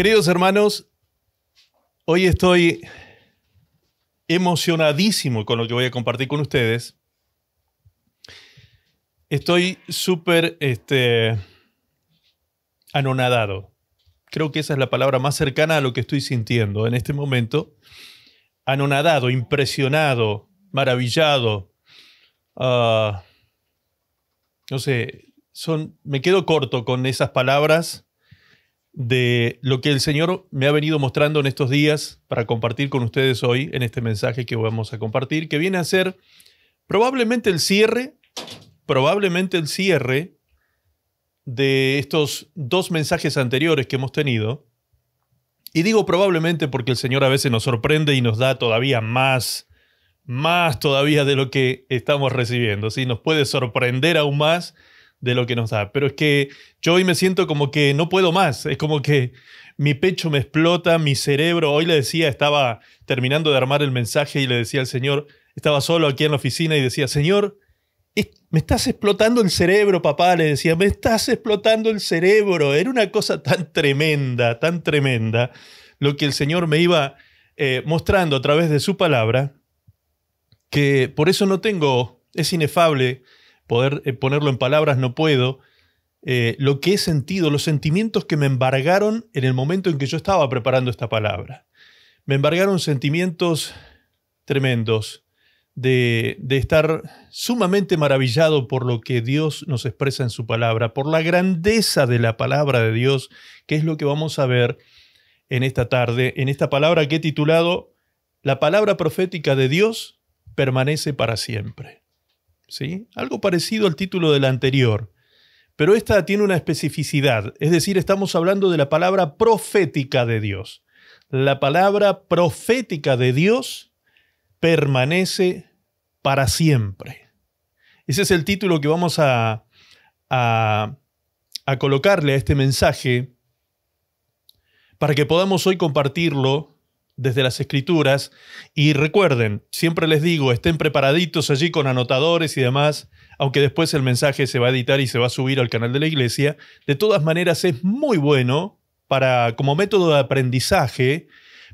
Queridos hermanos, hoy estoy emocionadísimo con lo que voy a compartir con ustedes. Estoy súper este, anonadado. Creo que esa es la palabra más cercana a lo que estoy sintiendo en este momento. Anonadado, impresionado, maravillado. Ah, no sé, son, me quedo corto con esas palabras de lo que el Señor me ha venido mostrando en estos días para compartir con ustedes hoy en este mensaje que vamos a compartir, que viene a ser probablemente el cierre, probablemente el cierre de estos dos mensajes anteriores que hemos tenido. Y digo probablemente porque el Señor a veces nos sorprende y nos da todavía más, más todavía de lo que estamos recibiendo. ¿sí? Nos puede sorprender aún más de lo que nos da. Pero es que yo hoy me siento como que no puedo más. Es como que mi pecho me explota, mi cerebro. Hoy le decía, estaba terminando de armar el mensaje y le decía al Señor, estaba solo aquí en la oficina y decía, Señor, me estás explotando el cerebro, papá, le decía, me estás explotando el cerebro. Era una cosa tan tremenda, tan tremenda, lo que el Señor me iba eh, mostrando a través de su palabra, que por eso no tengo, es inefable poder eh, ponerlo en palabras no puedo, eh, lo que he sentido, los sentimientos que me embargaron en el momento en que yo estaba preparando esta palabra. Me embargaron sentimientos tremendos de, de estar sumamente maravillado por lo que Dios nos expresa en su palabra, por la grandeza de la palabra de Dios, que es lo que vamos a ver en esta tarde, en esta palabra que he titulado La palabra profética de Dios permanece para siempre. Algo parecido al título del anterior, pero esta tiene una especificidad, es decir, estamos hablando de la palabra profética de Dios. La palabra profética de Dios permanece para siempre. Ese es el título que vamos a, a colocarle a este mensaje para que podamos hoy compartirlo desde las escrituras. Y recuerden, siempre les digo, estén preparaditos allí con anotadores y demás, aunque después el mensaje se va a editar y se va a subir al canal de la iglesia. De todas maneras, es muy bueno para, como método de aprendizaje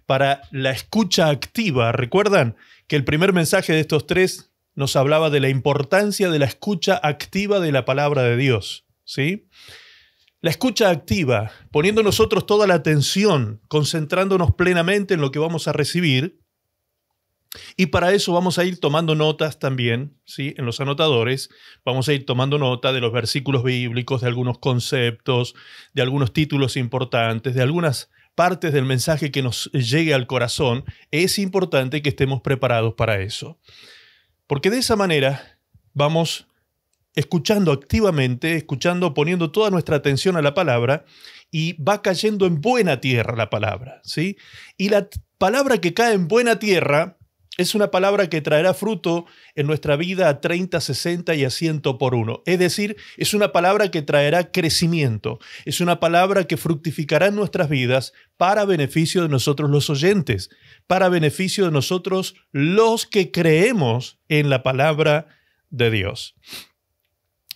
para la escucha activa. ¿Recuerdan que el primer mensaje de estos tres nos hablaba de la importancia de la escucha activa de la palabra de Dios? ¿Sí? La escucha activa, poniendo nosotros toda la atención, concentrándonos plenamente en lo que vamos a recibir. Y para eso vamos a ir tomando notas también, ¿sí? En los anotadores vamos a ir tomando nota de los versículos bíblicos, de algunos conceptos, de algunos títulos importantes, de algunas partes del mensaje que nos llegue al corazón. Es importante que estemos preparados para eso. Porque de esa manera vamos escuchando activamente, escuchando, poniendo toda nuestra atención a la palabra y va cayendo en buena tierra la palabra, ¿sí? Y la palabra que cae en buena tierra es una palabra que traerá fruto en nuestra vida a 30, 60 y a 100 por uno. Es decir, es una palabra que traerá crecimiento, es una palabra que fructificará nuestras vidas para beneficio de nosotros los oyentes, para beneficio de nosotros los que creemos en la palabra de Dios.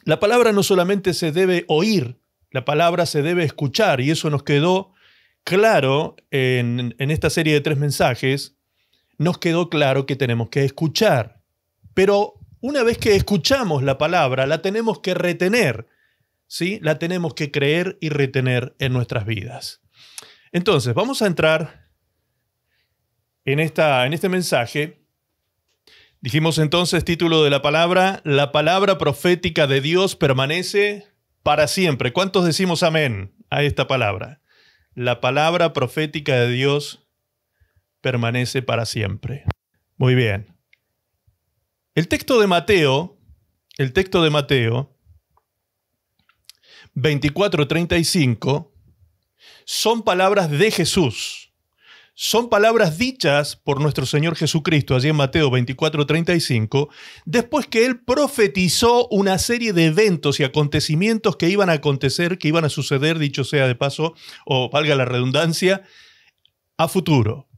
La palabra no solamente se debe oír, la palabra se debe escuchar, y eso nos quedó claro en, esta serie de tres mensajes, nos quedó claro que tenemos que escuchar. Pero una vez que escuchamos la palabra, la tenemos que retener, ¿sí? La tenemos que creer y retener en nuestras vidas. Entonces, vamos a entrar en, esta, en este mensaje Dijimos entonces, título de la palabra, la palabra profética de Dios permanece para siempre. ¿Cuántos decimos amén a esta palabra? La palabra profética de Dios permanece para siempre. Muy bien. El texto de Mateo, el texto de Mateo 24:35 son palabras de Jesús son palabras dichas por nuestro Señor Jesucristo allí en Mateo 24:35, después que Él profetizó una serie de eventos y acontecimientos que iban a acontecer, que iban a suceder, dicho sea de paso, o valga la redundancia, a futuro.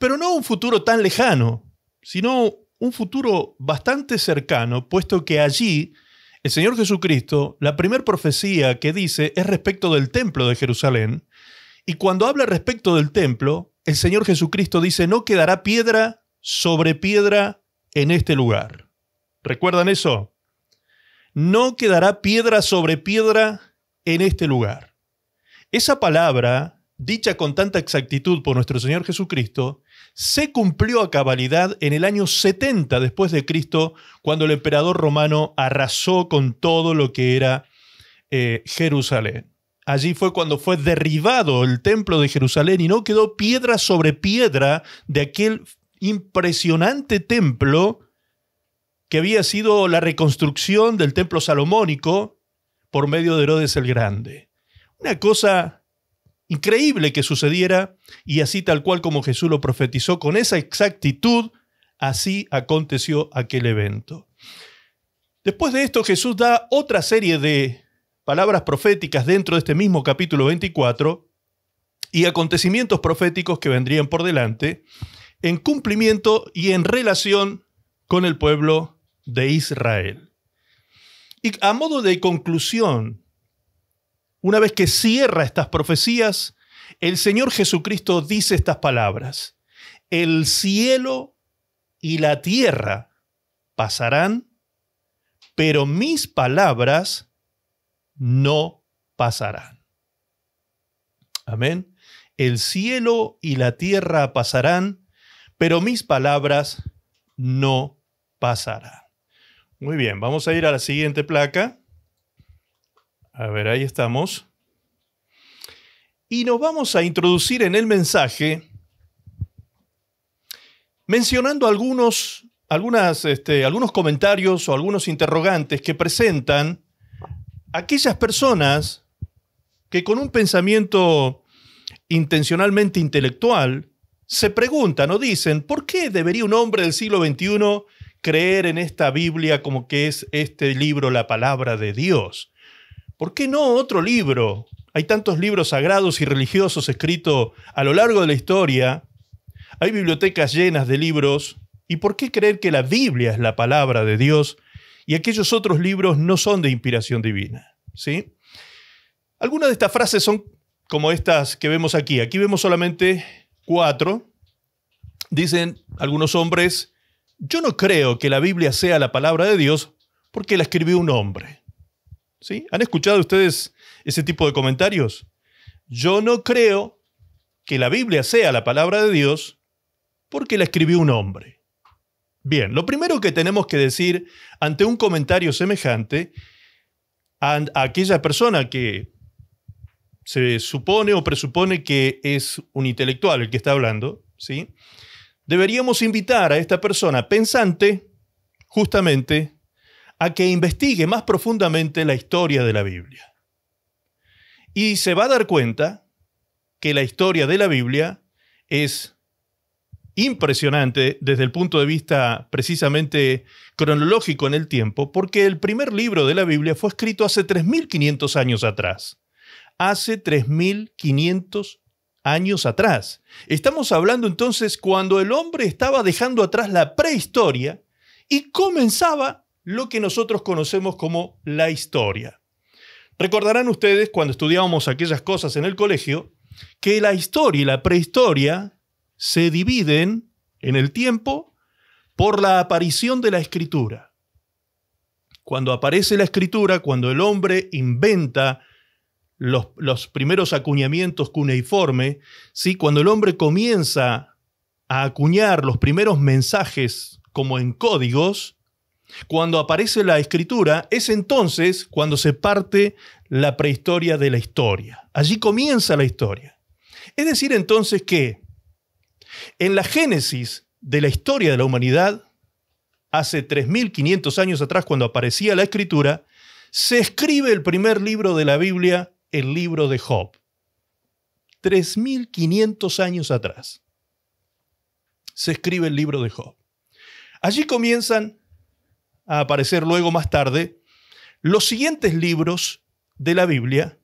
Pero no un futuro tan lejano, sino un futuro bastante cercano, puesto que allí el Señor Jesucristo, la primera profecía que dice es respecto del templo de Jerusalén, y cuando habla respecto del templo, el Señor Jesucristo dice, no quedará piedra sobre piedra en este lugar. ¿Recuerdan eso? No quedará piedra sobre piedra en este lugar. Esa palabra, dicha con tanta exactitud por nuestro Señor Jesucristo, se cumplió a cabalidad en el año 70 después de Cristo, cuando el emperador romano arrasó con todo lo que era eh, Jerusalén. Allí fue cuando fue derribado el templo de Jerusalén y no quedó piedra sobre piedra de aquel impresionante templo que había sido la reconstrucción del templo salomónico por medio de Herodes el Grande. Una cosa increíble que sucediera y así tal cual como Jesús lo profetizó, con esa exactitud, así aconteció aquel evento. Después de esto Jesús da otra serie de palabras proféticas dentro de este mismo capítulo 24 y acontecimientos proféticos que vendrían por delante en cumplimiento y en relación con el pueblo de Israel. Y a modo de conclusión, una vez que cierra estas profecías, el Señor Jesucristo dice estas palabras, el cielo y la tierra pasarán, pero mis palabras no pasarán. Amén. El cielo y la tierra pasarán, pero mis palabras no pasarán. Muy bien, vamos a ir a la siguiente placa. A ver, ahí estamos. Y nos vamos a introducir en el mensaje mencionando algunos, algunas, este, algunos comentarios o algunos interrogantes que presentan aquellas personas que con un pensamiento intencionalmente intelectual se preguntan o dicen, ¿por qué debería un hombre del siglo XXI creer en esta Biblia como que es este libro la palabra de Dios? ¿Por qué no otro libro? Hay tantos libros sagrados y religiosos escritos a lo largo de la historia. Hay bibliotecas llenas de libros. ¿Y por qué creer que la Biblia es la palabra de Dios y aquellos otros libros no son de inspiración divina. ¿sí? Algunas de estas frases son como estas que vemos aquí. Aquí vemos solamente cuatro. Dicen algunos hombres, yo no creo que la Biblia sea la palabra de Dios porque la escribió un hombre. ¿Sí? ¿Han escuchado ustedes ese tipo de comentarios? Yo no creo que la Biblia sea la palabra de Dios porque la escribió un hombre. Bien, lo primero que tenemos que decir ante un comentario semejante a aquella persona que se supone o presupone que es un intelectual el que está hablando, ¿sí? Deberíamos invitar a esta persona pensante, justamente, a que investigue más profundamente la historia de la Biblia. Y se va a dar cuenta que la historia de la Biblia es impresionante desde el punto de vista precisamente cronológico en el tiempo, porque el primer libro de la Biblia fue escrito hace 3.500 años atrás. Hace 3.500 años atrás. Estamos hablando entonces cuando el hombre estaba dejando atrás la prehistoria y comenzaba lo que nosotros conocemos como la historia. Recordarán ustedes cuando estudiábamos aquellas cosas en el colegio que la historia y la prehistoria se dividen en el tiempo por la aparición de la escritura. Cuando aparece la escritura, cuando el hombre inventa los, primeros acuñamientos cuneiformes, ¿sí? cuando el hombre comienza a acuñar los primeros mensajes como en códigos, cuando aparece la escritura, es entonces cuando se parte la prehistoria de la historia. Allí comienza la historia. Es decir entonces que en la génesis de la historia de la humanidad, hace 3.500 años atrás, cuando aparecía la escritura, se escribe el primer libro de la Biblia, el libro de Job. 3.500 años atrás se escribe el libro de Job. Allí comienzan a aparecer luego más tarde los siguientes libros de la Biblia,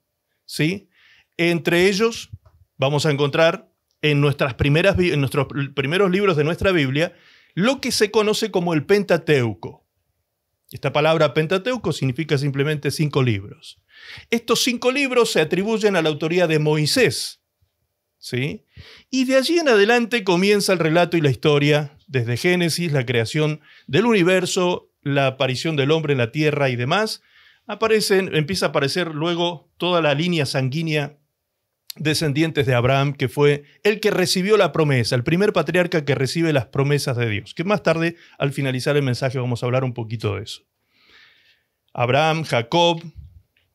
¿sí? Entre ellos vamos a encontrar en, nuestras primeras, en nuestros primeros libros de nuestra Biblia lo que se conoce como el Pentateuco. Esta palabra Pentateuco significa simplemente cinco libros. Estos cinco libros se atribuyen a la autoría de Moisés. ¿sí? Y de allí en adelante comienza el relato y la historia, desde Génesis, la creación del universo, la aparición del hombre en la tierra y demás. Aparecen, empieza a aparecer luego toda la línea sanguínea descendientes de Abraham, que fue el que recibió la promesa, el primer patriarca que recibe las promesas de Dios, que más tarde, al finalizar el mensaje, vamos a hablar un poquito de eso. Abraham, Jacob,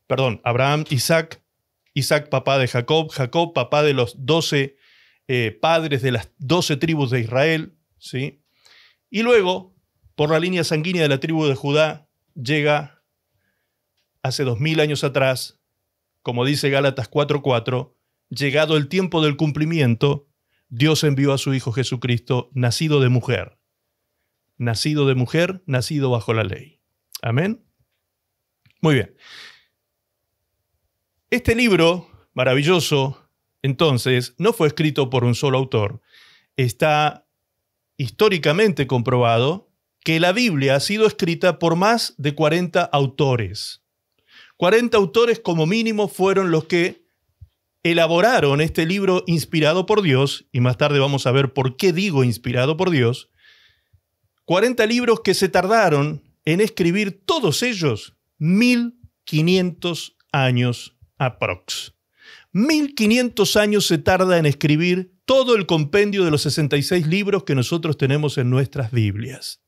perdón, Abraham, Isaac, Isaac papá de Jacob, Jacob papá de los doce eh, padres de las doce tribus de Israel, ¿sí? Y luego, por la línea sanguínea de la tribu de Judá, llega hace dos mil años atrás, como dice Gálatas 4.4, llegado el tiempo del cumplimiento, Dios envió a su Hijo Jesucristo, nacido de mujer, nacido de mujer, nacido bajo la ley. Amén. Muy bien. Este libro maravilloso, entonces, no fue escrito por un solo autor. Está históricamente comprobado que la Biblia ha sido escrita por más de 40 autores. 40 autores como mínimo fueron los que elaboraron este libro inspirado por Dios, y más tarde vamos a ver por qué digo inspirado por Dios, 40 libros que se tardaron en escribir todos ellos 1500 años aprox. 1500 años se tarda en escribir todo el compendio de los 66 libros que nosotros tenemos en nuestras Biblias,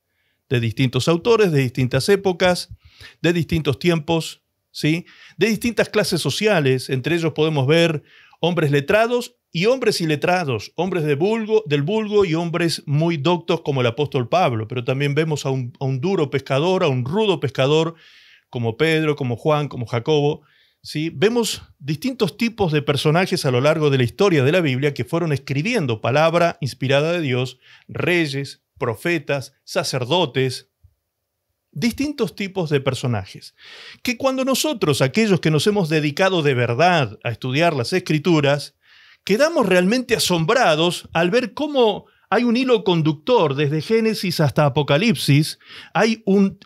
de distintos autores, de distintas épocas, de distintos tiempos de distintas clases sociales. Entre ellos podemos ver hombres letrados y hombres iletrados, hombres de vulgo, del vulgo y hombres muy doctos como el apóstol Pablo, pero también vemos a un, duro pescador, a un rudo pescador como Pedro, como Juan, como Jacobo. ¿sí? Vemos distintos tipos de personajes a lo largo de la historia de la Biblia que fueron escribiendo palabra inspirada de Dios, reyes, profetas, sacerdotes, distintos tipos de personajes, que cuando nosotros, aquellos que nos hemos dedicado de verdad a estudiar las escrituras, quedamos realmente asombrados al ver cómo hay un hilo conductor desde Génesis hasta Apocalipsis, hay un,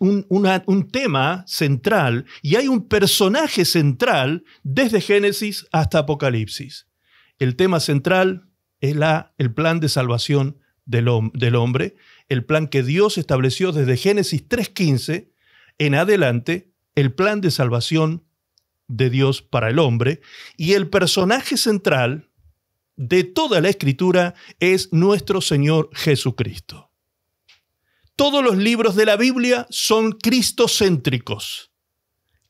tema central y hay un personaje central desde Génesis hasta Apocalipsis. El tema central es la, el plan de salvación del, del hombre el plan que Dios estableció desde Génesis 3.15 en adelante, el plan de salvación de Dios para el hombre, y el personaje central de toda la escritura es nuestro Señor Jesucristo. Todos los libros de la Biblia son cristocéntricos,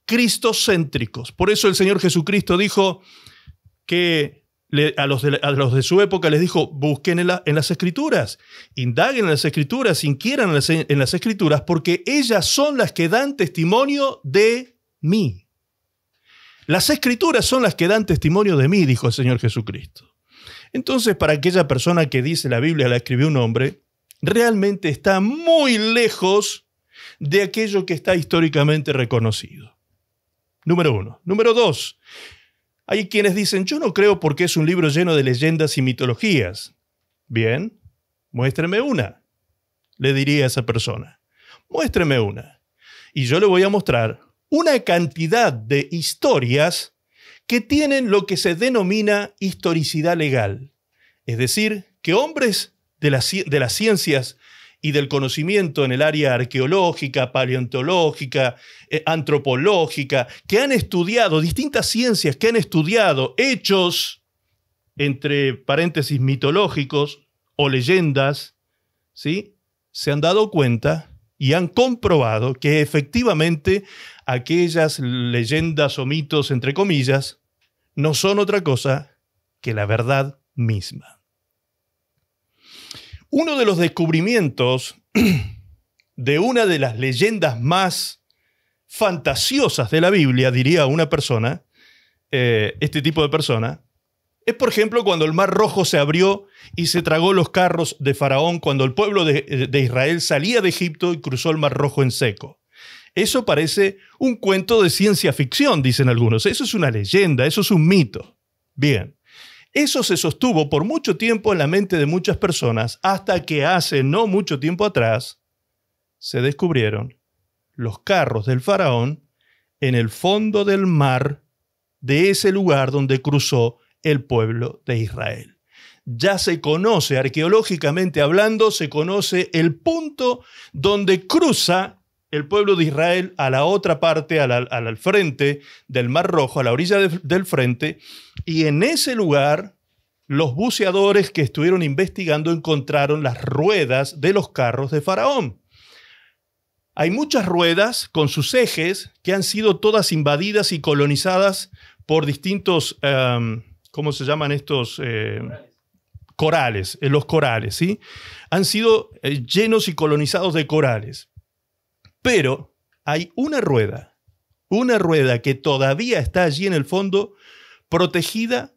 cristocéntricos. Por eso el Señor Jesucristo dijo que a, los de, los de, su época les dijo, busquen en, las escrituras, indaguen en las escrituras, inquieran en las, en las escrituras, porque ellas son las que dan testimonio de mí. Las escrituras son las que dan testimonio de mí, dijo el Señor Jesucristo. Entonces, para aquella persona que dice la Biblia la escribió un hombre, realmente está muy lejos de aquello que está históricamente reconocido. Número uno. Número dos, hay quienes dicen, yo no creo porque es un libro lleno de leyendas y mitologías. Bien, muéstreme una, le diría a esa persona. Muéstreme una. Y yo le voy a mostrar una cantidad de historias que tienen lo que se denomina historicidad legal. Es decir, que hombres de las, de las ciencias y del conocimiento en el área arqueológica, paleontológica, eh, antropológica, que han estudiado, distintas ciencias que han estudiado hechos, entre paréntesis, mitológicos o leyendas, ¿sí? se han dado cuenta y han comprobado que efectivamente aquellas leyendas o mitos, entre comillas, no son otra cosa que la verdad misma. Uno de los descubrimientos de una de las leyendas más fantasiosas de la Biblia, diría una persona, eh, este tipo de persona, es por ejemplo cuando el Mar Rojo se abrió y se tragó los carros de Faraón, cuando el pueblo de, de Israel salía de Egipto y cruzó el Mar Rojo en seco. Eso parece un cuento de ciencia ficción, dicen algunos. Eso es una leyenda, eso es un mito. Bien. Eso se sostuvo por mucho tiempo en la mente de muchas personas hasta que hace no mucho tiempo atrás se descubrieron los carros del faraón en el fondo del mar de ese lugar donde cruzó el pueblo de Israel. Ya se conoce, arqueológicamente hablando, se conoce el punto donde cruza el pueblo de Israel a la otra parte, al, al, frente del Mar Rojo, a la orilla del frente, y en ese lugar los buceadores que estuvieron investigando encontraron las ruedas de los carros de Faraón. Hay muchas ruedas con sus ejes que han sido todas invadidas y colonizadas por distintos, em, ¿cómo se llaman estos? Eh, corales, eh, los corales, ¿sí? Han sido eh, llenos y colonizados de corales. Pero hay una rueda, una rueda que todavía está allí en el fondo, protegida,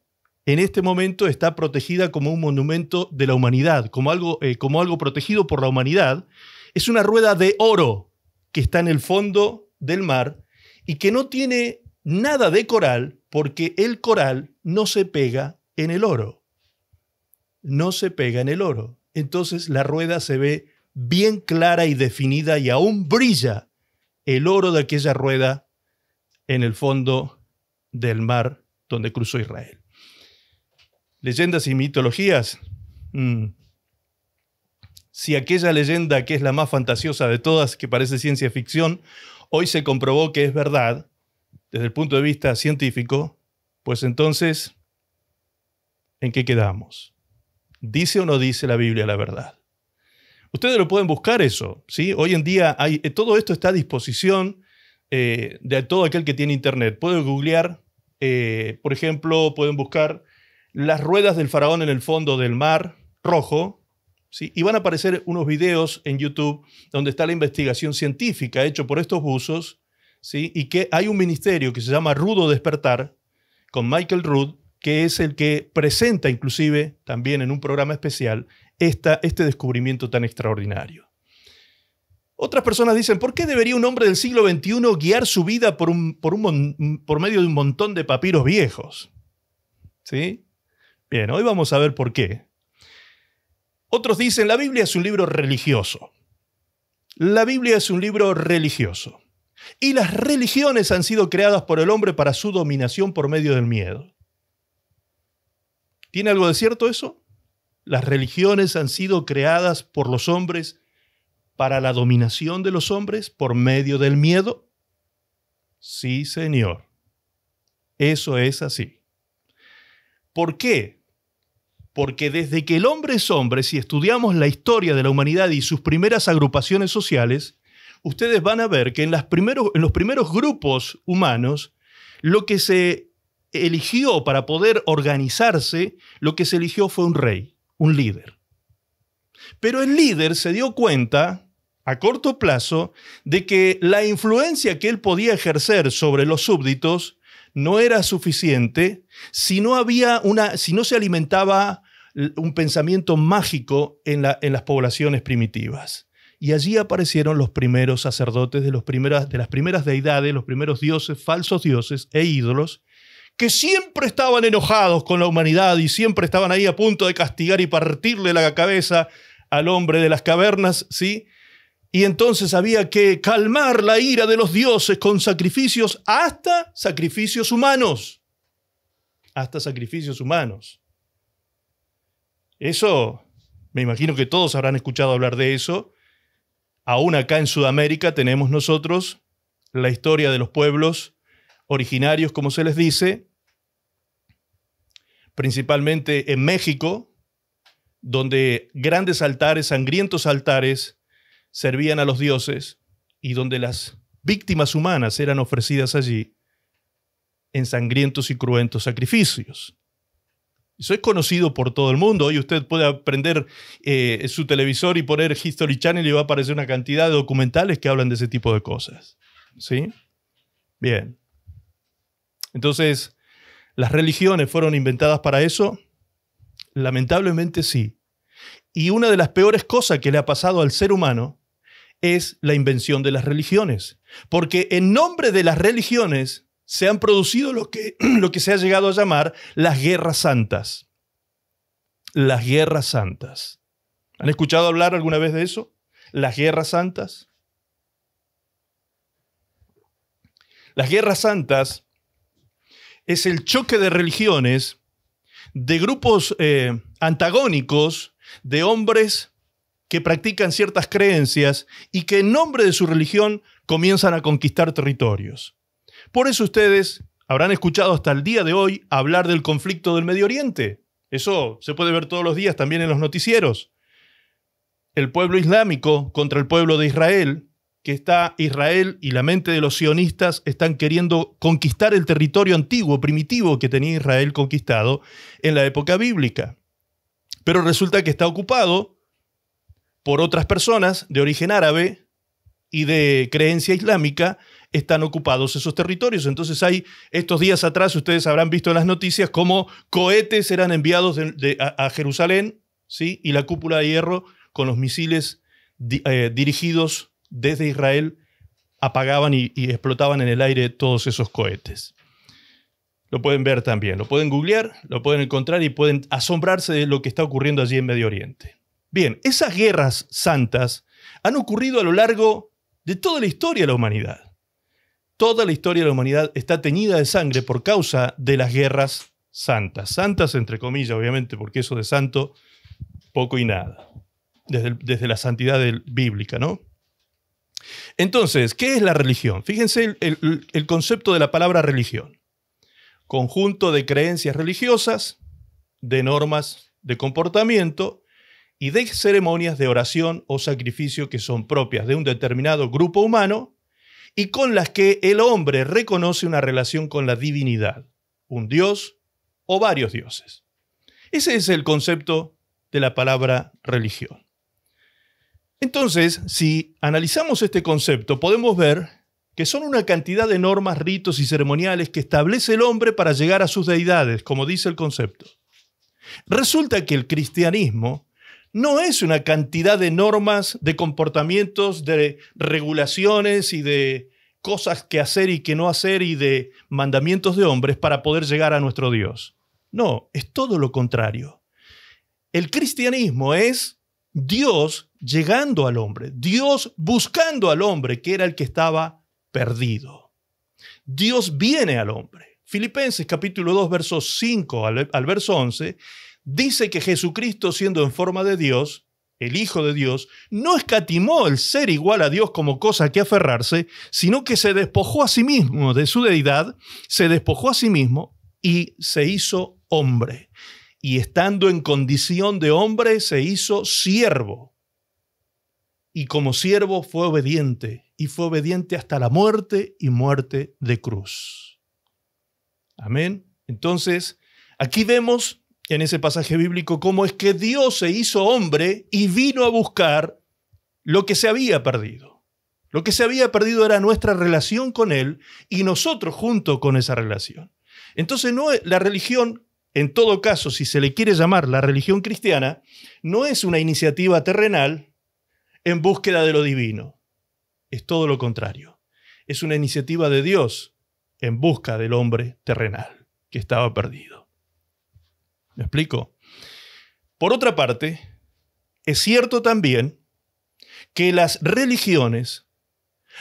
en este momento está protegida como un monumento de la humanidad, como algo, eh, como algo protegido por la humanidad. Es una rueda de oro que está en el fondo del mar y que no tiene nada de coral porque el coral no se pega en el oro. No se pega en el oro. Entonces la rueda se ve bien clara y definida y aún brilla el oro de aquella rueda en el fondo del mar donde cruzó Israel. Leyendas y mitologías. Mm. Si aquella leyenda que es la más fantasiosa de todas, que parece ciencia ficción, hoy se comprobó que es verdad desde el punto de vista científico, pues entonces, ¿en qué quedamos? ¿Dice o no dice la Biblia la verdad? Ustedes lo pueden buscar eso, ¿sí? Hoy en día hay, eh, todo esto está a disposición eh, de todo aquel que tiene internet. Pueden googlear, eh, por ejemplo, pueden buscar las ruedas del faraón en el fondo del mar rojo, ¿sí? Y van a aparecer unos videos en YouTube donde está la investigación científica hecha por estos buzos, ¿sí? Y que hay un ministerio que se llama Rudo Despertar, con Michael Rudd, que es el que presenta inclusive también en un programa especial este descubrimiento tan extraordinario. Otras personas dicen, ¿por qué debería un hombre del siglo XXI guiar su vida por, un, por, un, por medio de un montón de papiros viejos? ¿Sí? Bien, hoy vamos a ver por qué. Otros dicen, la Biblia es un libro religioso. La Biblia es un libro religioso. Y las religiones han sido creadas por el hombre para su dominación por medio del miedo. ¿Tiene algo de cierto eso? Las religiones han sido creadas por los hombres para la dominación de los hombres por medio del miedo. Sí, señor. Eso es así. ¿Por qué? Porque desde que el hombre es hombre, si estudiamos la historia de la humanidad y sus primeras agrupaciones sociales, ustedes van a ver que en, los primeros grupos humanos, lo que se eligió para poder organizarse, lo que se eligió fue un rey un líder. Pero el líder se dio cuenta a corto plazo de que la influencia que él podía ejercer sobre los súbditos no era suficiente si no había una si no se alimentaba un pensamiento mágico en, las poblaciones primitivas. Y allí aparecieron los primeros sacerdotes de, los de las primeras deidades, los primeros dioses, falsos dioses e ídolos, que siempre estaban enojados con la humanidad y siempre estaban ahí a punto de castigar y partirle la cabeza al hombre de las cavernas, ¿sí? Y entonces había que calmar la ira de los dioses con sacrificios, hasta sacrificios humanos. Hasta sacrificios humanos. Eso, me imagino que todos habrán escuchado hablar de eso. Aún acá en Sudamérica tenemos nosotros la historia de los pueblos originarios, como se les dice, principalmente en México, donde grandes altares, sangrientos altares, servían a los dioses y donde las víctimas humanas eran ofrecidas allí en sangrientos y cruentos sacrificios. Eso es conocido por todo el mundo. Hoy usted puede prender eh, su televisor y poner History Channel y va a aparecer una cantidad de documentales que hablan de ese tipo de cosas. ¿Sí? Bien. Entonces, ¿Las religiones fueron inventadas para eso? Lamentablemente sí. Y una de las peores cosas que le ha pasado al ser humano es la invención de las religiones. Porque en nombre de las religiones se han producido lo que, lo que se ha llegado a llamar las guerras santas. Las guerras santas. ¿Han escuchado hablar alguna vez de eso? Las guerras santas. Las guerras santas es el choque de religiones, de grupos eh, antagónicos, de hombres que practican ciertas creencias y que en nombre de su religión comienzan a conquistar territorios. Por eso ustedes habrán escuchado hasta el día de hoy hablar del conflicto del Medio Oriente. Eso se puede ver todos los días también en los noticieros. El pueblo islámico contra el pueblo de Israel, que está Israel y la mente de los sionistas están queriendo conquistar el territorio antiguo, primitivo que tenía Israel conquistado en la época bíblica. Pero resulta que está ocupado por otras personas de origen árabe y de creencia islámica, están ocupados esos territorios. Entonces hay, estos días atrás ustedes habrán visto en las noticias cómo cohetes eran enviados a, Jerusalén, ¿sí? Y la cúpula de hierro con los misiles eh, dirigidos desde Israel apagaban y, explotaban en el aire todos esos cohetes. Lo pueden ver también, lo pueden googlear, lo pueden encontrar y pueden asombrarse de lo que está ocurriendo allí en Medio Oriente. Bien, esas guerras santas han ocurrido a lo largo de toda la historia de la humanidad. Toda la historia de la humanidad está teñida de sangre por causa de las guerras santas. Santas entre comillas, obviamente, porque eso de santo, poco y nada. Desde, desde la santidad bíblica, ¿no? Entonces, ¿qué es la religión? Fíjense el, concepto de la palabra religión. Conjunto de creencias religiosas, de normas de comportamiento y de ceremonias de oración o sacrificio que son propias de un determinado grupo humano y con las que el hombre reconoce una relación con la divinidad, un dios o varios dioses. Ese es el concepto de la palabra religión. Entonces, si analizamos este concepto, podemos ver que son una cantidad de normas, ritos y ceremoniales que establece el hombre para llegar a sus deidades, como dice el concepto. Resulta que el cristianismo no es una cantidad de normas, de comportamientos, de regulaciones y de cosas que hacer y que no hacer y de mandamientos de hombres para poder llegar a nuestro Dios. No, es todo lo contrario. El cristianismo es Dios llegando al hombre, Dios buscando al hombre que era el que estaba perdido. Dios viene al hombre. Filipenses capítulo 2, versos 5 al, al verso 11, dice que Jesucristo siendo en forma de Dios, el Hijo de Dios, no escatimó el ser igual a Dios como cosa que aferrarse, sino que se despojó a sí mismo de su deidad, se despojó a sí mismo y se hizo hombre y estando en condición de hombre se hizo siervo. Y como siervo fue obediente, y fue obediente hasta la muerte y muerte de cruz. Amén. Entonces, aquí vemos en ese pasaje bíblico cómo es que Dios se hizo hombre y vino a buscar lo que se había perdido. Lo que se había perdido era nuestra relación con Él y nosotros junto con esa relación. Entonces, no, la religión en todo caso, si se le quiere llamar la religión cristiana, no es una iniciativa terrenal en búsqueda de lo divino. Es todo lo contrario. Es una iniciativa de Dios en busca del hombre terrenal que estaba perdido. ¿Me explico? Por otra parte, es cierto también que las religiones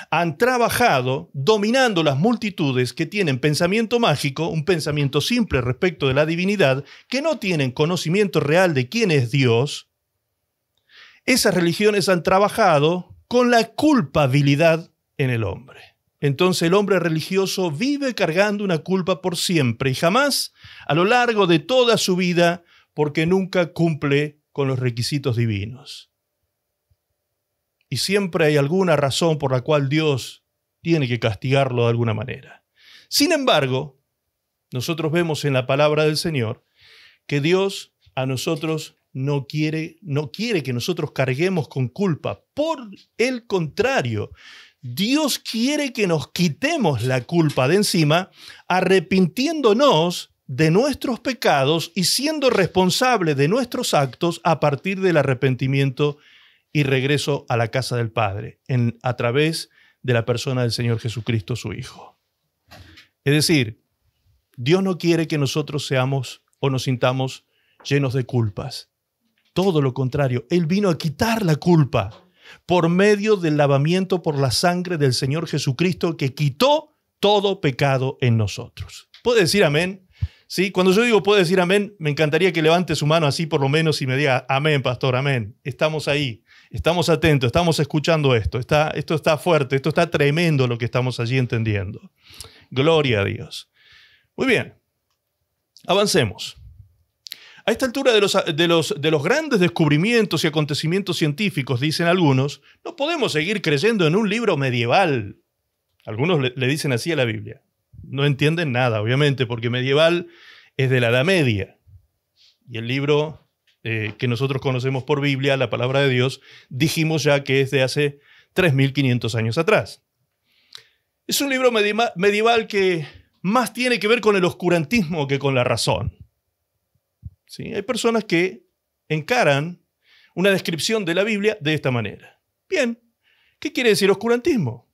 han trabajado dominando las multitudes que tienen pensamiento mágico, un pensamiento simple respecto de la divinidad, que no tienen conocimiento real de quién es Dios, esas religiones han trabajado con la culpabilidad en el hombre. Entonces el hombre religioso vive cargando una culpa por siempre y jamás a lo largo de toda su vida porque nunca cumple con los requisitos divinos. Y siempre hay alguna razón por la cual Dios tiene que castigarlo de alguna manera. Sin embargo, nosotros vemos en la palabra del Señor que Dios a nosotros no quiere, no quiere que nosotros carguemos con culpa. Por el contrario, Dios quiere que nos quitemos la culpa de encima, arrepintiéndonos de nuestros pecados y siendo responsable de nuestros actos a partir del arrepentimiento y regreso a la casa del Padre en, a través de la persona del Señor Jesucristo, su Hijo. Es decir, Dios no quiere que nosotros seamos o nos sintamos llenos de culpas. Todo lo contrario, Él vino a quitar la culpa por medio del lavamiento por la sangre del Señor Jesucristo que quitó todo pecado en nosotros. ¿Puede decir amén? ¿Sí? Cuando yo digo puede decir amén, me encantaría que levante su mano así por lo menos y me diga amén, pastor, amén. Estamos ahí. Estamos atentos, estamos escuchando esto. esto está fuerte, esto está tremendo lo que estamos allí entendiendo. Gloria a Dios. Muy bien, avancemos. A esta altura de los, de, los, de los, grandes descubrimientos y acontecimientos científicos, dicen algunos, no podemos seguir creyendo en un libro medieval. Algunos le, le dicen así a la Biblia. No entienden nada, obviamente, porque medieval es de la Edad Media. Y el libro eh, que nosotros conocemos por Biblia, la palabra de Dios, dijimos ya que es de hace 3.500 años atrás. Es un libro medieval que más tiene que ver con el oscurantismo que con la razón. ¿Sí? Hay personas que encaran una descripción de la Biblia de esta manera. Bien, ¿qué quiere decir oscurantismo?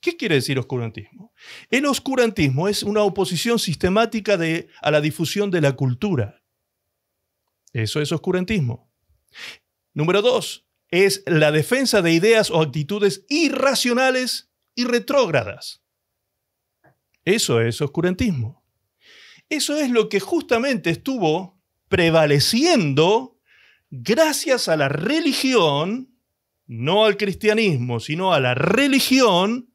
¿Qué quiere decir oscurantismo? El oscurantismo es una oposición sistemática de, a la difusión de la cultura. Eso es oscurantismo. Número dos, es la defensa de ideas o actitudes irracionales y retrógradas. Eso es oscurantismo. Eso es lo que justamente estuvo prevaleciendo gracias a la religión, no al cristianismo, sino a la religión,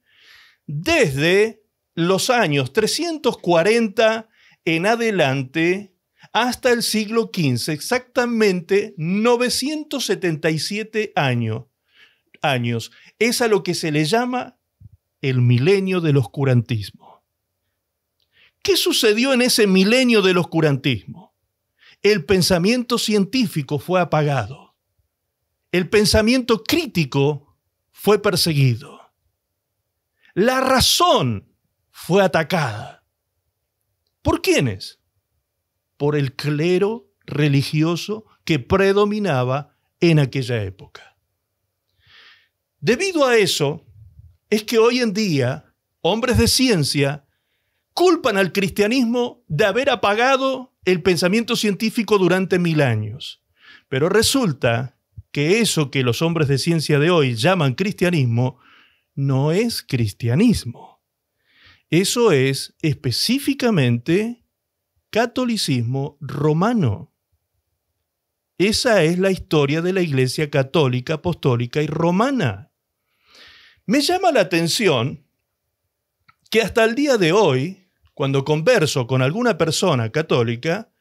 desde los años 340 en adelante hasta el siglo XV, exactamente 977 años. años. Es a lo que se le llama el milenio del oscurantismo. ¿Qué sucedió en ese milenio del oscurantismo? El pensamiento científico fue apagado. El pensamiento crítico fue perseguido. La razón fue atacada. ¿Por quiénes? por el clero religioso que predominaba en aquella época. Debido a eso, es que hoy en día hombres de ciencia culpan al cristianismo de haber apagado el pensamiento científico durante mil años. Pero resulta que eso que los hombres de ciencia de hoy llaman cristianismo no es cristianismo. Eso es específicamente catolicismo romano. Esa es la historia de la Iglesia Católica, Apostólica y Romana. Me llama la atención que hasta el día de hoy, cuando converso con alguna persona católica,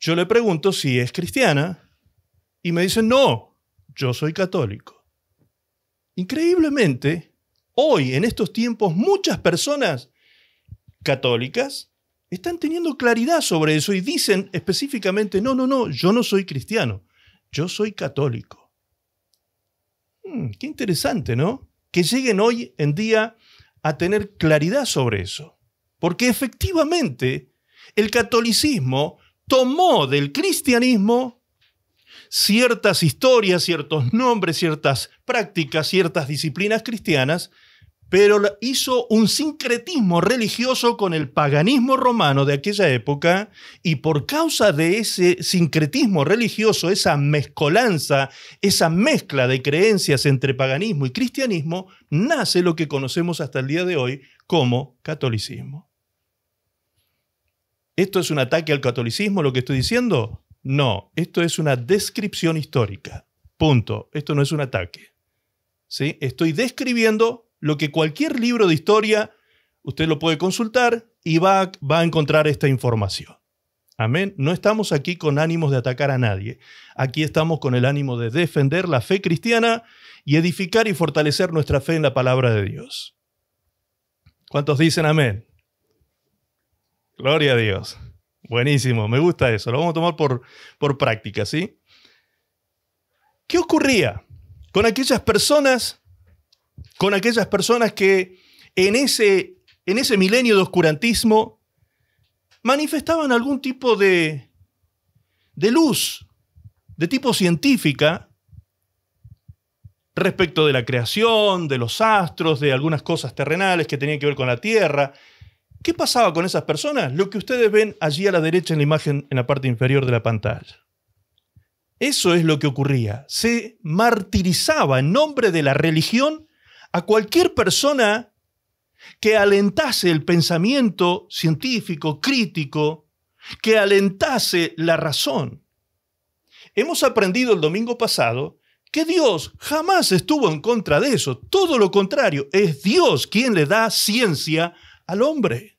yo le pregunto si es cristiana y me dicen, no, yo soy católico. Increíblemente, hoy, en estos tiempos, muchas personas católicas están teniendo claridad sobre eso y dicen específicamente, no, no, no, yo no soy cristiano, yo soy católico. Hmm, qué interesante, ¿no? Que lleguen hoy en día a tener claridad sobre eso. Porque efectivamente el catolicismo tomó del cristianismo ciertas historias, ciertos nombres, ciertas prácticas, ciertas disciplinas cristianas pero hizo un sincretismo religioso con el paganismo romano de aquella época y por causa de ese sincretismo religioso, esa mezcolanza, esa mezcla de creencias entre paganismo y cristianismo, nace lo que conocemos hasta el día de hoy como catolicismo. ¿Esto es un ataque al catolicismo lo que estoy diciendo? No, esto es una descripción histórica. Punto. Esto no es un ataque. Estoy describiendo lo que cualquier libro de historia, usted lo puede consultar y va a, va a encontrar esta información. Amén. No estamos aquí con ánimos de atacar a nadie. Aquí estamos con el ánimo de defender la fe cristiana y edificar y fortalecer nuestra fe en la palabra de Dios. ¿Cuántos dicen amén? Gloria a Dios. Buenísimo, me gusta eso. Lo vamos a tomar por, por práctica, ¿sí? ¿Qué ocurría con aquellas personas con aquellas personas que en ese, en ese milenio de oscurantismo manifestaban algún tipo de, de luz, de tipo científica, respecto de la creación, de los astros, de algunas cosas terrenales que tenían que ver con la Tierra. ¿Qué pasaba con esas personas? Lo que ustedes ven allí a la derecha en la imagen, en la parte inferior de la pantalla. Eso es lo que ocurría. Se martirizaba en nombre de la religión a cualquier persona que alentase el pensamiento científico, crítico, que alentase la razón. Hemos aprendido el domingo pasado que Dios jamás estuvo en contra de eso. Todo lo contrario, es Dios quien le da ciencia al hombre.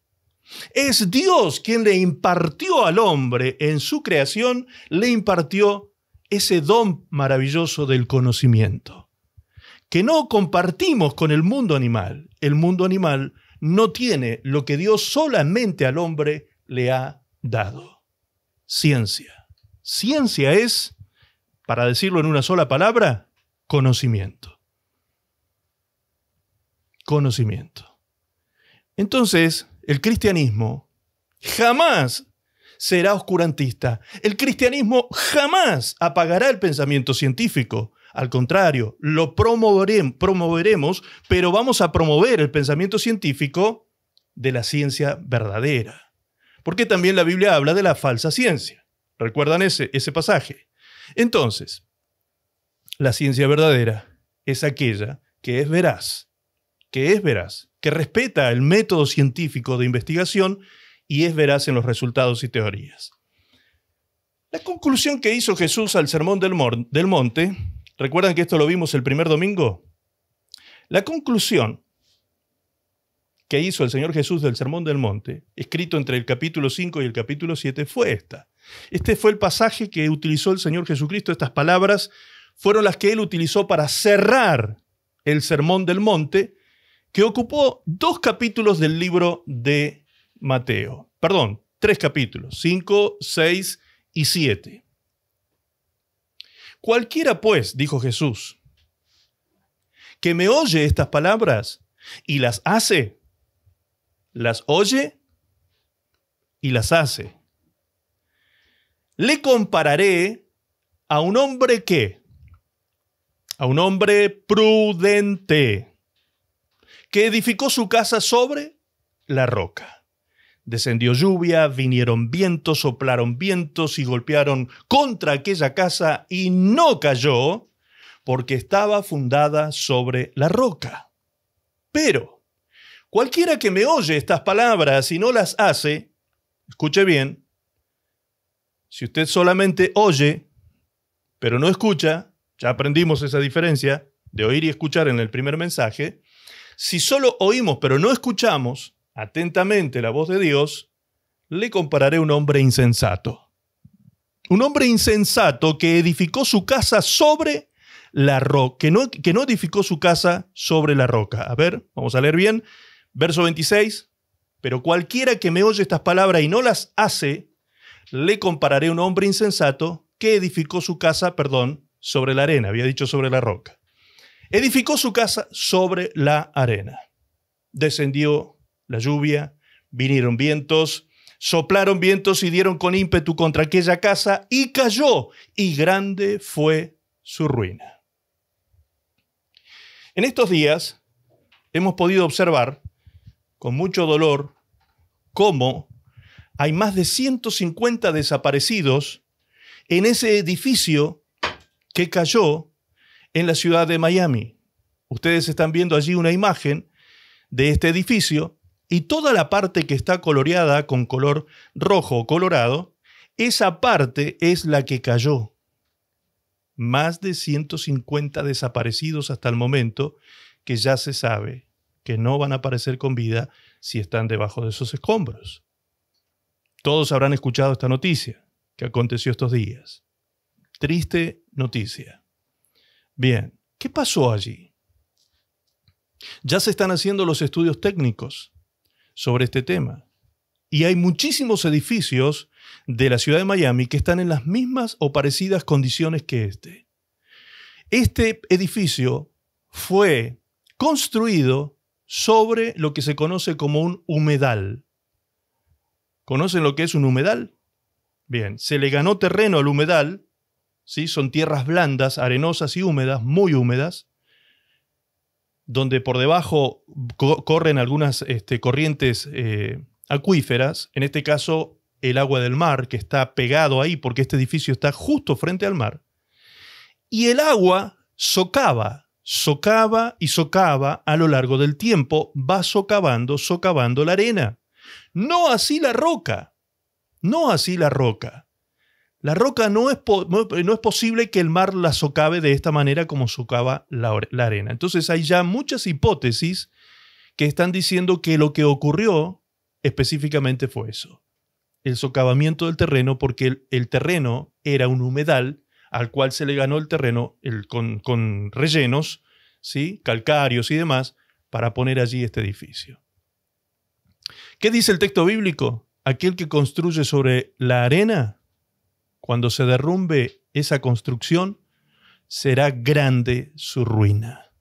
Es Dios quien le impartió al hombre en su creación, le impartió ese don maravilloso del conocimiento que no compartimos con el mundo animal. El mundo animal no tiene lo que Dios solamente al hombre le ha dado. Ciencia. Ciencia es, para decirlo en una sola palabra, conocimiento. Conocimiento. Entonces, el cristianismo jamás será oscurantista. El cristianismo jamás apagará el pensamiento científico. Al contrario, lo promoveremos, pero vamos a promover el pensamiento científico de la ciencia verdadera. Porque también la Biblia habla de la falsa ciencia. ¿Recuerdan ese, ese pasaje? Entonces, la ciencia verdadera es aquella que es veraz, que es veraz, que respeta el método científico de investigación y es veraz en los resultados y teorías. La conclusión que hizo Jesús al Sermón del, Monte ¿Recuerdan que esto lo vimos el primer domingo? La conclusión que hizo el Señor Jesús del Sermón del Monte, escrito entre el capítulo 5 y el capítulo 7, fue esta. Este fue el pasaje que utilizó el Señor Jesucristo. Estas palabras fueron las que él utilizó para cerrar el Sermón del Monte, que ocupó dos capítulos del libro de Mateo. Perdón, tres capítulos, 5, 6 y 7. Cualquiera pues, dijo Jesús, que me oye estas palabras y las hace, las oye y las hace. Le compararé a un hombre que, a un hombre prudente, que edificó su casa sobre la roca. Descendió lluvia, vinieron vientos, soplaron vientos y golpearon contra aquella casa y no cayó porque estaba fundada sobre la roca. Pero cualquiera que me oye estas palabras y no las hace, escuche bien, si usted solamente oye, pero no escucha, ya aprendimos esa diferencia de oír y escuchar en el primer mensaje, si solo oímos pero no escuchamos, atentamente la voz de Dios, le compararé un hombre insensato. Un hombre insensato que edificó su casa sobre la roca, que no, que no edificó su casa sobre la roca. A ver, vamos a leer bien. Verso 26. Pero cualquiera que me oye estas palabras y no las hace, le compararé a un hombre insensato que edificó su casa, perdón, sobre la arena, había dicho sobre la roca. Edificó su casa sobre la arena. Descendió la lluvia, vinieron vientos, soplaron vientos y dieron con ímpetu contra aquella casa y cayó, y grande fue su ruina. En estos días hemos podido observar con mucho dolor cómo hay más de 150 desaparecidos en ese edificio que cayó en la ciudad de Miami. Ustedes están viendo allí una imagen de este edificio y toda la parte que está coloreada con color rojo o colorado, esa parte es la que cayó. Más de 150 desaparecidos hasta el momento que ya se sabe que no van a aparecer con vida si están debajo de esos escombros. Todos habrán escuchado esta noticia que aconteció estos días. Triste noticia. Bien, ¿qué pasó allí? Ya se están haciendo los estudios técnicos sobre este tema. Y hay muchísimos edificios de la ciudad de Miami que están en las mismas o parecidas condiciones que este. Este edificio fue construido sobre lo que se conoce como un humedal. ¿Conocen lo que es un humedal? Bien, se le ganó terreno al humedal, ¿sí? son tierras blandas, arenosas y húmedas, muy húmedas, donde por debajo corren algunas este, corrientes eh, acuíferas, en este caso el agua del mar, que está pegado ahí porque este edificio está justo frente al mar, y el agua socava, socava y socava a lo largo del tiempo, va socavando, socavando la arena. No así la roca, no así la roca. La roca no es, no es posible que el mar la socave de esta manera como socava la, arena. Entonces hay ya muchas hipótesis que están diciendo que lo que ocurrió específicamente fue eso. El socavamiento del terreno porque el, terreno era un humedal al cual se le ganó el terreno con, rellenos, ¿sí? calcáreos y demás, para poner allí este edificio. ¿Qué dice el texto bíblico? Aquel que construye sobre la arena cuando se derrumbe esa construcción, será grande su ruina.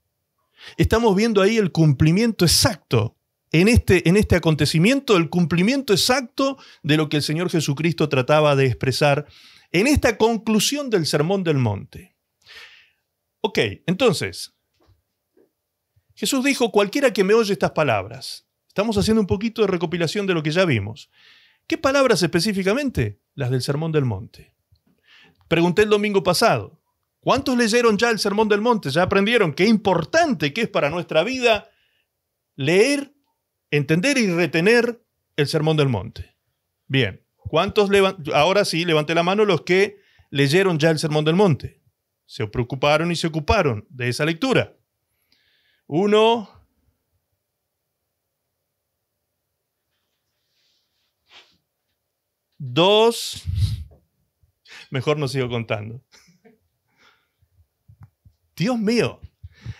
Estamos viendo ahí el cumplimiento exacto, en este, en este acontecimiento, el cumplimiento exacto de lo que el Señor Jesucristo trataba de expresar en esta conclusión del Sermón del Monte. Ok, entonces, Jesús dijo, cualquiera que me oye estas palabras, estamos haciendo un poquito de recopilación de lo que ya vimos. ¿Qué palabras específicamente? Las del Sermón del Monte. Pregunté el domingo pasado, ¿cuántos leyeron ya el Sermón del Monte? ¿Ya aprendieron qué importante que es para nuestra vida leer, entender y retener el Sermón del Monte? Bien, ¿cuántos ahora sí levanté la mano los que leyeron ya el Sermón del Monte? Se preocuparon y se ocuparon de esa lectura. Uno, dos, Mejor no sigo contando. Dios mío,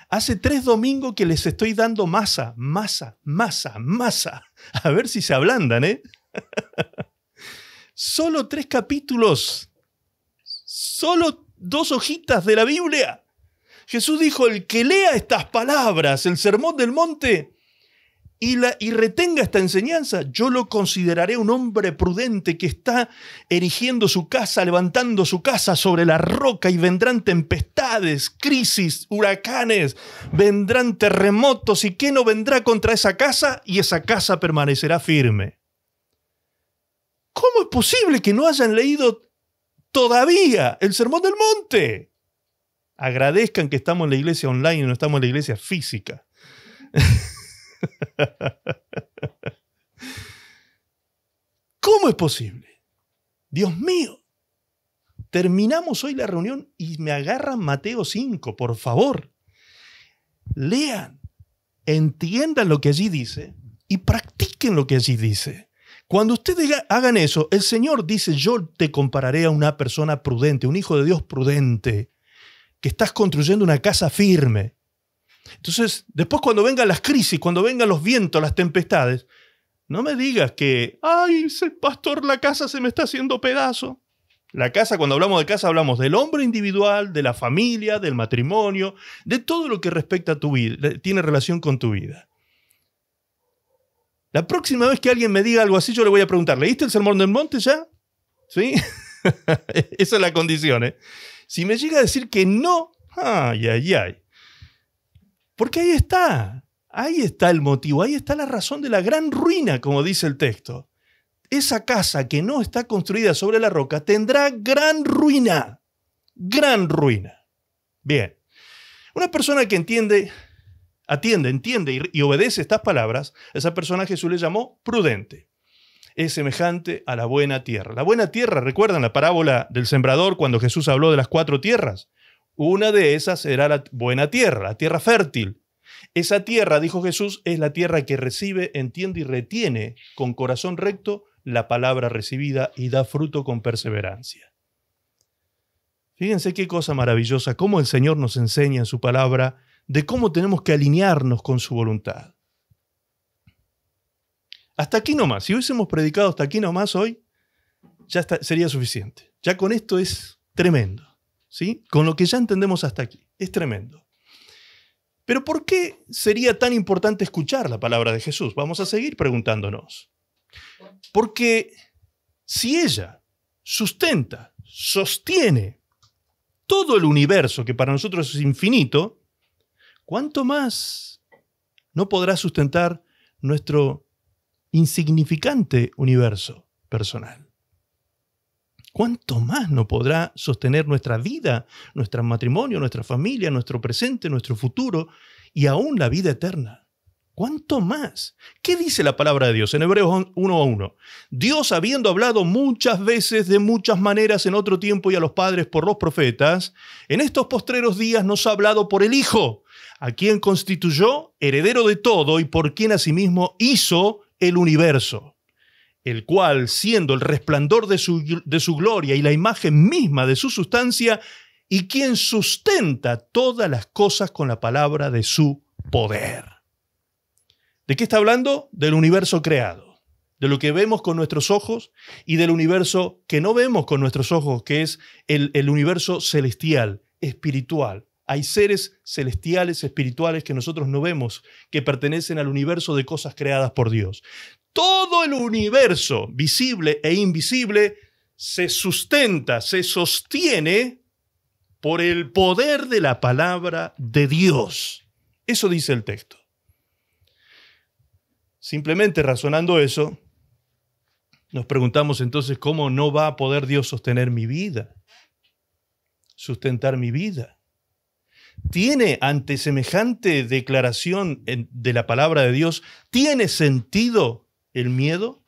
hace tres domingos que les estoy dando masa, masa, masa, masa. A ver si se ablandan, ¿eh? Solo tres capítulos. Solo dos hojitas de la Biblia. Jesús dijo, el que lea estas palabras, el sermón del monte, y, retenga esta enseñanza, yo lo consideraré un hombre prudente que está erigiendo su casa, levantando su casa sobre la roca y vendrán tempestades, crisis, huracanes, vendrán terremotos y qué no vendrá contra esa casa y esa casa permanecerá firme. ¿Cómo es posible que no hayan leído todavía el Sermón del Monte? Agradezcan que estamos en la iglesia online y no estamos en la iglesia física. ¿Cómo es posible? Dios mío. Terminamos hoy la reunión y me agarran Mateo 5, por favor. Lean, entiendan lo que allí dice y practiquen lo que allí dice. Cuando ustedes hagan eso, el Señor dice, yo te compararé a una persona prudente, un hijo de Dios prudente, que estás construyendo una casa firme. Entonces, después cuando vengan las crisis, cuando vengan los vientos, las tempestades, no me digas que, ay, pastor, la casa se me está haciendo pedazo. La casa, cuando hablamos de casa, hablamos del hombre individual, de la familia, del matrimonio, de todo lo que respecta a tu vida, tiene relación con tu vida. La próxima vez que alguien me diga algo así, yo le voy a preguntar, ¿leíste el Sermón del Monte ya? ¿Sí? Esa es la condición, ¿eh? Si me llega a decir que no, ay, ay, ay. Porque ahí está, ahí está el motivo, ahí está la razón de la gran ruina, como dice el texto. Esa casa que no está construida sobre la roca tendrá gran ruina, gran ruina. Bien, una persona que entiende, atiende, entiende y, obedece estas palabras, esa persona Jesús le llamó prudente. Es semejante a la buena tierra. La buena tierra, recuerdan la parábola del sembrador cuando Jesús habló de las cuatro tierras. Una de esas será la buena tierra, la tierra fértil. Esa tierra, dijo Jesús, es la tierra que recibe, entiende y retiene con corazón recto la palabra recibida y da fruto con perseverancia. Fíjense qué cosa maravillosa, cómo el Señor nos enseña en su palabra de cómo tenemos que alinearnos con su voluntad. Hasta aquí nomás, si hubiésemos predicado hasta aquí nomás hoy, ya sería suficiente. Ya con esto es tremendo. ¿sí? con lo que ya entendemos hasta aquí. Es tremendo. Pero ¿por qué sería tan importante escuchar la palabra de Jesús? Vamos a seguir preguntándonos. Porque si ella sustenta, sostiene todo el universo que para nosotros es infinito, ¿cuánto más no podrá sustentar nuestro insignificante universo personal? ¿Cuánto más no podrá sostener nuestra vida, nuestro matrimonio, nuestra familia, nuestro presente, nuestro futuro y aún la vida eterna? ¿Cuánto más? ¿Qué dice la palabra de Dios en Hebreos 1 a 1? Dios habiendo hablado muchas veces de muchas maneras en otro tiempo y a los padres por los profetas, en estos postreros días nos ha hablado por el Hijo, a quien constituyó heredero de todo y por quien asimismo hizo el universo el cual, siendo el resplandor de su, gloria y la imagen misma de su sustancia, y quien sustenta todas las cosas con la palabra de su poder. ¿De qué está hablando? Del universo creado, de lo que vemos con nuestros ojos y del universo que no vemos con nuestros ojos, que es el, el universo celestial, espiritual. Hay seres celestiales, espirituales que nosotros no vemos, que pertenecen al universo de cosas creadas por Dios todo el universo, visible e invisible, se sustenta, se sostiene por el poder de la palabra de Dios. Eso dice el texto. Simplemente razonando eso, nos preguntamos entonces cómo no va a poder Dios sostener mi vida, sustentar mi vida. ¿Tiene ante semejante declaración de la palabra de Dios, tiene sentido el miedo?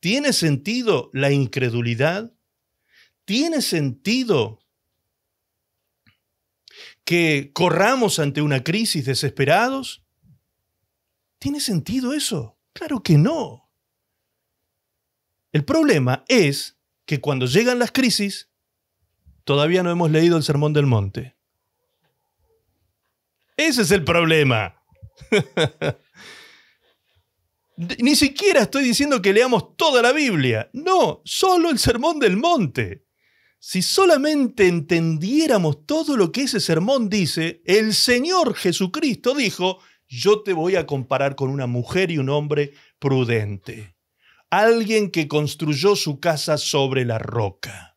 ¿Tiene sentido la incredulidad? ¿Tiene sentido que corramos ante una crisis desesperados? ¿Tiene sentido eso? Claro que no. El problema es que cuando llegan las crisis, todavía no hemos leído el Sermón del Monte. Ese es el problema. Ni siquiera estoy diciendo que leamos toda la Biblia. No, solo el Sermón del Monte. Si solamente entendiéramos todo lo que ese sermón dice, el Señor Jesucristo dijo, yo te voy a comparar con una mujer y un hombre prudente. Alguien que construyó su casa sobre la roca,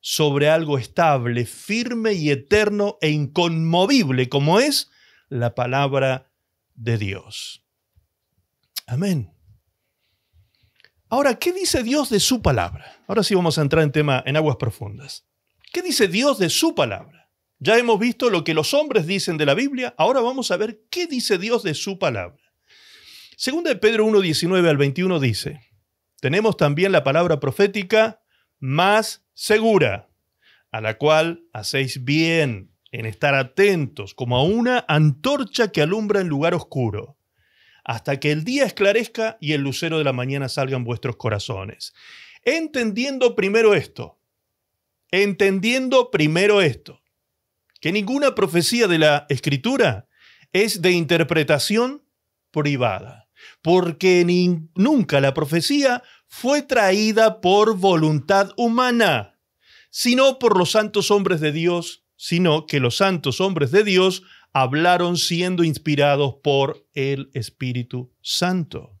sobre algo estable, firme y eterno e inconmovible como es la palabra de Dios. Amén. Ahora, ¿qué dice Dios de su palabra? Ahora sí vamos a entrar en tema en aguas profundas. ¿Qué dice Dios de su palabra? Ya hemos visto lo que los hombres dicen de la Biblia, ahora vamos a ver qué dice Dios de su palabra. Segunda de Pedro 1, 19 al 21 dice, tenemos también la palabra profética más segura, a la cual hacéis bien en estar atentos como a una antorcha que alumbra en lugar oscuro hasta que el día esclarezca y el lucero de la mañana salga en vuestros corazones. Entendiendo primero esto, entendiendo primero esto, que ninguna profecía de la escritura es de interpretación privada, porque nunca la profecía fue traída por voluntad humana, sino por los santos hombres de Dios, sino que los santos hombres de Dios hablaron siendo inspirados por el Espíritu Santo.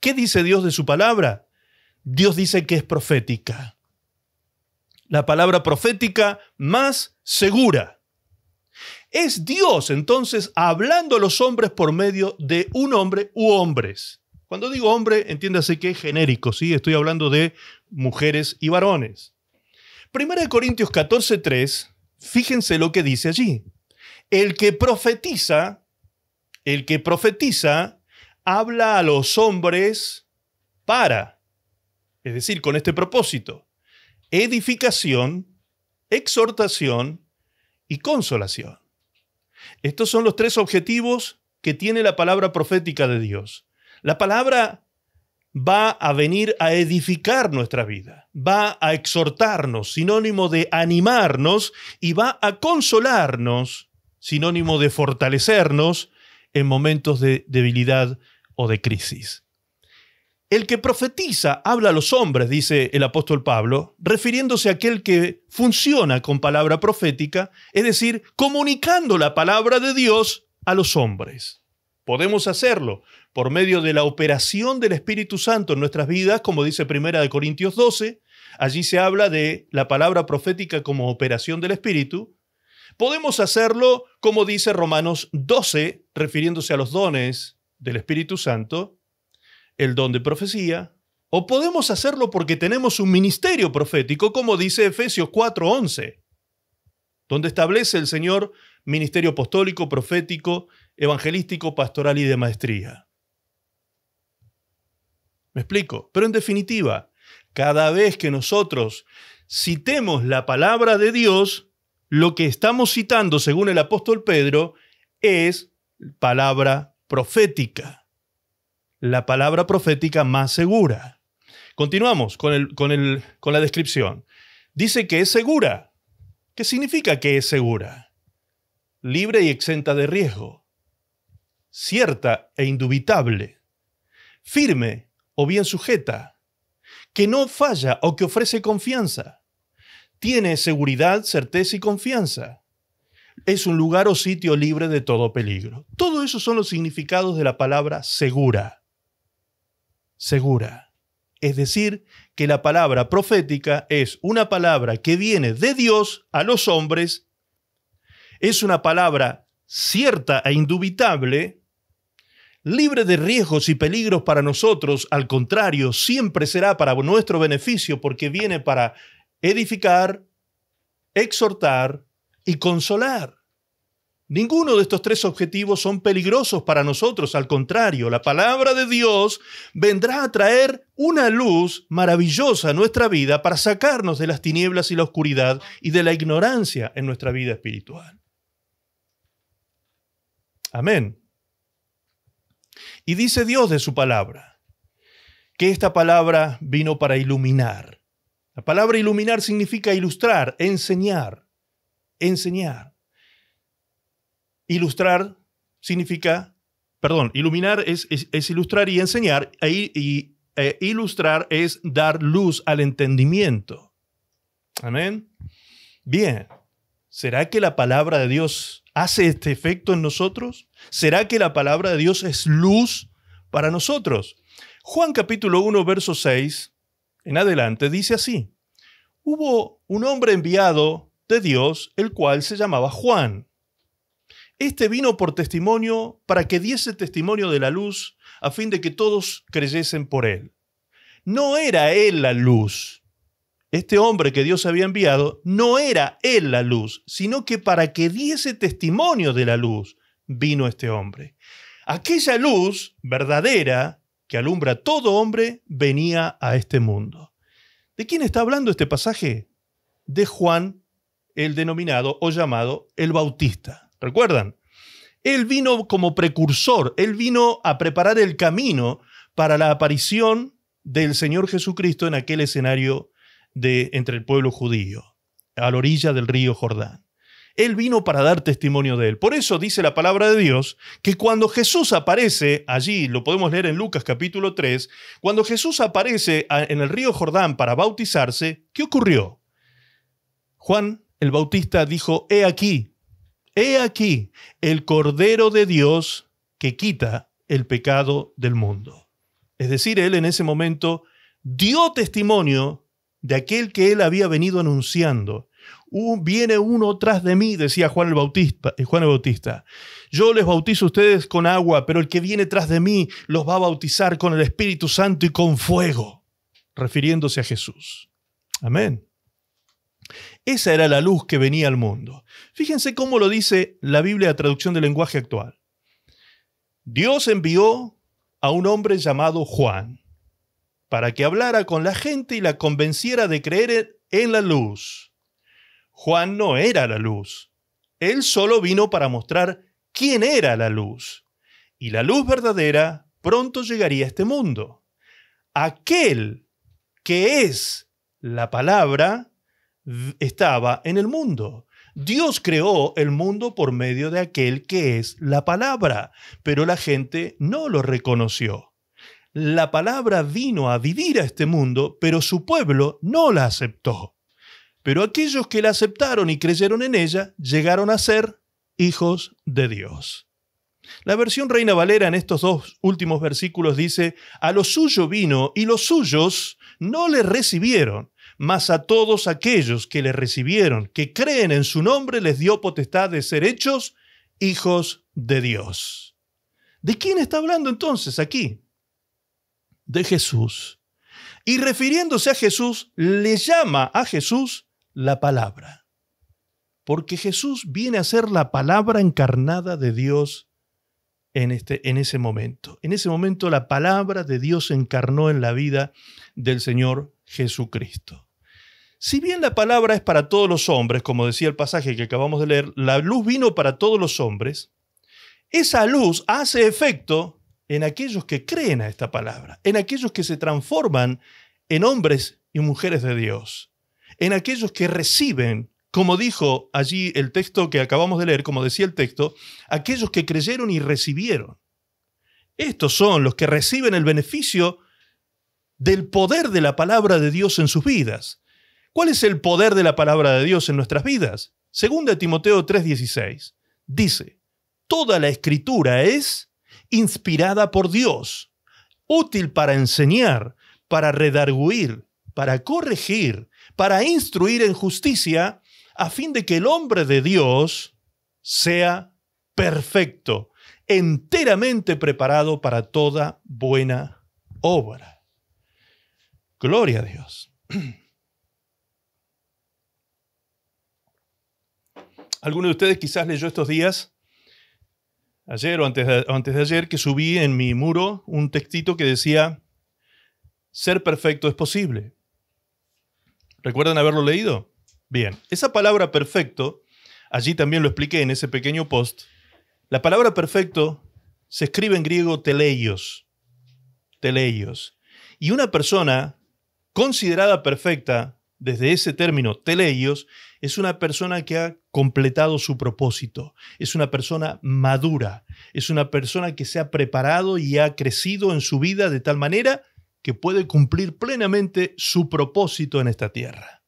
¿Qué dice Dios de su palabra? Dios dice que es profética. La palabra profética más segura. Es Dios entonces hablando a los hombres por medio de un hombre u hombres. Cuando digo hombre, entiéndase que es genérico, ¿sí? Estoy hablando de mujeres y varones. Primera de Corintios 14.3 Fíjense lo que dice allí. El que profetiza, el que profetiza, habla a los hombres para, es decir, con este propósito, edificación, exhortación y consolación. Estos son los tres objetivos que tiene la palabra profética de Dios. La palabra va a venir a edificar nuestra vida, va a exhortarnos, sinónimo de animarnos, y va a consolarnos, sinónimo de fortalecernos en momentos de debilidad o de crisis. El que profetiza habla a los hombres, dice el apóstol Pablo, refiriéndose a aquel que funciona con palabra profética, es decir, comunicando la palabra de Dios a los hombres. Podemos hacerlo por medio de la operación del Espíritu Santo en nuestras vidas, como dice Primera de Corintios 12, allí se habla de la palabra profética como operación del Espíritu, podemos hacerlo como dice Romanos 12, refiriéndose a los dones del Espíritu Santo, el don de profecía, o podemos hacerlo porque tenemos un ministerio profético, como dice Efesios 4:11, donde establece el Señor ministerio apostólico, profético, evangelístico, pastoral y de maestría explico? Pero en definitiva, cada vez que nosotros citemos la palabra de Dios, lo que estamos citando, según el apóstol Pedro, es palabra profética. La palabra profética más segura. Continuamos con, con, con la descripción. Dice que es segura. ¿Qué significa que es segura? Libre y exenta de riesgo. Cierta e indubitable. Firme o bien sujeta, que no falla o que ofrece confianza. Tiene seguridad, certeza y confianza. Es un lugar o sitio libre de todo peligro. Todo eso son los significados de la palabra segura. Segura. Es decir, que la palabra profética es una palabra que viene de Dios a los hombres, es una palabra cierta e indubitable, libre de riesgos y peligros para nosotros, al contrario, siempre será para nuestro beneficio porque viene para edificar, exhortar y consolar. Ninguno de estos tres objetivos son peligrosos para nosotros, al contrario, la palabra de Dios vendrá a traer una luz maravillosa a nuestra vida para sacarnos de las tinieblas y la oscuridad y de la ignorancia en nuestra vida espiritual. Amén. Y dice Dios de su palabra que esta palabra vino para iluminar. La palabra iluminar significa ilustrar, enseñar, enseñar. Ilustrar significa, perdón, iluminar es, ilustrar y enseñar, e, y, e ilustrar es dar luz al entendimiento. Amén. Bien, ¿Será que la palabra de Dios hace este efecto en nosotros? ¿Será que la palabra de Dios es luz para nosotros? Juan capítulo 1, verso 6 en adelante dice así, hubo un hombre enviado de Dios, el cual se llamaba Juan. Este vino por testimonio para que diese testimonio de la luz, a fin de que todos creyesen por él. No era él la luz, este hombre que Dios había enviado, no era él la luz, sino que para que diese testimonio de la luz vino este hombre. Aquella luz verdadera que alumbra a todo hombre venía a este mundo. ¿De quién está hablando este pasaje? De Juan, el denominado o llamado el Bautista. ¿Recuerdan? Él vino como precursor, él vino a preparar el camino para la aparición del Señor Jesucristo en aquel escenario entre el pueblo judío, a la orilla del río Jordán. Él vino para dar testimonio de él. Por eso dice la palabra de Dios que cuando Jesús aparece allí, lo podemos leer en Lucas capítulo 3, cuando Jesús aparece en el río Jordán para bautizarse, ¿qué ocurrió? Juan el Bautista dijo, he aquí, he aquí el Cordero de Dios que quita el pecado del mundo. Es decir, él en ese momento dio testimonio de aquel que él había venido anunciando. viene uno tras de mí, decía Juan el, Bautista, eh, Juan el Bautista. Yo les bautizo a ustedes con agua, pero el que viene tras de mí los va a bautizar con el Espíritu Santo y con fuego, refiriéndose a Jesús. Amén. Esa era la luz que venía al mundo. Fíjense cómo lo dice la Biblia a traducción del lenguaje actual. Dios envió a un hombre llamado Juan para que hablara con la gente y la convenciera de creer en la luz. Juan no era la luz. Él solo vino para mostrar quién era la luz. Y la luz verdadera pronto llegaría a este mundo. Aquel que es la palabra estaba en el mundo. Dios creó el mundo por medio de aquel que es la palabra, pero la gente no lo reconoció la palabra vino a vivir a este mundo, pero su pueblo no la aceptó. Pero aquellos que la aceptaron y creyeron en ella llegaron a ser hijos de Dios. La versión Reina Valera en estos dos últimos versículos dice, a lo suyo vino y los suyos no le recibieron, mas a todos aquellos que le recibieron, que creen en su nombre, les dio potestad de ser hechos hijos de Dios. ¿De quién está hablando entonces aquí? de Jesús. Y refiriéndose a Jesús, le llama a Jesús la palabra. Porque Jesús viene a ser la palabra encarnada de Dios en, este, en ese momento. En ese momento la palabra de Dios se encarnó en la vida del Señor Jesucristo. Si bien la palabra es para todos los hombres, como decía el pasaje que acabamos de leer, la luz vino para todos los hombres, esa luz hace efecto en aquellos que creen a esta palabra, en aquellos que se transforman en hombres y mujeres de Dios, en aquellos que reciben, como dijo allí el texto que acabamos de leer, como decía el texto, aquellos que creyeron y recibieron. Estos son los que reciben el beneficio del poder de la palabra de Dios en sus vidas. ¿Cuál es el poder de la palabra de Dios en nuestras vidas? Según Timoteo 3:16, dice, toda la escritura es inspirada por Dios, útil para enseñar, para redarguir, para corregir, para instruir en justicia, a fin de que el hombre de Dios sea perfecto, enteramente preparado para toda buena obra. Gloria a Dios. Alguno de ustedes quizás leyó estos días ayer o antes de, ayer que subí en mi muro un textito que decía, ser perfecto es posible. ¿Recuerdan haberlo leído? Bien, esa palabra perfecto, allí también lo expliqué en ese pequeño post, la palabra perfecto se escribe en griego teleios, teleios. Y una persona considerada perfecta desde ese término teleios es una persona que ha completado su propósito, es una persona madura, es una persona que se ha preparado y ha crecido en su vida de tal manera que puede cumplir plenamente su propósito en esta tierra.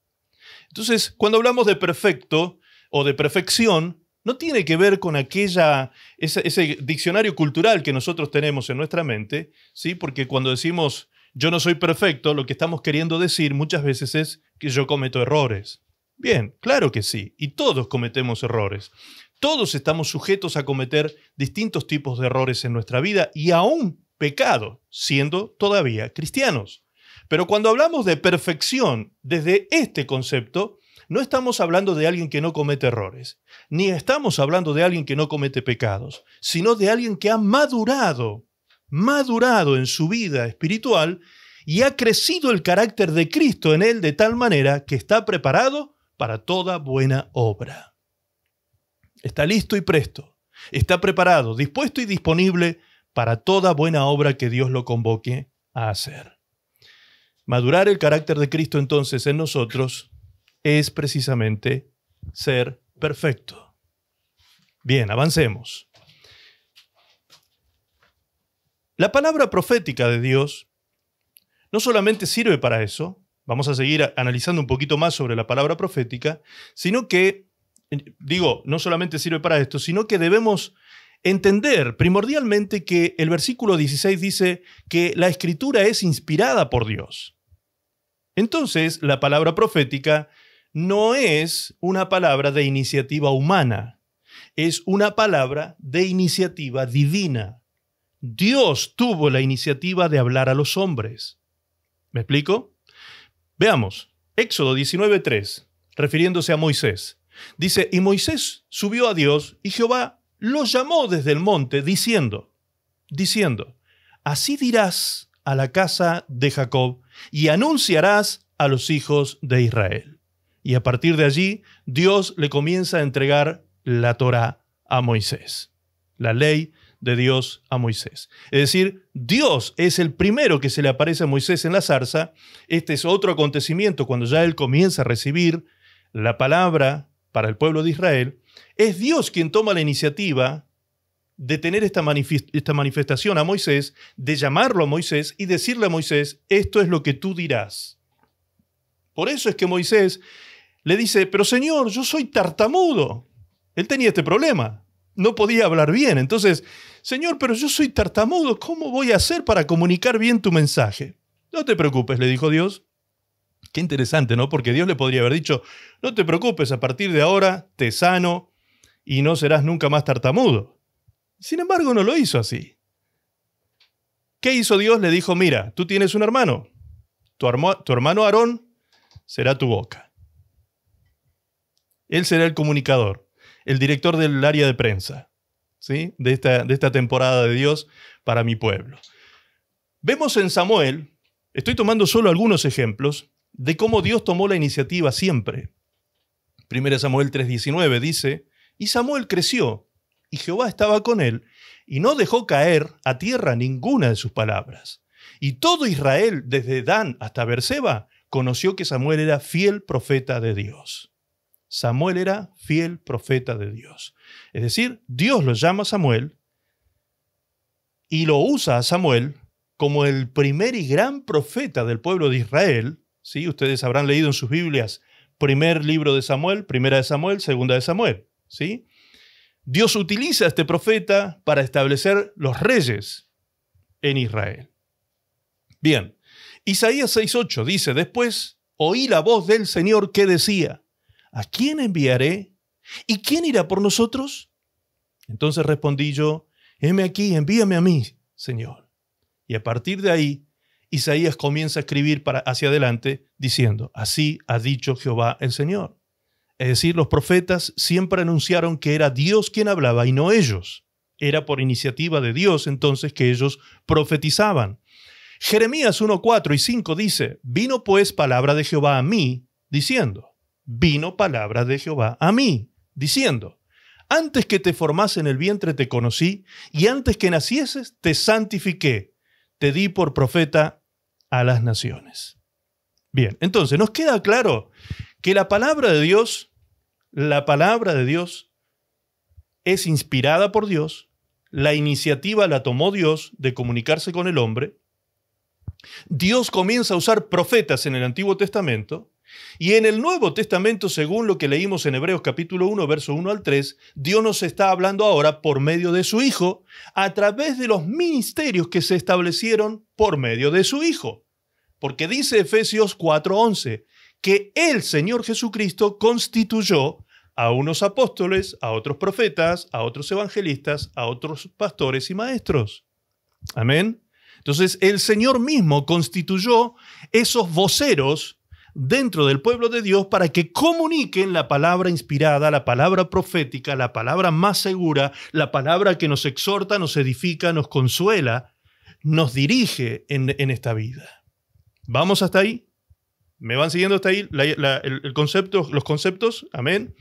Entonces, cuando hablamos de perfecto o de perfección, no tiene que ver con aquella, ese, diccionario cultural que nosotros tenemos en nuestra mente, ¿sí? porque cuando decimos yo no soy perfecto, lo que estamos queriendo decir muchas veces es que yo cometo errores. Bien, claro que sí. Y todos cometemos errores. Todos estamos sujetos a cometer distintos tipos de errores en nuestra vida y aún pecado, siendo todavía cristianos. Pero cuando hablamos de perfección desde este concepto, no estamos hablando de alguien que no comete errores, ni estamos hablando de alguien que no comete pecados, sino de alguien que ha madurado, madurado en su vida espiritual y ha crecido el carácter de Cristo en él de tal manera que está preparado para toda buena obra. Está listo y presto, está preparado, dispuesto y disponible para toda buena obra que Dios lo convoque a hacer. Madurar el carácter de Cristo entonces en nosotros es precisamente ser perfecto. Bien, avancemos. La palabra profética de Dios no solamente sirve para eso, vamos a seguir analizando un poquito más sobre la palabra profética, sino que, digo, no solamente sirve para esto, sino que debemos entender primordialmente que el versículo 16 dice que la escritura es inspirada por Dios. Entonces, la palabra profética no es una palabra de iniciativa humana, es una palabra de iniciativa divina. Dios tuvo la iniciativa de hablar a los hombres. ¿Me explico? Veamos, Éxodo 19.3, refiriéndose a Moisés. Dice, y Moisés subió a Dios y Jehová lo llamó desde el monte diciendo, diciendo, así dirás a la casa de Jacob y anunciarás a los hijos de Israel. Y a partir de allí, Dios le comienza a entregar la Torá a Moisés, la ley de Dios a Moisés. Es decir, Dios es el primero que se le aparece a Moisés en la zarza. Este es otro acontecimiento cuando ya él comienza a recibir la palabra para el pueblo de Israel. Es Dios quien toma la iniciativa de tener esta, manifestación a Moisés, de llamarlo a Moisés y decirle a Moisés, esto es lo que tú dirás. Por eso es que Moisés le dice, pero Señor, yo soy tartamudo. Él tenía este problema no podía hablar bien. Entonces, Señor, pero yo soy tartamudo, ¿cómo voy a hacer para comunicar bien tu mensaje? No te preocupes, le dijo Dios. Qué interesante, ¿no? Porque Dios le podría haber dicho, no te preocupes, a partir de ahora te sano y no serás nunca más tartamudo. Sin embargo, no lo hizo así. ¿Qué hizo Dios? Le dijo, mira, tú tienes un hermano, tu, hermano Aarón será tu boca. Él será el comunicador el director del área de prensa ¿sí? de, esta, de esta temporada de Dios para mi pueblo. Vemos en Samuel, estoy tomando solo algunos ejemplos, de cómo Dios tomó la iniciativa siempre. 1 Samuel 3:19 dice, y Samuel creció, y Jehová estaba con él, y no dejó caer a tierra ninguna de sus palabras. Y todo Israel, desde Dan hasta Berseba, conoció que Samuel era fiel profeta de Dios. Samuel era fiel profeta de Dios. Es decir, Dios lo llama a Samuel y lo usa a Samuel como el primer y gran profeta del pueblo de Israel. ¿sí? Ustedes habrán leído en sus Biblias primer libro de Samuel, primera de Samuel, segunda de Samuel. Dios utiliza a este profeta para establecer los reyes en Israel. Bien, Isaías 6.8 dice, después oí la voz del Señor que decía, ¿a quién enviaré? ¿Y quién irá por nosotros? Entonces respondí yo, heme aquí, envíame a mí, Señor. Y a partir de ahí, Isaías comienza a escribir para hacia adelante diciendo, así ha dicho Jehová el Señor. Es decir, los profetas siempre anunciaron que era Dios quien hablaba y no ellos. Era por iniciativa de Dios entonces que ellos profetizaban. Jeremías 1, y 5 dice, vino pues palabra de Jehová a mí, diciendo, vino palabra de Jehová a mí, diciendo, antes que te formase en el vientre te conocí, y antes que nacieses te santifiqué, te di por profeta a las naciones. Bien, entonces nos queda claro que la palabra de Dios, la palabra de Dios es inspirada por Dios, la iniciativa la tomó Dios de comunicarse con el hombre, Dios comienza a usar profetas en el Antiguo Testamento, y en el Nuevo Testamento, según lo que leímos en Hebreos capítulo 1, verso 1 al 3, Dios nos está hablando ahora por medio de su Hijo, a través de los ministerios que se establecieron por medio de su Hijo. Porque dice Efesios 4:11, que el Señor Jesucristo constituyó a unos apóstoles, a otros profetas, a otros evangelistas, a otros pastores y maestros. Amén. Entonces el Señor mismo constituyó esos voceros dentro del pueblo de Dios para que comuniquen la palabra inspirada, la palabra profética, la palabra más segura, la palabra que nos exhorta, nos edifica, nos consuela, nos dirige en, esta vida. ¿Vamos hasta ahí? ¿Me van siguiendo hasta ahí el, concepto, los conceptos? Amén.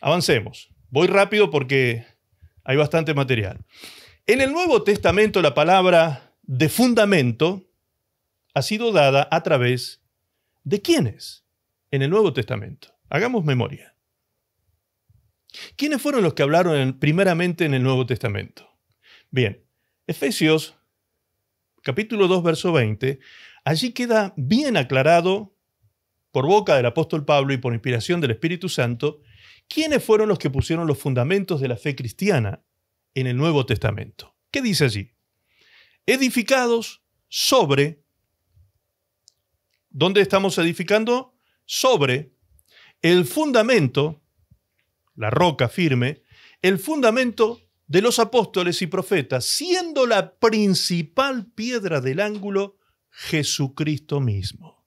Avancemos. Voy rápido porque hay bastante material. En el Nuevo Testamento la palabra de fundamento ha sido dada a través ¿De quiénes? En el Nuevo Testamento. Hagamos memoria. ¿Quiénes fueron los que hablaron primeramente en el Nuevo Testamento? Bien, Efesios capítulo 2, verso 20, allí queda bien aclarado por boca del apóstol Pablo y por inspiración del Espíritu Santo, quiénes fueron los que pusieron los fundamentos de la fe cristiana en el Nuevo Testamento. ¿Qué dice allí? Edificados sobre ¿Dónde estamos edificando? Sobre el fundamento, la roca firme, el fundamento de los apóstoles y profetas, siendo la principal piedra del ángulo Jesucristo mismo.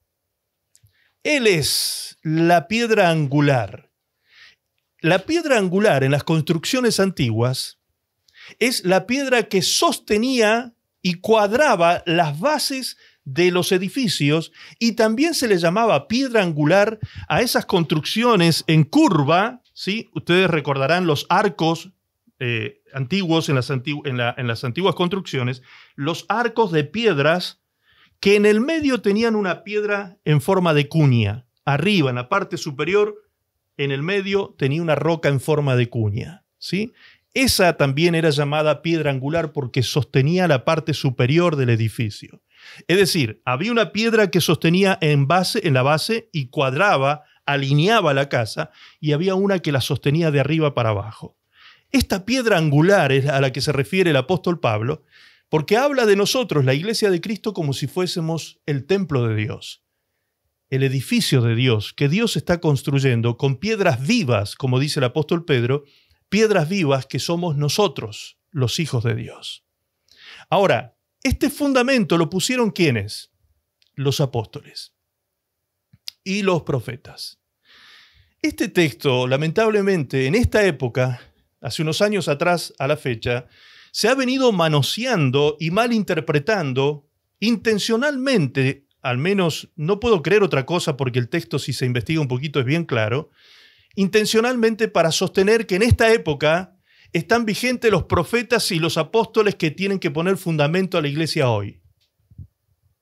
Él es la piedra angular. La piedra angular en las construcciones antiguas es la piedra que sostenía y cuadraba las bases de los edificios y también se le llamaba piedra angular a esas construcciones en curva, ¿sí? Ustedes recordarán los arcos eh, antiguos en las, las antiguas construcciones, los arcos de piedras que en el medio tenían una piedra en forma de cuña. Arriba, en la parte superior, en el medio tenía una roca en forma de cuña, ¿sí? Esa también era llamada piedra angular porque sostenía la parte superior del edificio. Es decir, había una piedra que sostenía en, base, en la base y cuadraba, alineaba la casa, y había una que la sostenía de arriba para abajo. Esta piedra angular es a la que se refiere el apóstol Pablo, porque habla de nosotros, la iglesia de Cristo, como si fuésemos el templo de Dios, el edificio de Dios, que Dios está construyendo con piedras vivas, como dice el apóstol Pedro, piedras vivas que somos nosotros, los hijos de Dios. Ahora, este fundamento lo pusieron quienes? Los apóstoles y los profetas. Este texto, lamentablemente, en esta época, hace unos años atrás a la fecha, se ha venido manoseando y malinterpretando intencionalmente, al menos no puedo creer otra cosa porque el texto si se investiga un poquito es bien claro, intencionalmente para sostener que en esta época están vigentes los profetas y los apóstoles que tienen que poner fundamento a la iglesia hoy.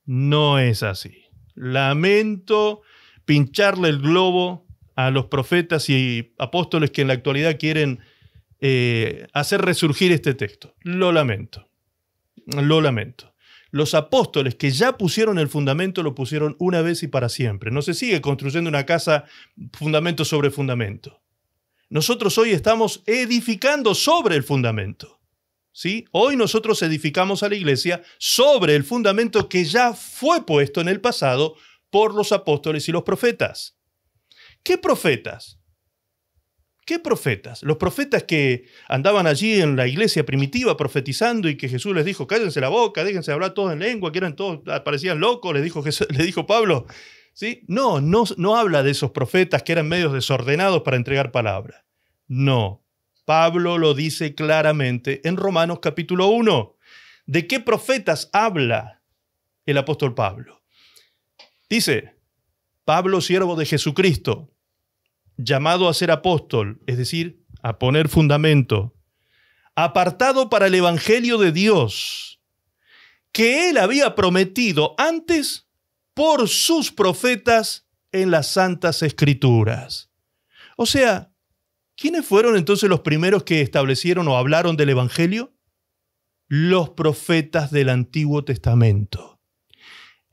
No es así. Lamento pincharle el globo a los profetas y apóstoles que en la actualidad quieren eh, hacer resurgir este texto. Lo lamento. Lo lamento. Los apóstoles que ya pusieron el fundamento lo pusieron una vez y para siempre. No se sigue construyendo una casa fundamento sobre fundamento. Nosotros hoy estamos edificando sobre el fundamento. ¿Sí? Hoy nosotros edificamos a la iglesia sobre el fundamento que ya fue puesto en el pasado por los apóstoles y los profetas. ¿Qué profetas? ¿Qué profetas? Los profetas que andaban allí en la iglesia primitiva profetizando y que Jesús les dijo, cállense la boca, déjense hablar todos en lengua, que eran todos, parecían locos, le dijo, Jesús, les dijo Pablo. No, no, no habla de esos profetas que eran medios desordenados para entregar palabra. No, Pablo lo dice claramente en Romanos capítulo 1. ¿De qué profetas habla el apóstol Pablo? Dice, Pablo, siervo de Jesucristo, llamado a ser apóstol, es decir, a poner fundamento, apartado para el Evangelio de Dios, que él había prometido antes por sus profetas en las santas escrituras. O sea, ¿quiénes fueron entonces los primeros que establecieron o hablaron del Evangelio? Los profetas del Antiguo Testamento.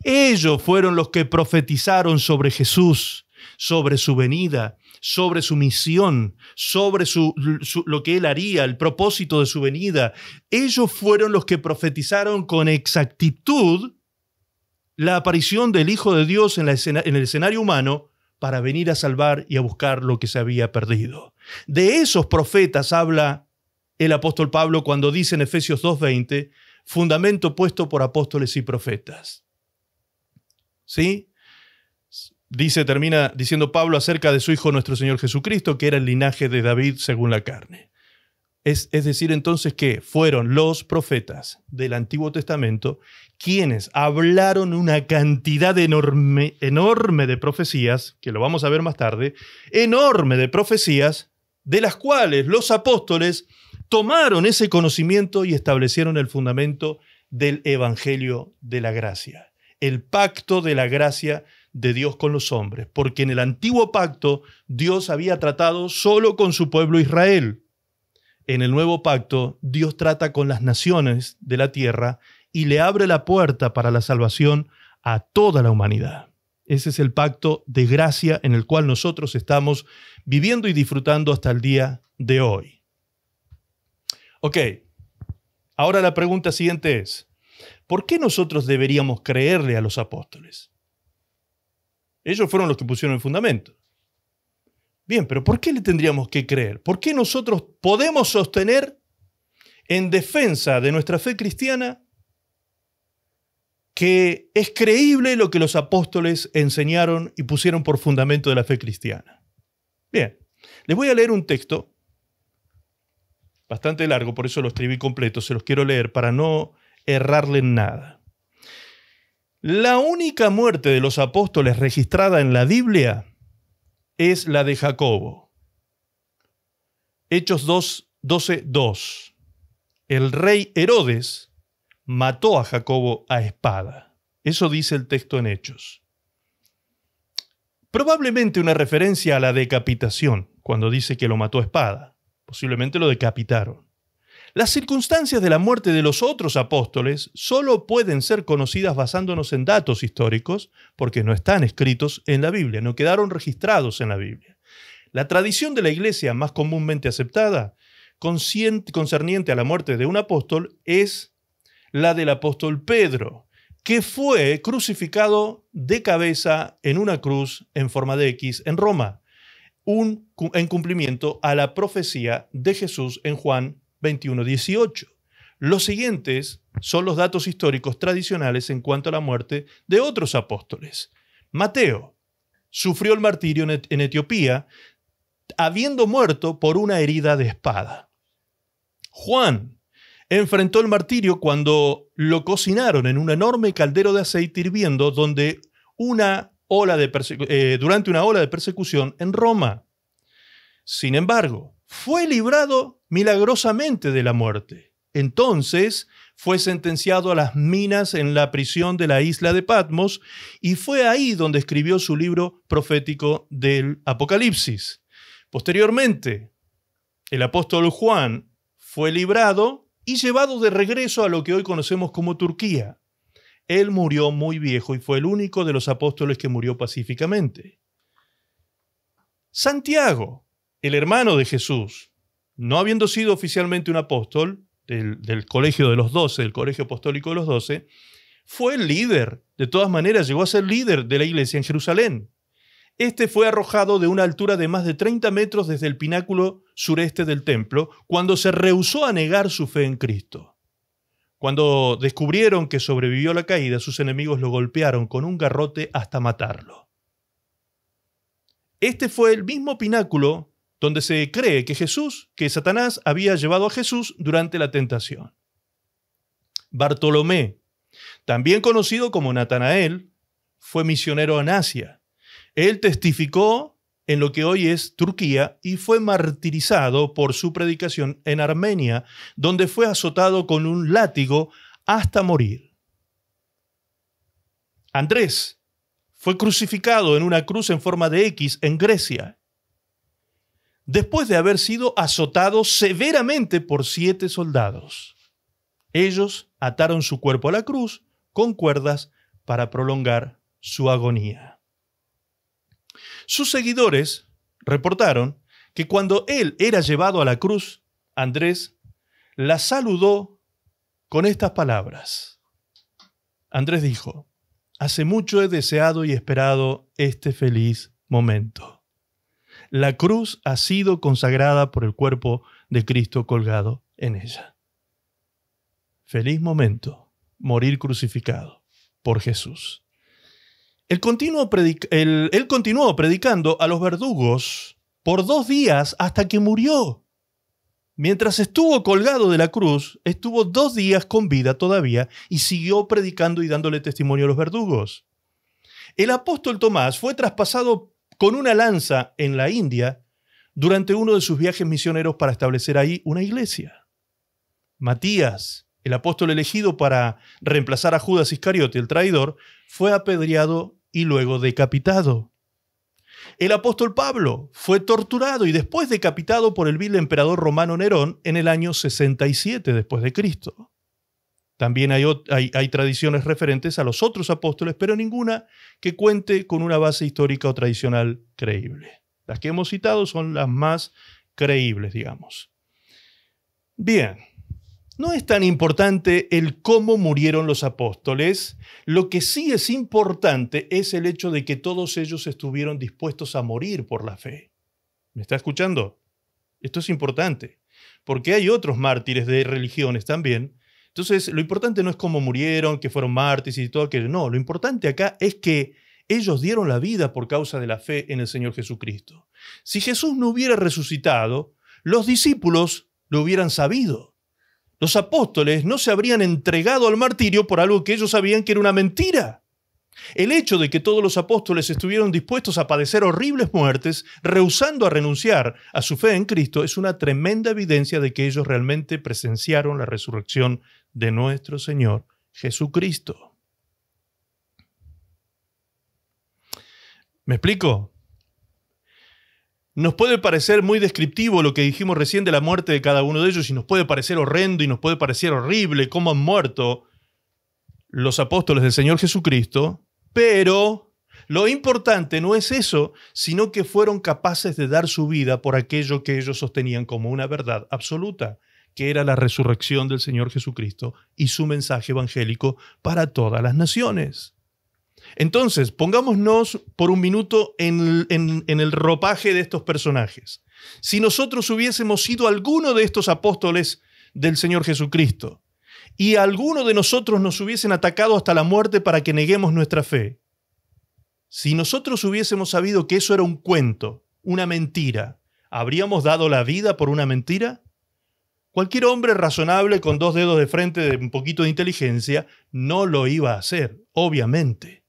Ellos fueron los que profetizaron sobre Jesús, sobre su venida, sobre su misión, sobre su, lo que él haría, el propósito de su venida. Ellos fueron los que profetizaron con exactitud la aparición del Hijo de Dios en, el escenario humano para venir a salvar y a buscar lo que se había perdido. De esos profetas habla el apóstol Pablo cuando dice en Efesios 2.20, fundamento puesto por apóstoles y profetas. ¿Sí? Dice, termina diciendo Pablo acerca de su Hijo nuestro Señor Jesucristo, que era el linaje de David según la carne. Es, es decir, entonces que fueron los profetas del Antiguo Testamento quienes hablaron una cantidad enorme, enorme de profecías, que lo vamos a ver más tarde, enorme de profecías, de las cuales los apóstoles tomaron ese conocimiento y establecieron el fundamento del Evangelio de la Gracia, el pacto de la gracia de Dios con los hombres, porque en el antiguo pacto Dios había tratado solo con su pueblo Israel. En el nuevo pacto Dios trata con las naciones de la tierra y le abre la puerta para la salvación a toda la humanidad. Ese es el pacto de gracia en el cual nosotros estamos viviendo y disfrutando hasta el día de hoy. Ok, ahora la pregunta siguiente es, ¿por qué nosotros deberíamos creerle a los apóstoles? Ellos fueron los que pusieron el fundamento. Bien, pero ¿por qué le tendríamos que creer? ¿Por qué nosotros podemos sostener en defensa de nuestra fe cristiana que es creíble lo que los apóstoles enseñaron y pusieron por fundamento de la fe cristiana. Bien, les voy a leer un texto bastante largo, por eso lo escribí completo, se los quiero leer para no errarle en nada. La única muerte de los apóstoles registrada en la Biblia es la de Jacobo. Hechos 2, 12, El rey Herodes mató a Jacobo a espada. Eso dice el texto en Hechos. Probablemente una referencia a la decapitación, cuando dice que lo mató a espada. Posiblemente lo decapitaron. Las circunstancias de la muerte de los otros apóstoles solo pueden ser conocidas basándonos en datos históricos, porque no están escritos en la Biblia, no quedaron registrados en la Biblia. La tradición de la Iglesia más comúnmente aceptada, concerniente a la muerte de un apóstol, es la del apóstol Pedro, que fue crucificado de cabeza en una cruz en forma de X en Roma, un, en cumplimiento a la profecía de Jesús en Juan 21, 18. Los siguientes son los datos históricos tradicionales en cuanto a la muerte de otros apóstoles. Mateo sufrió el martirio en Etiopía, habiendo muerto por una herida de espada. Juan enfrentó el martirio cuando lo cocinaron en un enorme caldero de aceite hirviendo donde una ola de eh, durante una ola de persecución en Roma. Sin embargo, fue librado milagrosamente de la muerte. Entonces fue sentenciado a las minas en la prisión de la isla de Patmos y fue ahí donde escribió su libro profético del Apocalipsis. Posteriormente, el apóstol Juan fue librado y llevado de regreso a lo que hoy conocemos como Turquía. Él murió muy viejo y fue el único de los apóstoles que murió pacíficamente. Santiago, el hermano de Jesús, no habiendo sido oficialmente un apóstol del, colegio de los doce, del colegio apostólico de los doce, fue el líder, de todas maneras llegó a ser líder de la iglesia en Jerusalén. Este fue arrojado de una altura de más de 30 metros desde el pináculo sureste del templo cuando se rehusó a negar su fe en Cristo. Cuando descubrieron que sobrevivió la caída, sus enemigos lo golpearon con un garrote hasta matarlo. Este fue el mismo pináculo donde se cree que Jesús, que Satanás había llevado a Jesús durante la tentación. Bartolomé, también conocido como Natanael, fue misionero en Asia. Él testificó en lo que hoy es Turquía y fue martirizado por su predicación en Armenia, donde fue azotado con un látigo hasta morir. Andrés fue crucificado en una cruz en forma de X en Grecia, después de haber sido azotado severamente por siete soldados. Ellos ataron su cuerpo a la cruz con cuerdas para prolongar su agonía. Sus seguidores reportaron que cuando él era llevado a la cruz, Andrés la saludó con estas palabras. Andrés dijo, hace mucho he deseado y esperado este feliz momento. La cruz ha sido consagrada por el cuerpo de Cristo colgado en ella. Feliz momento, morir crucificado por Jesús. El él continuó predicando a los verdugos por dos días hasta que murió. Mientras estuvo colgado de la cruz, estuvo dos días con vida todavía y siguió predicando y dándole testimonio a los verdugos. El apóstol Tomás fue traspasado con una lanza en la India durante uno de sus viajes misioneros para establecer ahí una iglesia. Matías, el apóstol elegido para reemplazar a Judas Iscariote, el traidor, fue apedreado y luego decapitado. El apóstol Pablo fue torturado y después decapitado por el vil emperador romano Nerón en el año 67 después de Cristo. También hay, hay, tradiciones referentes a los otros apóstoles, pero ninguna que cuente con una base histórica o tradicional creíble. Las que hemos citado son las más creíbles, digamos. Bien, no es tan importante el cómo murieron los apóstoles, lo que sí es importante es el hecho de que todos ellos estuvieron dispuestos a morir por la fe. ¿Me está escuchando? Esto es importante, porque hay otros mártires de religiones también. Entonces, lo importante no es cómo murieron, que fueron mártires y todo aquello. No, lo importante acá es que ellos dieron la vida por causa de la fe en el Señor Jesucristo. Si Jesús no hubiera resucitado, los discípulos lo hubieran sabido los apóstoles no se habrían entregado al martirio por algo que ellos sabían que era una mentira. El hecho de que todos los apóstoles estuvieron dispuestos a padecer horribles muertes, rehusando a renunciar a su fe en Cristo, es una tremenda evidencia de que ellos realmente presenciaron la resurrección de nuestro Señor Jesucristo. ¿Me explico? Nos puede parecer muy descriptivo lo que dijimos recién de la muerte de cada uno de ellos y nos puede parecer horrendo y nos puede parecer horrible cómo han muerto los apóstoles del Señor Jesucristo, pero lo importante no es eso, sino que fueron capaces de dar su vida por aquello que ellos sostenían como una verdad absoluta, que era la resurrección del Señor Jesucristo y su mensaje evangélico para todas las naciones. Entonces, pongámonos por un minuto en, el ropaje de estos personajes. Si nosotros hubiésemos sido alguno de estos apóstoles del Señor Jesucristo y alguno de nosotros nos hubiesen atacado hasta la muerte para que neguemos nuestra fe, si nosotros hubiésemos sabido que eso era un cuento, una mentira, ¿habríamos dado la vida por una mentira? Cualquier hombre razonable con dos dedos de frente de un poquito de inteligencia no lo iba a hacer, obviamente.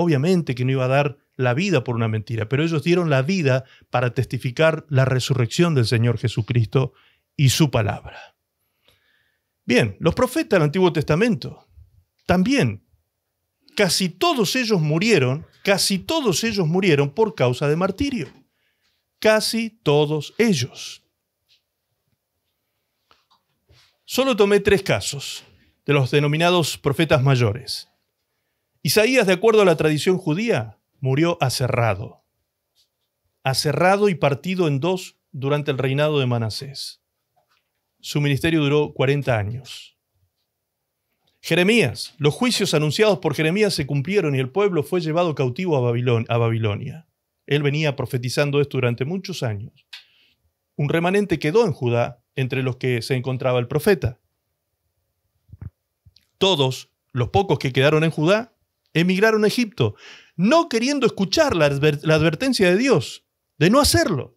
Obviamente que no iba a dar la vida por una mentira, pero ellos dieron la vida para testificar la resurrección del Señor Jesucristo y su palabra. Bien, los profetas del Antiguo Testamento también. Casi todos ellos murieron, casi todos ellos murieron por causa de martirio. Casi todos ellos. Solo tomé tres casos de los denominados profetas mayores. Isaías, de acuerdo a la tradición judía, murió aserrado, aserrado y partido en dos durante el reinado de Manasés. Su ministerio duró 40 años. Jeremías, los juicios anunciados por Jeremías se cumplieron y el pueblo fue llevado cautivo a, a Babilonia. Él venía profetizando esto durante muchos años. Un remanente quedó en Judá entre los que se encontraba el profeta. Todos, los pocos que quedaron en Judá, emigraron a Egipto, no queriendo escuchar la, advertencia de Dios de no hacerlo.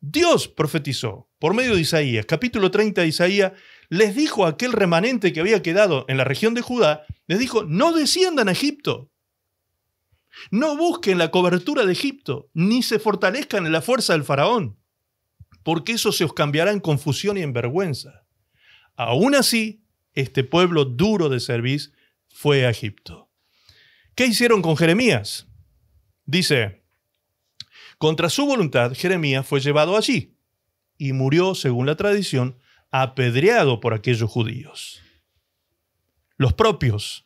Dios profetizó por medio de Isaías, capítulo 30 de Isaías, les dijo a aquel remanente que había quedado en la región de Judá, les dijo, no desciendan a Egipto, no busquen la cobertura de Egipto, ni se fortalezcan en la fuerza del faraón, porque eso se os cambiará en confusión y en vergüenza. Aún así, este pueblo duro de serviz fue a Egipto. ¿Qué hicieron con Jeremías? Dice, contra su voluntad, Jeremías fue llevado allí y murió, según la tradición, apedreado por aquellos judíos. Los propios,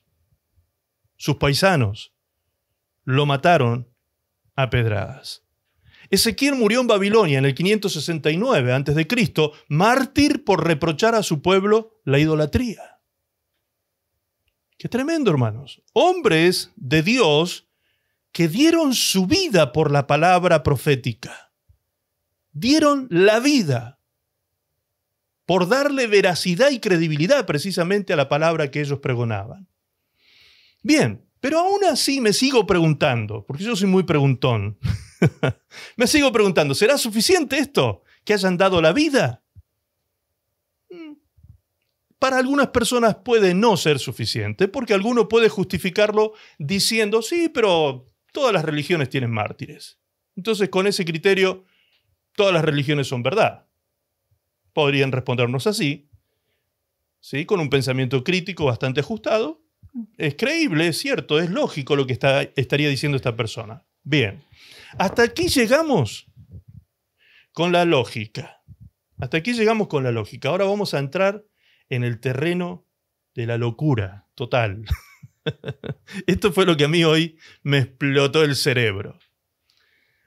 sus paisanos, lo mataron a pedradas. Ezequiel murió en Babilonia en el 569 a.C., mártir por reprochar a su pueblo la idolatría. Qué tremendo, hermanos. Hombres de Dios que dieron su vida por la palabra profética. Dieron la vida por darle veracidad y credibilidad precisamente a la palabra que ellos pregonaban. Bien, pero aún así me sigo preguntando, porque yo soy muy preguntón, me sigo preguntando, ¿será suficiente esto? ¿Que hayan dado la vida? para algunas personas puede no ser suficiente, porque alguno puede justificarlo diciendo, sí, pero todas las religiones tienen mártires. Entonces, con ese criterio, todas las religiones son verdad. Podrían respondernos así, ¿sí? con un pensamiento crítico bastante ajustado. Mm. Es creíble, es cierto, es lógico lo que estaría diciendo esta persona. Bien, hasta aquí llegamos con la lógica. Hasta aquí llegamos con la lógica. Ahora vamos a entrar en el terreno de la locura total. Esto fue lo que a mí hoy me explotó el cerebro.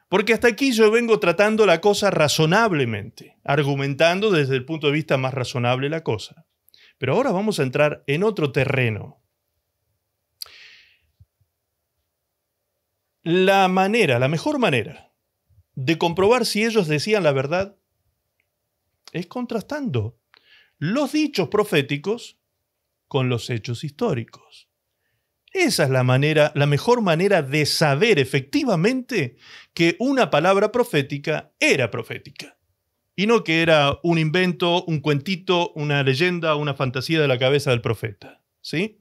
Porque hasta aquí yo vengo tratando la cosa razonablemente, argumentando desde el punto de vista más razonable la cosa. Pero ahora vamos a entrar en otro terreno. La manera, la mejor manera de comprobar si ellos decían la verdad es contrastando los dichos proféticos con los hechos históricos. Esa es la manera, la mejor manera de saber efectivamente que una palabra profética era profética y no que era un invento, un cuentito, una leyenda, una fantasía de la cabeza del profeta, ¿sí?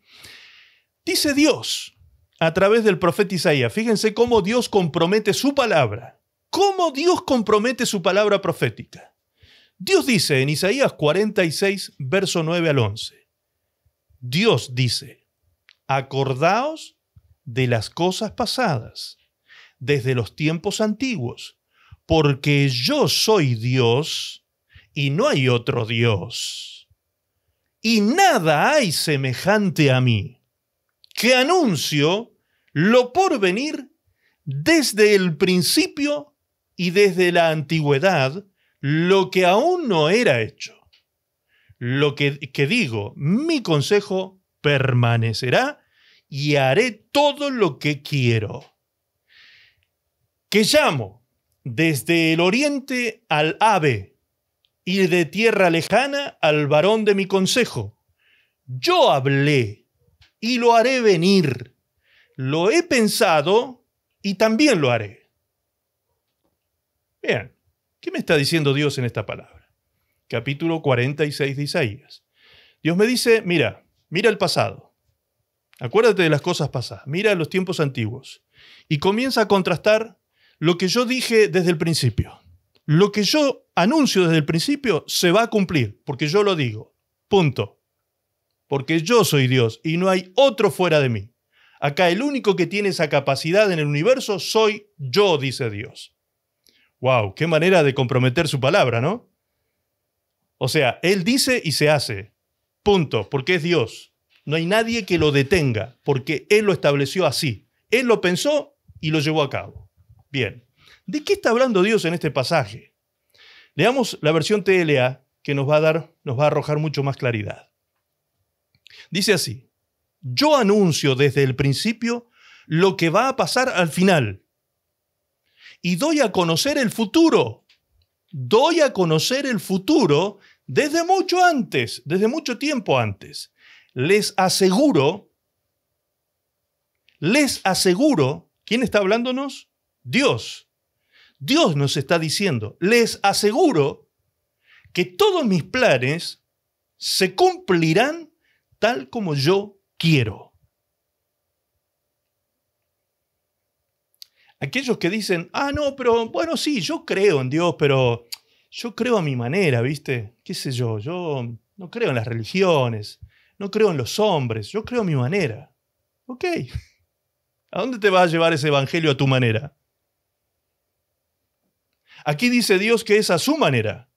Dice Dios a través del profeta Isaías, fíjense cómo Dios compromete su palabra. ¿Cómo Dios compromete su palabra profética? Dios dice en Isaías 46, verso 9 al 11, Dios dice, acordaos de las cosas pasadas, desde los tiempos antiguos, porque yo soy Dios y no hay otro Dios. Y nada hay semejante a mí, que anuncio lo por venir desde el principio y desde la antigüedad, lo que aún no era hecho. Lo que, digo, mi consejo permanecerá y haré todo lo que quiero. Que llamo desde el oriente al ave y de tierra lejana al varón de mi consejo. Yo hablé y lo haré venir. Lo he pensado y también lo haré. Bien. ¿Qué me está diciendo Dios en esta palabra? Capítulo 46 de Isaías. Dios me dice, mira, mira el pasado. Acuérdate de las cosas pasadas, mira los tiempos antiguos y comienza a contrastar lo que yo dije desde el principio. Lo que yo anuncio desde el principio se va a cumplir, porque yo lo digo. Punto. Porque yo soy Dios y no hay otro fuera de mí. Acá el único que tiene esa capacidad en el universo soy yo, dice Dios. Wow, qué manera de comprometer su palabra, ¿no? O sea, él dice y se hace. Punto, porque es Dios. No hay nadie que lo detenga, porque él lo estableció así. Él lo pensó y lo llevó a cabo. Bien. ¿De qué está hablando Dios en este pasaje? Leamos la versión TLA que nos va a dar, nos va a arrojar mucho más claridad. Dice así: Yo anuncio desde el principio lo que va a pasar al final y doy a conocer el futuro. Doy a conocer el futuro desde mucho antes, desde mucho tiempo antes. Les aseguro, les aseguro, ¿quién está hablándonos? Dios. Dios nos está diciendo, les aseguro que todos mis planes se cumplirán tal como yo quiero. aquellos que dicen, ah, no, pero bueno, sí, yo creo en Dios, pero yo creo a mi manera, ¿viste? ¿Qué sé yo? Yo no creo en las religiones, no creo en los hombres, yo creo a mi manera. Ok. ¿A dónde te va a llevar ese evangelio a tu manera? Aquí dice Dios que es a su manera.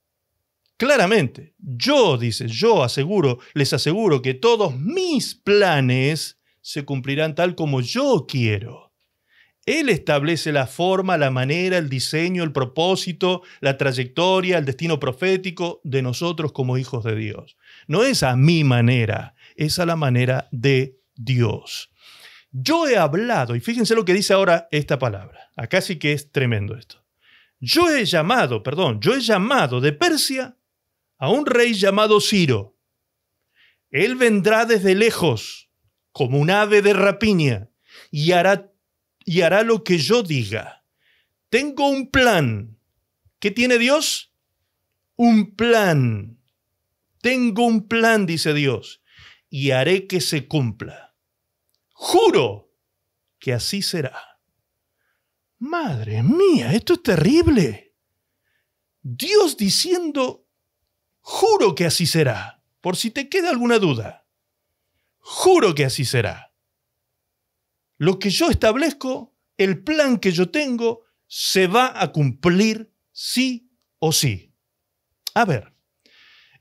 Claramente, yo, dice, yo aseguro, les aseguro que todos mis planes se cumplirán tal como yo quiero. Él establece la forma, la manera, el diseño, el propósito, la trayectoria, el destino profético de nosotros como hijos de Dios. No es a mi manera, es a la manera de Dios. Yo he hablado, y fíjense lo que dice ahora esta palabra. Acá sí que es tremendo esto. Yo he llamado, perdón, yo he llamado de Persia a un rey llamado Ciro. Él vendrá desde lejos, como un ave de rapiña, y hará y hará lo que yo diga. Tengo un plan. ¿Qué tiene Dios? Un plan. Tengo un plan, dice Dios, y haré que se cumpla. Juro que así será. Madre mía, esto es terrible. Dios diciendo, juro que así será, por si te queda alguna duda. Juro que así será lo que yo establezco, el plan que yo tengo, se va a cumplir sí o sí. A ver,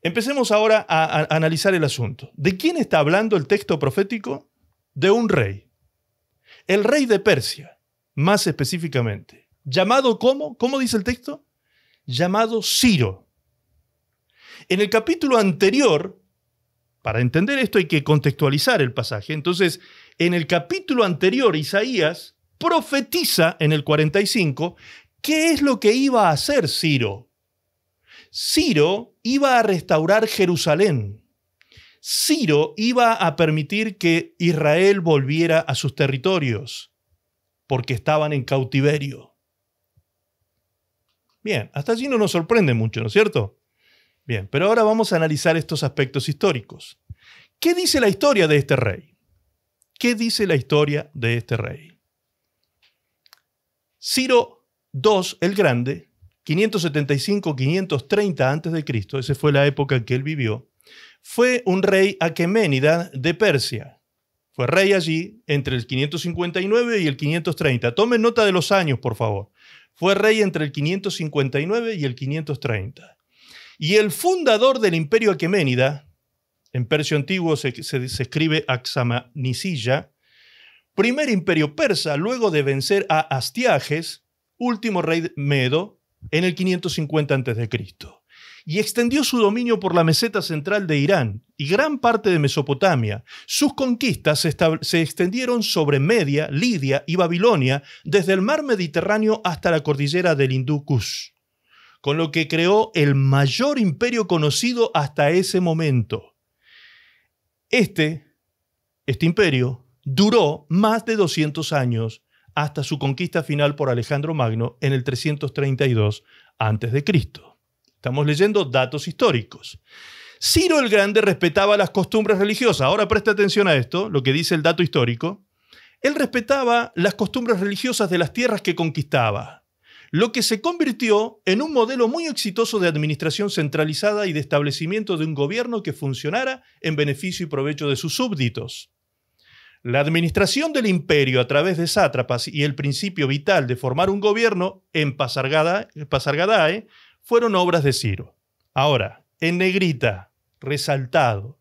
empecemos ahora a, analizar el asunto. ¿De quién está hablando el texto profético? De un rey. El rey de Persia, más específicamente. ¿Llamado cómo? ¿Cómo dice el texto? Llamado Ciro. En el capítulo anterior, para entender esto hay que contextualizar el pasaje. Entonces, en el capítulo anterior, Isaías profetiza en el 45 qué es lo que iba a hacer Ciro. Ciro iba a restaurar Jerusalén. Ciro iba a permitir que Israel volviera a sus territorios, porque estaban en cautiverio. Bien, hasta allí no nos sorprende mucho, ¿no es cierto? Bien, pero ahora vamos a analizar estos aspectos históricos. ¿Qué dice la historia de este rey? ¿Qué dice la historia de este rey? Ciro II el Grande, 575-530 a.C., esa fue la época en que él vivió, fue un rey aqueménida de Persia. Fue rey allí entre el 559 y el 530. Tomen nota de los años, por favor. Fue rey entre el 559 y el 530. Y el fundador del imperio aqueménida, en persio antiguo se, se, escribe primer imperio persa, luego de vencer a Astiages, último rey Medo, en el 550 a.C., y extendió su dominio por la meseta central de Irán y gran parte de Mesopotamia. Sus conquistas se, se extendieron sobre Media, Lidia y Babilonia, desde el mar Mediterráneo hasta la cordillera del Hindú con lo que creó el mayor imperio conocido hasta ese momento este, este imperio duró más de 200 años hasta su conquista final por Alejandro Magno en el 332 a.C. Estamos leyendo datos históricos. Ciro el Grande respetaba las costumbres religiosas. Ahora presta atención a esto, lo que dice el dato histórico. Él respetaba las costumbres religiosas de las tierras que conquistaba lo que se convirtió en un modelo muy exitoso de administración centralizada y de establecimiento de un gobierno que funcionara en beneficio y provecho de sus súbditos. La administración del imperio a través de sátrapas y el principio vital de formar un gobierno en Pasargadae fueron obras de Ciro. Ahora, en negrita, resaltado,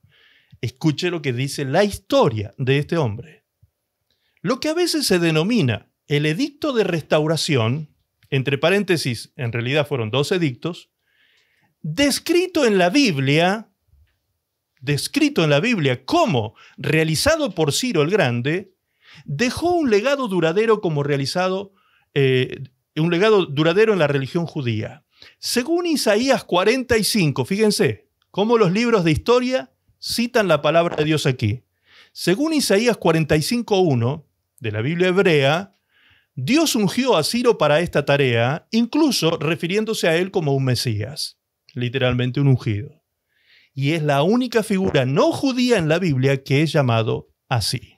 escuche lo que dice la historia de este hombre. Lo que a veces se denomina el edicto de restauración entre paréntesis, en realidad fueron dos edictos, descrito en la Biblia, descrito en la Biblia como realizado por Ciro el Grande, dejó un legado duradero como realizado, eh, un legado duradero en la religión judía. Según Isaías 45, fíjense cómo los libros de historia citan la palabra de Dios aquí. Según Isaías 45.1 de la Biblia hebrea, Dios ungió a Ciro para esta tarea, incluso refiriéndose a él como un Mesías, literalmente un ungido. Y es la única figura no judía en la Biblia que es llamado así.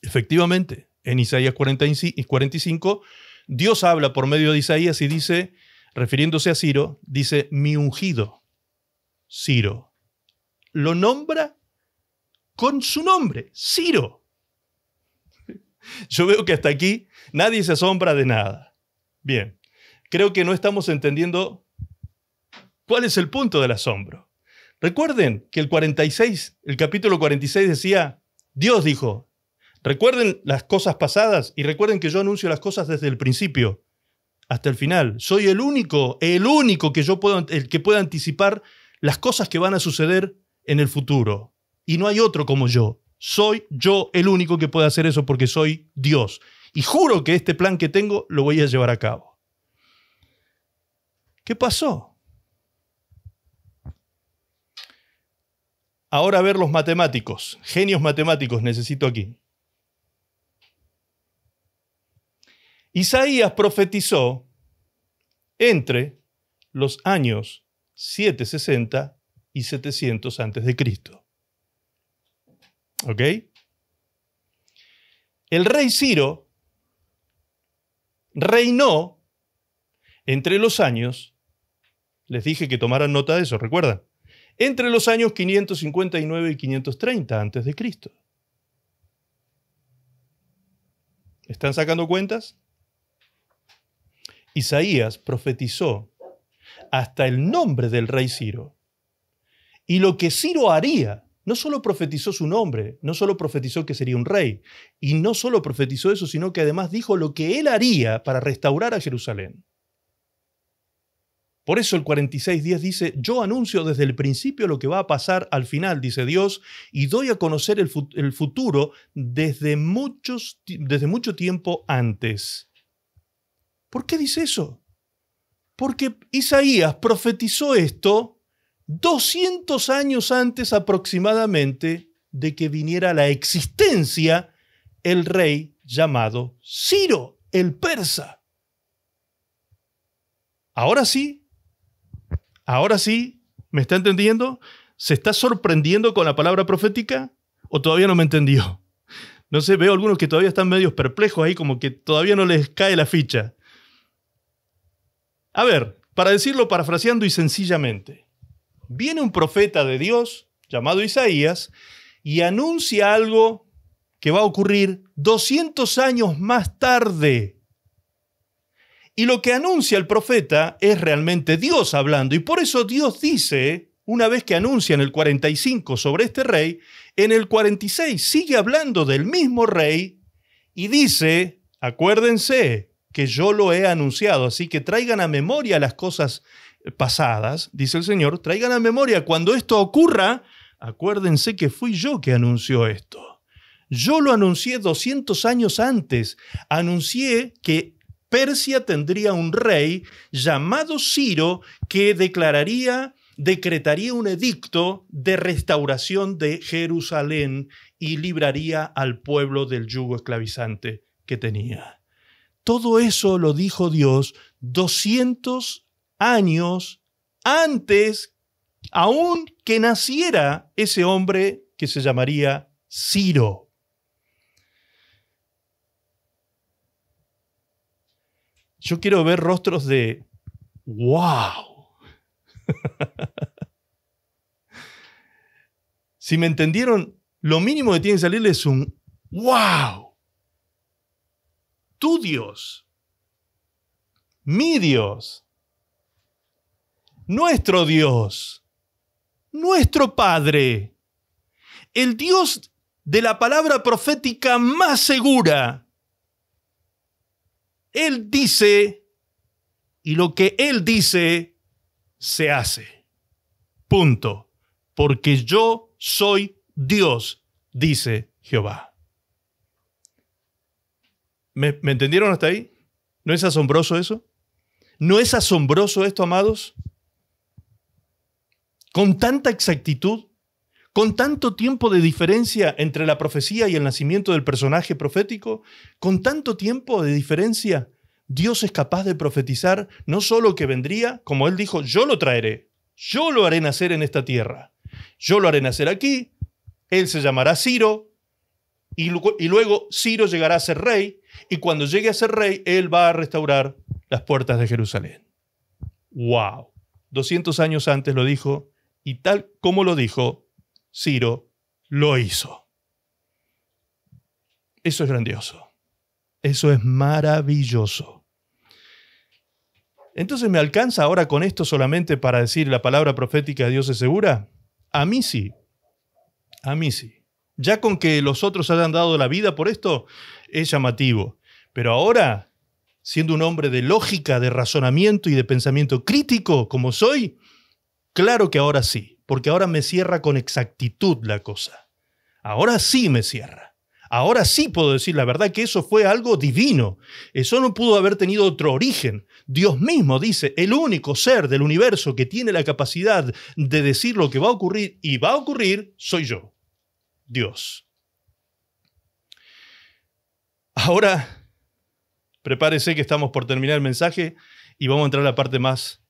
Efectivamente, en Isaías 45, Dios habla por medio de Isaías y dice, refiriéndose a Ciro, dice, mi ungido, Ciro. Lo nombra con su nombre, Ciro. Yo veo que hasta aquí Nadie se asombra de nada. Bien, creo que no estamos entendiendo cuál es el punto del asombro. Recuerden que el 46, el capítulo 46 decía, Dios dijo, recuerden las cosas pasadas y recuerden que yo anuncio las cosas desde el principio hasta el final. Soy el único, el único que yo puedo, el que pueda anticipar las cosas que van a suceder en el futuro. Y no hay otro como yo. Soy yo el único que puede hacer eso porque soy Dios y juro que este plan que tengo lo voy a llevar a cabo. ¿Qué pasó? Ahora a ver los matemáticos, genios matemáticos necesito aquí. Isaías profetizó entre los años 760 y 700 antes de Cristo. ¿Ok? El rey Ciro reinó entre los años, les dije que tomaran nota de eso, recuerdan, entre los años 559 y 530 antes de Cristo. ¿Están sacando cuentas? Isaías profetizó hasta el nombre del rey Ciro y lo que Ciro haría no solo profetizó su nombre, no solo profetizó que sería un rey, y no solo profetizó eso, sino que además dijo lo que él haría para restaurar a Jerusalén. Por eso el 46.10 dice, yo anuncio desde el principio lo que va a pasar al final, dice Dios, y doy a conocer el, futuro desde, muchos, desde mucho tiempo antes. ¿Por qué dice eso? Porque Isaías profetizó esto 200 años antes aproximadamente de que viniera a la existencia el rey llamado Ciro, el persa. Ahora sí, ahora sí, ¿me está entendiendo? ¿Se está sorprendiendo con la palabra profética o todavía no me entendió? No sé, veo algunos que todavía están medios perplejos ahí, como que todavía no les cae la ficha. A ver, para decirlo parafraseando y sencillamente, viene un profeta de Dios llamado Isaías y anuncia algo que va a ocurrir 200 años más tarde. Y lo que anuncia el profeta es realmente Dios hablando. Y por eso Dios dice, una vez que anuncia en el 45 sobre este rey, en el 46 sigue hablando del mismo rey y dice, acuérdense que yo lo he anunciado, así que traigan a memoria las cosas pasadas, dice el Señor, traigan a memoria, cuando esto ocurra, acuérdense que fui yo que anunció esto. Yo lo anuncié 200 años antes. Anuncié que Persia tendría un rey llamado Ciro que declararía, decretaría un edicto de restauración de Jerusalén y libraría al pueblo del yugo esclavizante que tenía. Todo eso lo dijo Dios 200 años antes aún que naciera ese hombre que se llamaría Ciro. Yo quiero ver rostros de wow. si me entendieron, lo mínimo que tiene que salir es un wow. Tu Dios, mi Dios nuestro Dios, nuestro Padre, el Dios de la palabra profética más segura. Él dice, y lo que Él dice, se hace. Punto. Porque yo soy Dios, dice Jehová. ¿Me, entendieron hasta ahí? ¿No es asombroso eso? ¿No es asombroso esto, amados? con tanta exactitud, con tanto tiempo de diferencia entre la profecía y el nacimiento del personaje profético, con tanto tiempo de diferencia, Dios es capaz de profetizar no solo que vendría, como él dijo, yo lo traeré, yo lo haré nacer en esta tierra, yo lo haré nacer aquí, él se llamará Ciro, y, y luego Ciro llegará a ser rey, y cuando llegue a ser rey, él va a restaurar las puertas de Jerusalén. ¡Wow! 200 años antes lo dijo y tal como lo dijo, Ciro lo hizo. Eso es grandioso. Eso es maravilloso. Entonces, ¿me alcanza ahora con esto solamente para decir la palabra profética de Dios es segura? A mí sí. A mí sí. Ya con que los otros hayan dado la vida por esto, es llamativo. Pero ahora, siendo un hombre de lógica, de razonamiento y de pensamiento crítico como soy, Claro que ahora sí, porque ahora me cierra con exactitud la cosa. Ahora sí me cierra. Ahora sí puedo decir la verdad que eso fue algo divino. Eso no pudo haber tenido otro origen. Dios mismo dice, el único ser del universo que tiene la capacidad de decir lo que va a ocurrir y va a ocurrir, soy yo, Dios. Ahora, prepárese que estamos por terminar el mensaje y vamos a entrar a la parte más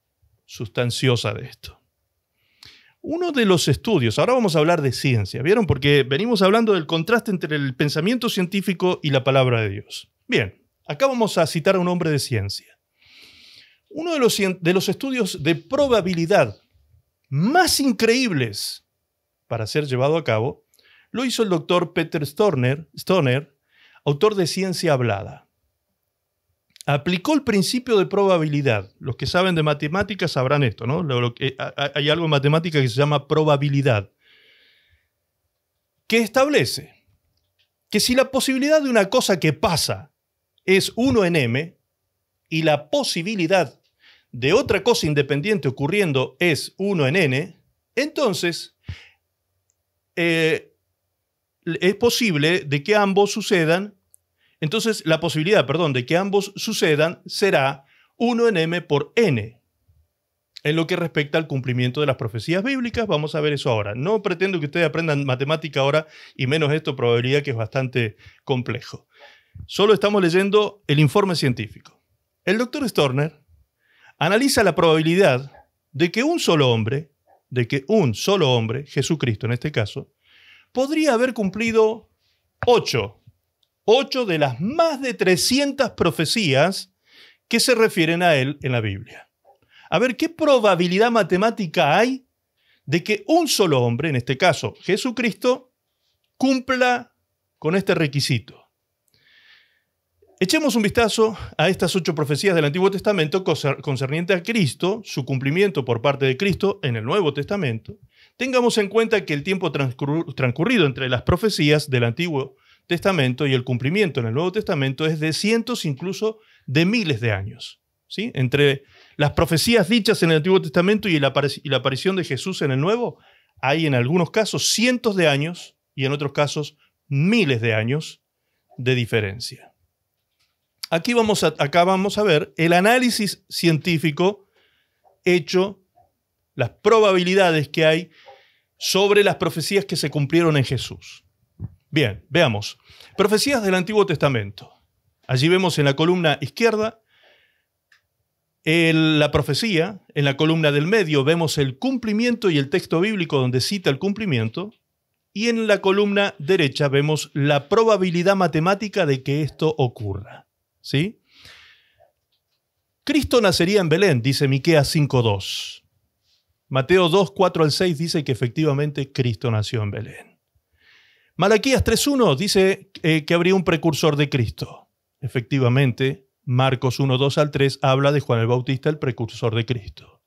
sustanciosa de esto. Uno de los estudios, ahora vamos a hablar de ciencia, ¿vieron? Porque venimos hablando del contraste entre el pensamiento científico y la palabra de Dios. Bien, acá vamos a citar a un hombre de ciencia. Uno de los, de los estudios de probabilidad más increíbles para ser llevado a cabo lo hizo el doctor Peter Stoner, Stoner autor de Ciencia Hablada aplicó el principio de probabilidad. Los que saben de matemáticas sabrán esto, ¿no? Eh, hay algo en matemática que se llama probabilidad, que establece que si la posibilidad de una cosa que pasa es 1 en m y la posibilidad de otra cosa independiente ocurriendo es 1 en n, entonces eh, es posible de que ambos sucedan entonces, la posibilidad, perdón, de que ambos sucedan será 1 en m por n. En lo que respecta al cumplimiento de las profecías bíblicas, vamos a ver eso ahora. No pretendo que ustedes aprendan matemática ahora y menos esto, probabilidad que es bastante complejo. Solo estamos leyendo el informe científico. El doctor Storner analiza la probabilidad de que un solo hombre, de que un solo hombre, Jesucristo en este caso, podría haber cumplido ocho ocho de las más de 300 profecías que se refieren a él en la Biblia. A ver, ¿qué probabilidad matemática hay de que un solo hombre, en este caso Jesucristo, cumpla con este requisito? Echemos un vistazo a estas ocho profecías del Antiguo Testamento concerniente a Cristo, su cumplimiento por parte de Cristo en el Nuevo Testamento. Tengamos en cuenta que el tiempo transcurrido entre las profecías del Antiguo Testamento Testamento y el cumplimiento en el Nuevo Testamento es de cientos, incluso de miles de años. ¿sí? Entre las profecías dichas en el Antiguo Testamento y la, aparición de Jesús en el Nuevo, hay en algunos casos cientos de años y en otros casos miles de años de diferencia. Aquí vamos acá vamos a ver el análisis científico hecho, las probabilidades que hay sobre las profecías que se cumplieron en Jesús. Bien, veamos. Profecías del Antiguo Testamento. Allí vemos en la columna izquierda la profecía, en la columna del medio vemos el cumplimiento y el texto bíblico donde cita el cumplimiento, y en la columna derecha vemos la probabilidad matemática de que esto ocurra. ¿Sí? Cristo nacería en Belén, dice Miqueas 5:2. Mateo 2, al 6 dice que efectivamente Cristo nació en Belén. Malaquías 3.1 dice eh, que habría un precursor de Cristo. Efectivamente, Marcos 1.2 al 3 habla de Juan el Bautista, el precursor de Cristo.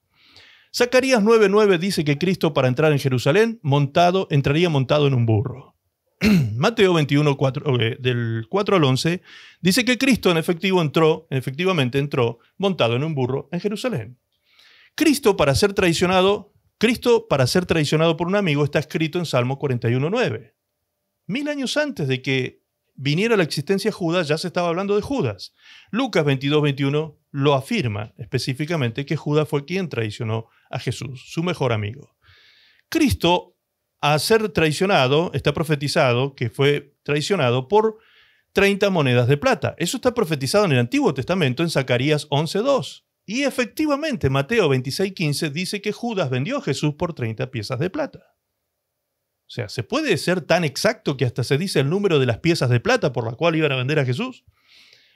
Zacarías 9.9 dice que Cristo para entrar en Jerusalén montado, entraría montado en un burro. Mateo 21, eh, del 4 al 11, dice que Cristo en efectivo entró, efectivamente entró montado en un burro en Jerusalén. Cristo para ser traicionado, Cristo para ser traicionado por un amigo está escrito en Salmo 41.9. Mil años antes de que viniera la existencia Judas, ya se estaba hablando de Judas. Lucas 22, 21 lo afirma específicamente que Judas fue quien traicionó a Jesús, su mejor amigo. Cristo, a ser traicionado, está profetizado que fue traicionado por 30 monedas de plata. Eso está profetizado en el Antiguo Testamento en Zacarías 11, 2. Y efectivamente, Mateo 26, 15 dice que Judas vendió a Jesús por 30 piezas de plata. O sea, ¿se puede ser tan exacto que hasta se dice el número de las piezas de plata por la cual iban a vender a Jesús?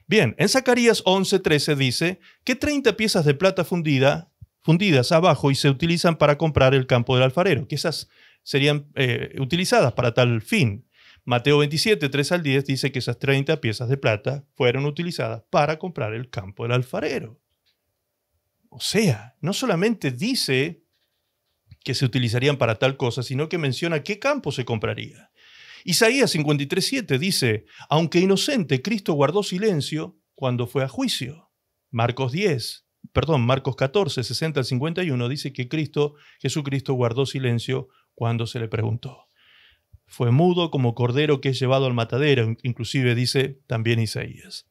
Bien, en Zacarías 11:13 dice que 30 piezas de plata fundida, fundidas abajo y se utilizan para comprar el campo del alfarero, que esas serían eh, utilizadas para tal fin. Mateo 27, 3 al 10 dice que esas 30 piezas de plata fueron utilizadas para comprar el campo del alfarero. O sea, no solamente dice que se utilizarían para tal cosa, sino que menciona qué campo se compraría. Isaías 53.7 dice, aunque inocente, Cristo guardó silencio cuando fue a juicio. Marcos 10, perdón, Marcos 14, 60 al 51 dice que Cristo, Jesucristo guardó silencio cuando se le preguntó. Fue mudo como cordero que es llevado al matadero, inclusive dice también Isaías.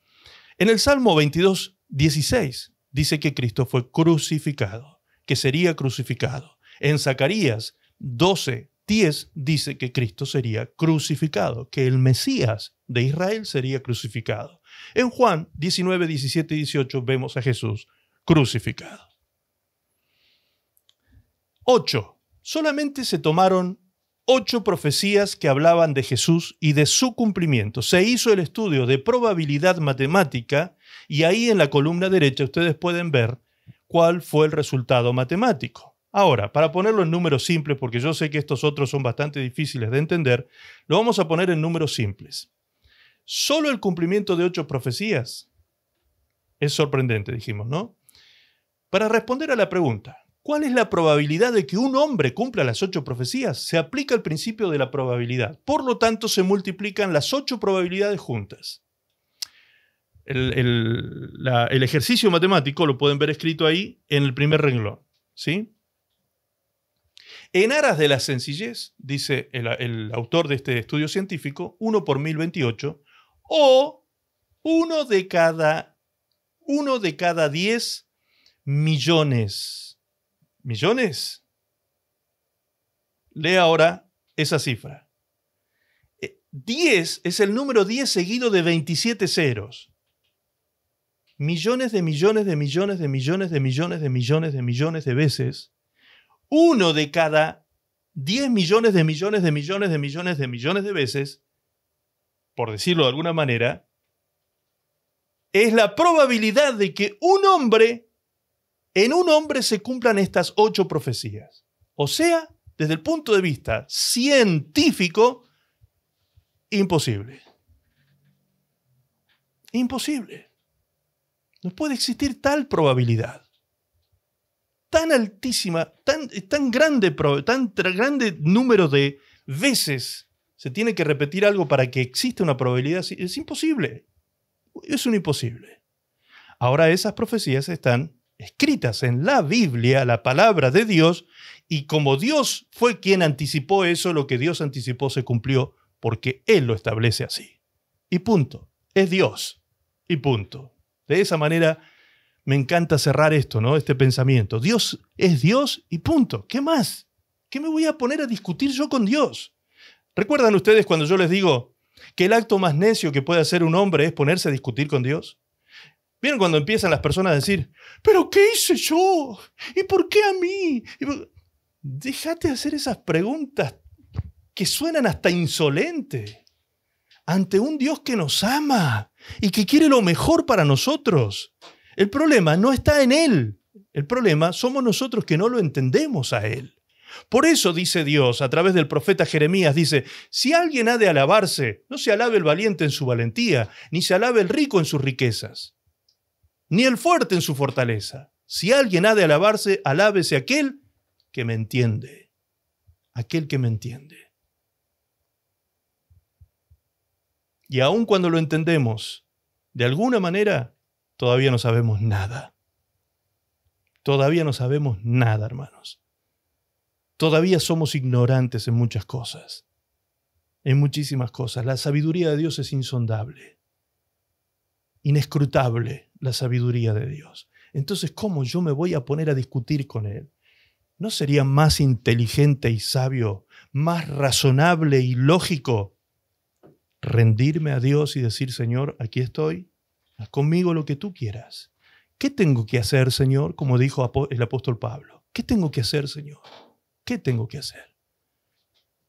En el Salmo 22, 16 dice que Cristo fue crucificado, que sería crucificado. En Zacarías 12, 10 dice que Cristo sería crucificado, que el Mesías de Israel sería crucificado. En Juan 19, 17 y 18 vemos a Jesús crucificado. 8. Solamente se tomaron 8 profecías que hablaban de Jesús y de su cumplimiento. Se hizo el estudio de probabilidad matemática y ahí en la columna derecha ustedes pueden ver cuál fue el resultado matemático. Ahora, para ponerlo en números simples, porque yo sé que estos otros son bastante difíciles de entender, lo vamos a poner en números simples. Solo el cumplimiento de ocho profecías es sorprendente, dijimos, ¿no? Para responder a la pregunta, ¿cuál es la probabilidad de que un hombre cumpla las ocho profecías? Se aplica el principio de la probabilidad. Por lo tanto, se multiplican las ocho probabilidades juntas. El, el, ejercicio matemático lo pueden ver escrito ahí en el primer renglón. ¿sí? En aras de la sencillez, dice el, autor de este estudio científico, 1 por 1028, o uno de cada, uno de cada 10 millones. ¿Millones? Lee ahora esa cifra. 10 eh, es el número 10 seguido de 27 ceros. Millones de millones de millones de millones de millones de millones de millones de veces uno de cada 10 millones de millones de millones de millones de millones de veces, por decirlo de alguna manera, es la probabilidad de que un hombre, en un hombre se cumplan estas ocho profecías. O sea, desde el punto de vista científico, imposible. Imposible. No puede existir tal probabilidad tan altísima, tan, tan grande, tan, grande número de veces se tiene que repetir algo para que exista una probabilidad, es imposible. Es un imposible. Ahora esas profecías están escritas en la Biblia, la palabra de Dios, y como Dios fue quien anticipó eso, lo que Dios anticipó se cumplió porque Él lo establece así. Y punto. Es Dios. Y punto. De esa manera me encanta cerrar esto, ¿no? Este pensamiento. Dios es Dios y punto. ¿Qué más? ¿Qué me voy a poner a discutir yo con Dios? ¿Recuerdan ustedes cuando yo les digo que el acto más necio que puede hacer un hombre es ponerse a discutir con Dios? ¿Vieron cuando empiezan las personas a decir, pero qué hice yo? ¿Y por qué a mí? Déjate hacer esas preguntas que suenan hasta insolentes ante un Dios que nos ama y que quiere lo mejor para nosotros. El problema no está en Él. El problema somos nosotros que no lo entendemos a Él. Por eso dice Dios a través del profeta Jeremías, dice, si alguien ha de alabarse, no se alabe el valiente en su valentía, ni se alabe el rico en sus riquezas, ni el fuerte en su fortaleza. Si alguien ha de alabarse, alábese aquel que me entiende, aquel que me entiende. Y aun cuando lo entendemos, de alguna manera Todavía no sabemos nada. Todavía no sabemos nada, hermanos. Todavía somos ignorantes en muchas cosas. En muchísimas cosas. La sabiduría de Dios es insondable. Inescrutable la sabiduría de Dios. Entonces, ¿cómo yo me voy a poner a discutir con Él? ¿No sería más inteligente y sabio, más razonable y lógico rendirme a Dios y decir, Señor, aquí estoy? haz conmigo lo que tú quieras. ¿Qué tengo que hacer, Señor? Como dijo el apóstol Pablo. ¿Qué tengo que hacer, Señor? ¿Qué tengo que hacer?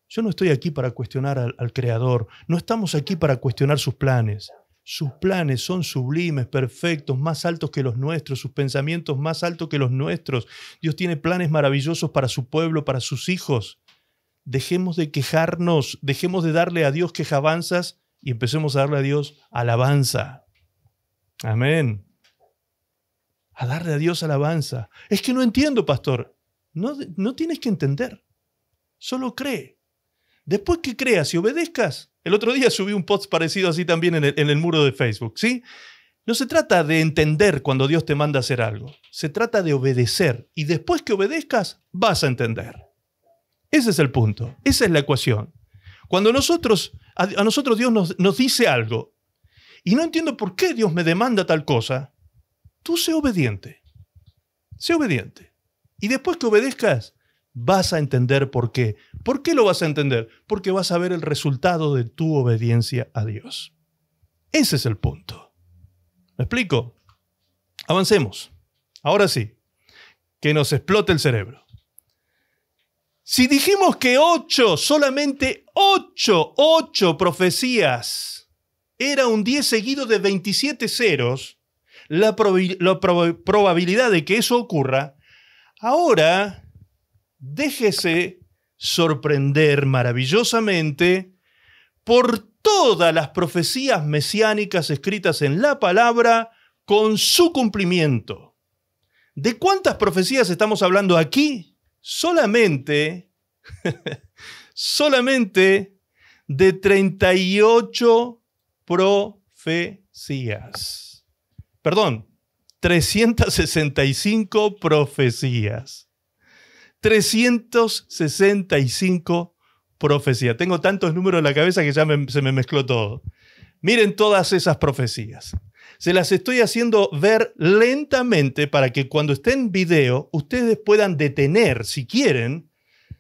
Yo no estoy aquí para cuestionar al, Creador. No estamos aquí para cuestionar sus planes. Sus planes son sublimes, perfectos, más altos que los nuestros, sus pensamientos más altos que los nuestros. Dios tiene planes maravillosos para su pueblo, para sus hijos. Dejemos de quejarnos, dejemos de darle a Dios quejabanzas y empecemos a darle a Dios alabanza. Amén. A darle a Dios alabanza. Es que no entiendo, pastor. No, no tienes que entender. Solo cree. Después que creas y obedezcas, el otro día subí un post parecido así también en el, muro de Facebook, ¿sí? No se trata de entender cuando Dios te manda a hacer algo, se trata de obedecer y después que obedezcas vas a entender. Ese es el punto, esa es la ecuación. Cuando nosotros, a, nosotros Dios nos, nos dice algo y no entiendo por qué Dios me demanda tal cosa, tú sé obediente. Sé obediente. Y después que obedezcas, vas a entender por qué. ¿Por qué lo vas a entender? Porque vas a ver el resultado de tu obediencia a Dios. Ese es el punto. ¿Me explico? Avancemos. Ahora sí, que nos explote el cerebro. Si dijimos que ocho, solamente ocho, ocho profecías era un 10 seguido de 27 ceros, la, probabilidad de que eso ocurra, ahora déjese sorprender maravillosamente por todas las profecías mesiánicas escritas en la palabra con su cumplimiento. ¿De cuántas profecías estamos hablando aquí? Solamente, solamente de 38 profecías. Perdón, 365 profecías. 365 profecías. Tengo tantos números en la cabeza que ya se me mezcló todo. Miren todas esas profecías. Se las estoy haciendo ver lentamente para que cuando esté en video ustedes puedan detener, si quieren,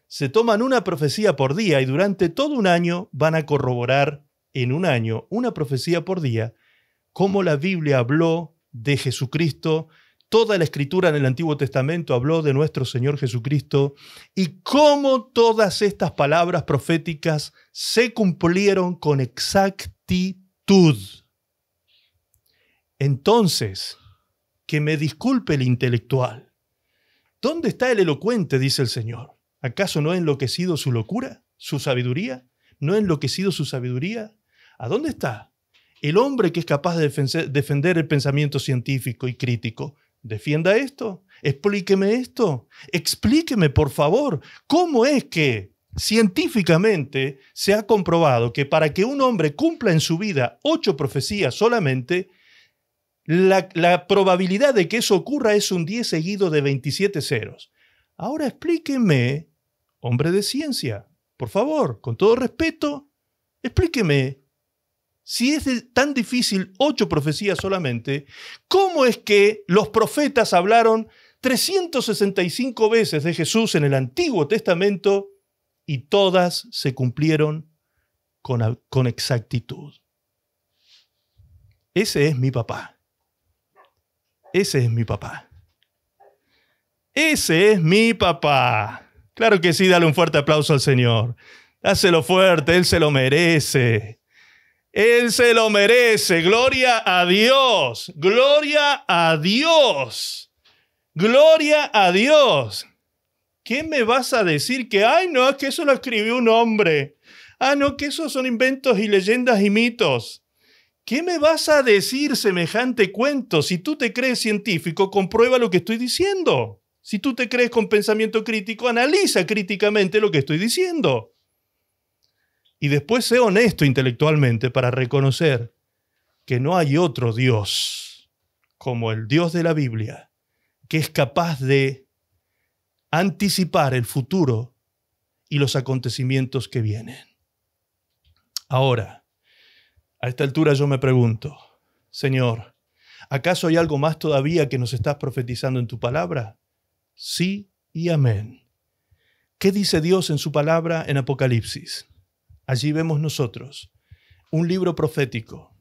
se toman una profecía por día y durante todo un año van a corroborar en un año, una profecía por día, cómo la Biblia habló de Jesucristo, toda la escritura en el Antiguo Testamento habló de nuestro Señor Jesucristo y cómo todas estas palabras proféticas se cumplieron con exactitud. Entonces, que me disculpe el intelectual. ¿Dónde está el elocuente? dice el Señor. ¿Acaso no ha enloquecido su locura, su sabiduría? ¿No ha enloquecido su sabiduría? ¿A dónde está? El hombre que es capaz de defender el pensamiento científico y crítico. Defienda esto, explíqueme esto, explíqueme por favor, ¿cómo es que científicamente se ha comprobado que para que un hombre cumpla en su vida ocho profecías solamente, la, probabilidad de que eso ocurra es un 10 seguido de 27 ceros. Ahora explíqueme, hombre de ciencia, por favor, con todo respeto, explíqueme si es tan difícil ocho profecías solamente, ¿cómo es que los profetas hablaron 365 veces de Jesús en el Antiguo Testamento y todas se cumplieron con, exactitud? Ese es mi papá. Ese es mi papá. Ese es mi papá. Claro que sí, dale un fuerte aplauso al Señor. Dáselo fuerte, Él se lo merece. Él se lo merece. Gloria a Dios. Gloria a Dios. Gloria a Dios. ¿Qué me vas a decir que, ay, no, es que eso lo escribió un hombre? Ah, no, que esos son inventos y leyendas y mitos. ¿Qué me vas a decir semejante cuento? Si tú te crees científico, comprueba lo que estoy diciendo. Si tú te crees con pensamiento crítico, analiza críticamente lo que estoy diciendo. Y después sé honesto intelectualmente para reconocer que no hay otro Dios como el Dios de la Biblia que es capaz de anticipar el futuro y los acontecimientos que vienen. Ahora, a esta altura yo me pregunto, Señor, ¿acaso hay algo más todavía que nos estás profetizando en tu palabra? Sí y amén. ¿Qué dice Dios en su palabra en Apocalipsis? Allí vemos nosotros un libro profético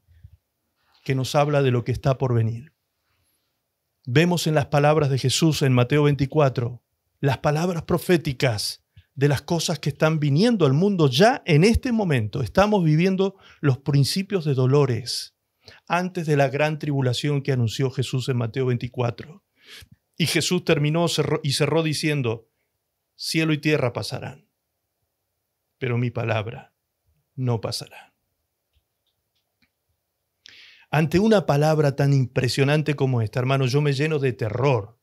que nos habla de lo que está por venir. Vemos en las palabras de Jesús en Mateo 24 las palabras proféticas de las cosas que están viniendo al mundo ya en este momento. Estamos viviendo los principios de dolores antes de la gran tribulación que anunció Jesús en Mateo 24. Y Jesús terminó y cerró diciendo, cielo y tierra pasarán, pero mi palabra no pasará. Ante una palabra tan impresionante como esta, hermano, yo me lleno de terror.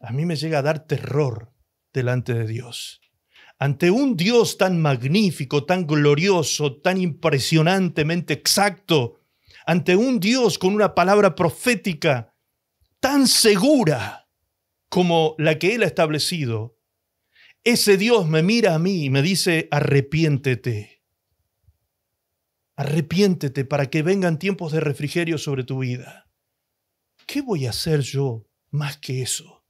A mí me llega a dar terror delante de Dios. Ante un Dios tan magnífico, tan glorioso, tan impresionantemente exacto, ante un Dios con una palabra profética tan segura como la que Él ha establecido, ese Dios me mira a mí y me dice, arrepiéntete Arrepiéntete para que vengan tiempos de refrigerio sobre tu vida. ¿Qué voy a hacer yo más que eso?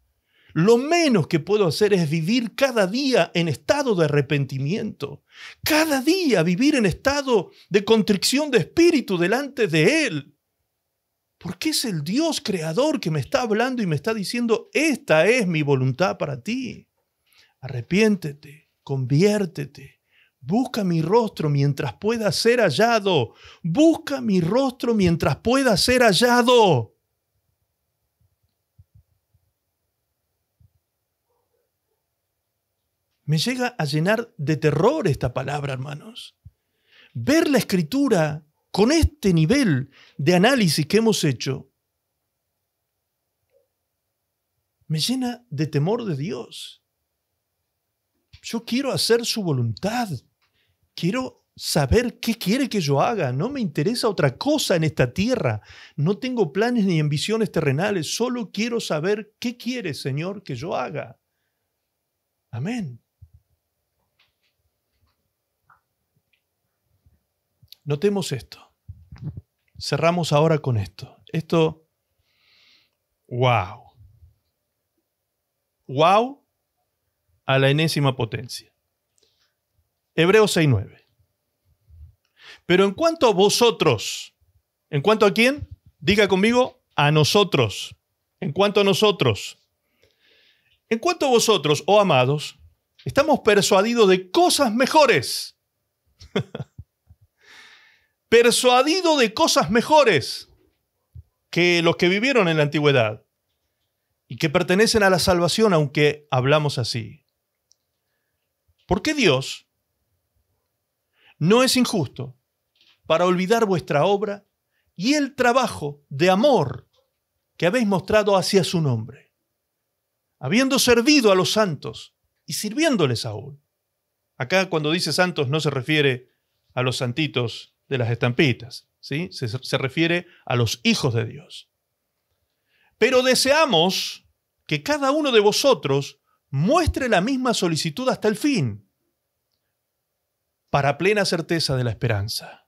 Lo menos que puedo hacer es vivir cada día en estado de arrepentimiento. Cada día vivir en estado de contrición de espíritu delante de Él. Porque es el Dios creador que me está hablando y me está diciendo, esta es mi voluntad para ti. Arrepiéntete, conviértete, Busca mi rostro mientras pueda ser hallado. Busca mi rostro mientras pueda ser hallado. Me llega a llenar de terror esta palabra, hermanos. Ver la escritura con este nivel de análisis que hemos hecho me llena de temor de Dios. Yo quiero hacer su voluntad quiero saber qué quiere que yo haga, no me interesa otra cosa en esta tierra, no tengo planes ni ambiciones terrenales, solo quiero saber qué quiere, Señor, que yo haga. Amén. Notemos esto. Cerramos ahora con esto. Esto, wow. Wow a la enésima potencia. Hebreos 6.9. Pero en cuanto a vosotros, ¿en cuanto a quién? Diga conmigo, a nosotros. En cuanto a nosotros. En cuanto a vosotros, oh amados, estamos persuadidos de cosas mejores. persuadido de cosas mejores que los que vivieron en la antigüedad y que pertenecen a la salvación, aunque hablamos así. ¿Por qué Dios no es injusto para olvidar vuestra obra y el trabajo de amor que habéis mostrado hacia su nombre, habiendo servido a los santos y sirviéndoles aún. Acá cuando dice santos no se refiere a los santitos de las estampitas, ¿sí? se, se refiere a los hijos de Dios. Pero deseamos que cada uno de vosotros muestre la misma solicitud hasta el fin para plena certeza de la esperanza,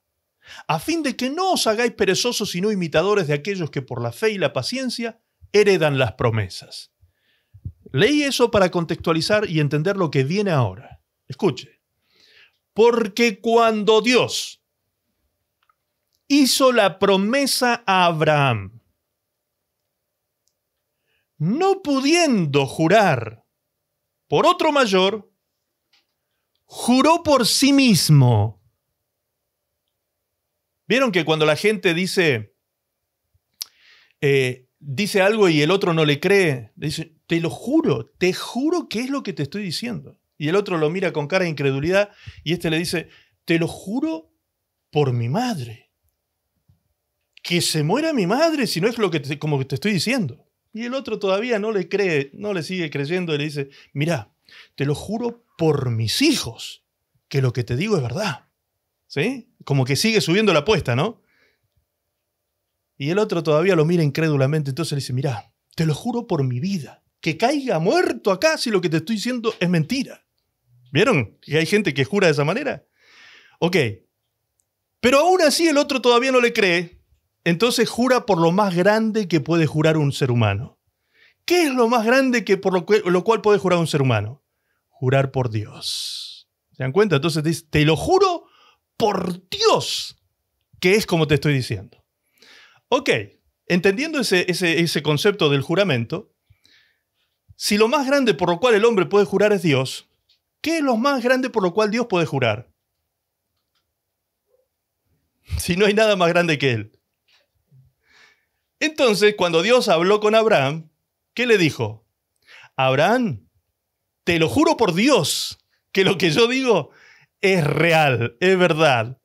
a fin de que no os hagáis perezosos sino imitadores de aquellos que por la fe y la paciencia heredan las promesas. Leí eso para contextualizar y entender lo que viene ahora. Escuche, porque cuando Dios hizo la promesa a Abraham, no pudiendo jurar por otro mayor, juró por sí mismo. ¿Vieron que cuando la gente dice, eh, dice algo y el otro no le cree, dice, te lo juro, te juro que es lo que te estoy diciendo. Y el otro lo mira con cara de incredulidad y este le dice, te lo juro por mi madre. Que se muera mi madre si no es lo que como que te estoy diciendo. Y el otro todavía no le cree, no le sigue creyendo y le dice, mira, te lo juro por mis hijos que lo que te digo es verdad. ¿Sí? Como que sigue subiendo la apuesta, ¿no? Y el otro todavía lo mira incrédulamente, entonces le dice, mirá, te lo juro por mi vida, que caiga muerto acá si lo que te estoy diciendo es mentira. ¿Vieron? Que hay gente que jura de esa manera. Ok. Pero aún así el otro todavía no le cree, entonces jura por lo más grande que puede jurar un ser humano. ¿Qué es lo más grande que por lo, cual puede jurar un ser humano? Jurar por Dios. ¿Se dan cuenta? Entonces te dice, te lo juro por Dios, que es como te estoy diciendo. Ok, entendiendo ese, ese concepto del juramento, si lo más grande por lo cual el hombre puede jurar es Dios, ¿qué es lo más grande por lo cual Dios puede jurar? Si no hay nada más grande que Él. Entonces, cuando Dios habló con Abraham, ¿Qué le dijo? Abraham, te lo juro por Dios que lo que yo digo es real, es verdad.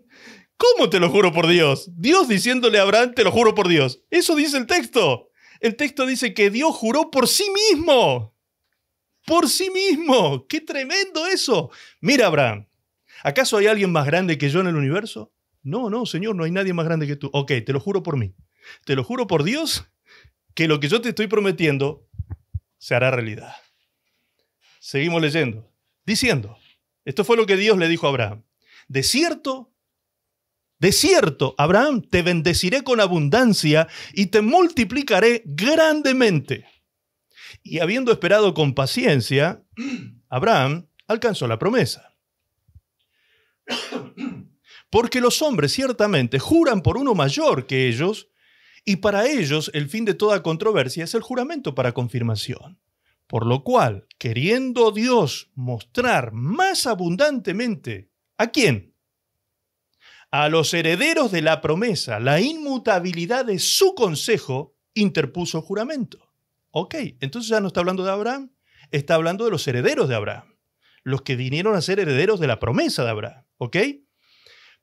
¿Cómo te lo juro por Dios? Dios diciéndole a Abraham, te lo juro por Dios. Eso dice el texto. El texto dice que Dios juró por sí mismo. Por sí mismo. Qué tremendo eso. Mira, Abraham, ¿acaso hay alguien más grande que yo en el universo? No, no, Señor, no hay nadie más grande que tú. Ok, te lo juro por mí. Te lo juro por Dios que lo que yo te estoy prometiendo se hará realidad. Seguimos leyendo. Diciendo, esto fue lo que Dios le dijo a Abraham. De cierto, de cierto, Abraham, te bendeciré con abundancia y te multiplicaré grandemente. Y habiendo esperado con paciencia, Abraham alcanzó la promesa. Porque los hombres ciertamente juran por uno mayor que ellos, y para ellos el fin de toda controversia es el juramento para confirmación. Por lo cual, queriendo Dios mostrar más abundantemente, ¿a quién? A los herederos de la promesa, la inmutabilidad de su consejo, interpuso juramento. Ok, entonces ya no está hablando de Abraham, está hablando de los herederos de Abraham, los que vinieron a ser herederos de la promesa de Abraham, ¿ok?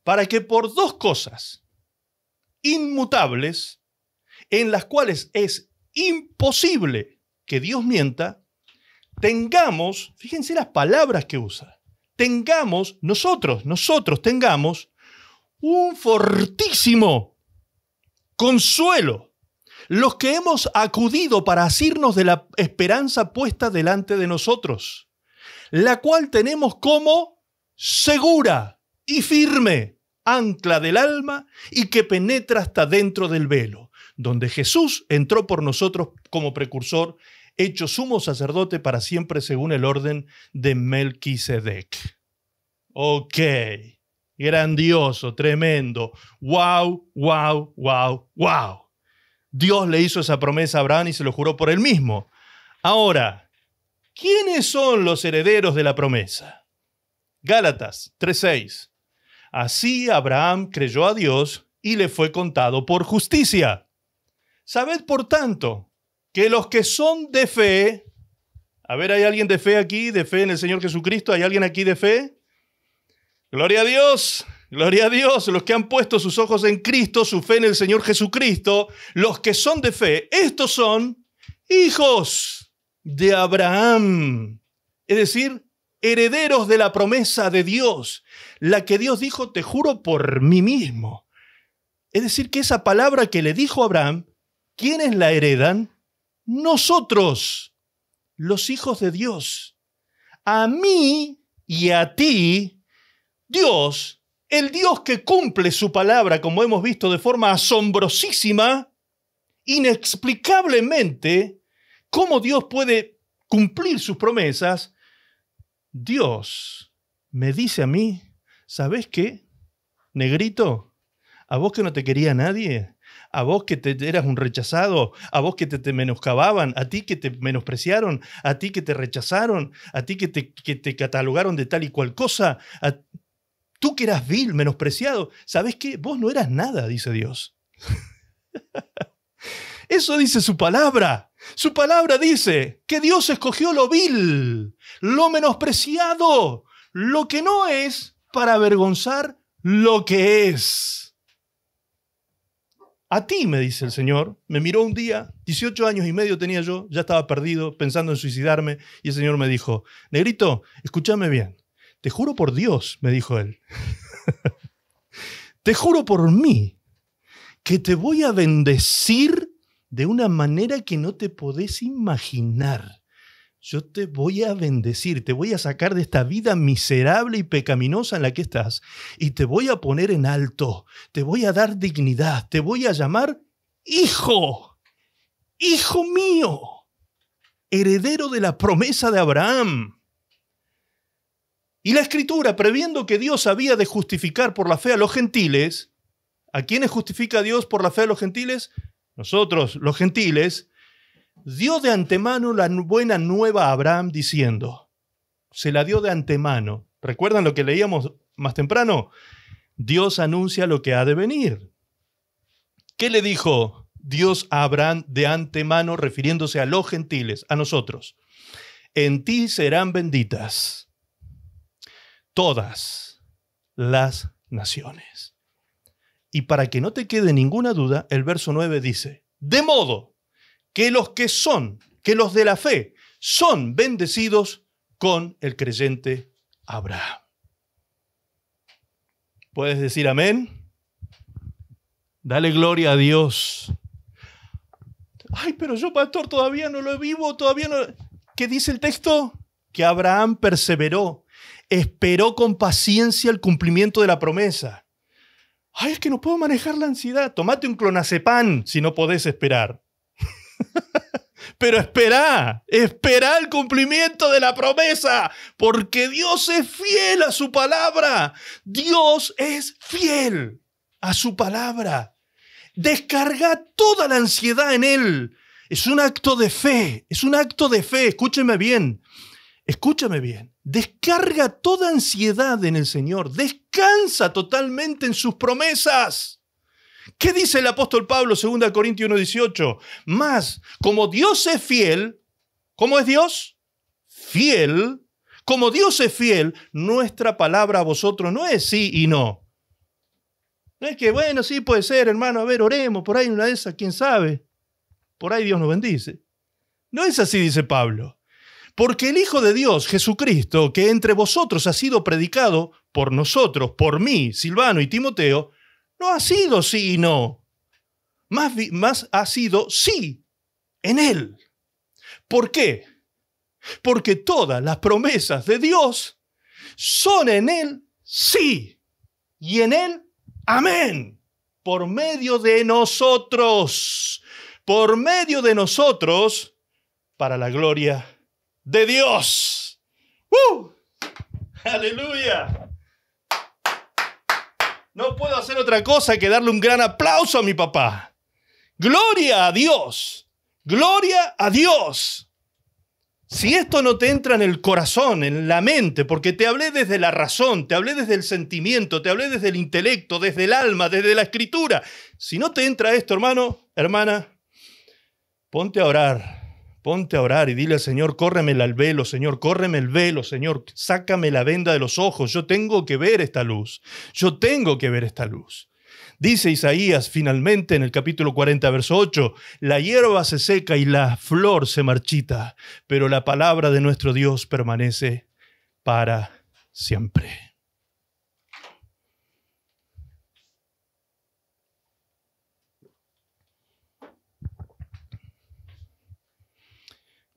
Para que por dos cosas inmutables en las cuales es imposible que Dios mienta, tengamos, fíjense las palabras que usa, tengamos nosotros, nosotros tengamos un fortísimo consuelo. Los que hemos acudido para asirnos de la esperanza puesta delante de nosotros, la cual tenemos como segura y firme ancla del alma y que penetra hasta dentro del velo donde Jesús entró por nosotros como precursor, hecho sumo sacerdote para siempre según el orden de Melquisedec. Ok, grandioso, tremendo, wow, wow, wow, wow. Dios le hizo esa promesa a Abraham y se lo juró por él mismo. Ahora, ¿quiénes son los herederos de la promesa? Gálatas 3:6. Así Abraham creyó a Dios y le fue contado por justicia. Sabed, por tanto, que los que son de fe, a ver, ¿hay alguien de fe aquí? ¿De fe en el Señor Jesucristo? ¿Hay alguien aquí de fe? Gloria a Dios, gloria a Dios, los que han puesto sus ojos en Cristo, su fe en el Señor Jesucristo, los que son de fe, estos son hijos de Abraham, es decir, herederos de la promesa de Dios, la que Dios dijo, te juro por mí mismo. Es decir, que esa palabra que le dijo Abraham ¿Quiénes la heredan? Nosotros, los hijos de Dios. A mí y a ti, Dios, el Dios que cumple su palabra, como hemos visto de forma asombrosísima, inexplicablemente, cómo Dios puede cumplir sus promesas, Dios me dice a mí, ¿sabes qué? Negrito, a vos que no te quería nadie, a vos que te eras un rechazado, a vos que te, menoscababan, a ti que te menospreciaron, a ti que te rechazaron, a ti que te, te catalogaron de tal y cual cosa, a tú que eras vil, menospreciado, ¿sabes qué? Vos no eras nada, dice Dios. Eso dice su palabra. Su palabra dice que Dios escogió lo vil, lo menospreciado, lo que no es para avergonzar lo que es. A ti, me dice el Señor, me miró un día, 18 años y medio tenía yo, ya estaba perdido, pensando en suicidarme, y el Señor me dijo, negrito, escúchame bien, te juro por Dios, me dijo él, te juro por mí, que te voy a bendecir de una manera que no te podés imaginar yo te voy a bendecir, te voy a sacar de esta vida miserable y pecaminosa en la que estás y te voy a poner en alto, te voy a dar dignidad, te voy a llamar hijo, hijo mío, heredero de la promesa de Abraham. Y la escritura, previendo que Dios había de justificar por la fe a los gentiles, ¿a quiénes justifica Dios por la fe a los gentiles? Nosotros, los gentiles, dio de antemano la buena nueva a Abraham diciendo, se la dio de antemano. ¿Recuerdan lo que leíamos más temprano? Dios anuncia lo que ha de venir. ¿Qué le dijo Dios a Abraham de antemano refiriéndose a los gentiles, a nosotros? En ti serán benditas todas las naciones. Y para que no te quede ninguna duda, el verso 9 dice, de modo que los que son, que los de la fe, son bendecidos con el creyente Abraham. ¿Puedes decir amén? Dale gloria a Dios. Ay, pero yo, pastor, todavía no lo vivo, todavía no. ¿Qué dice el texto? Que Abraham perseveró, esperó con paciencia el cumplimiento de la promesa. Ay, es que no puedo manejar la ansiedad. Tomate un clonazepam si no podés esperar. Pero espera, espera el cumplimiento de la promesa, porque Dios es fiel a su palabra. Dios es fiel a su palabra. Descarga toda la ansiedad en Él. Es un acto de fe, es un acto de fe. Escúcheme bien, escúchame bien. Descarga toda ansiedad en el Señor. Descansa totalmente en sus promesas. ¿Qué dice el apóstol Pablo 2 Corintios 1:18? Más, como Dios es fiel, ¿cómo es Dios? Fiel. Como Dios es fiel, nuestra palabra a vosotros no es sí y no. No es que, bueno, sí puede ser, hermano, a ver, oremos, por ahí una de esas, quién sabe. Por ahí Dios nos bendice. No es así, dice Pablo. Porque el Hijo de Dios, Jesucristo, que entre vosotros ha sido predicado por nosotros, por mí, Silvano y Timoteo, no ha sido sí y no. Más, más ha sido sí en Él. ¿Por qué? Porque todas las promesas de Dios son en Él sí y en Él amén. Por medio de nosotros, por medio de nosotros, para la gloria de Dios. ¡Uh! Aleluya. No puedo hacer otra cosa que darle un gran aplauso a mi papá. Gloria a Dios. Gloria a Dios. Si esto no te entra en el corazón, en la mente, porque te hablé desde la razón, te hablé desde el sentimiento, te hablé desde el intelecto, desde el alma, desde la escritura, si no te entra esto, hermano, hermana, ponte a orar Ponte a orar y dile al Señor, córremela al velo, Señor, córreme el velo, Señor, sácame la venda de los ojos, yo tengo que ver esta luz, yo tengo que ver esta luz. Dice Isaías finalmente en el capítulo 40, verso 8, la hierba se seca y la flor se marchita, pero la palabra de nuestro Dios permanece para siempre.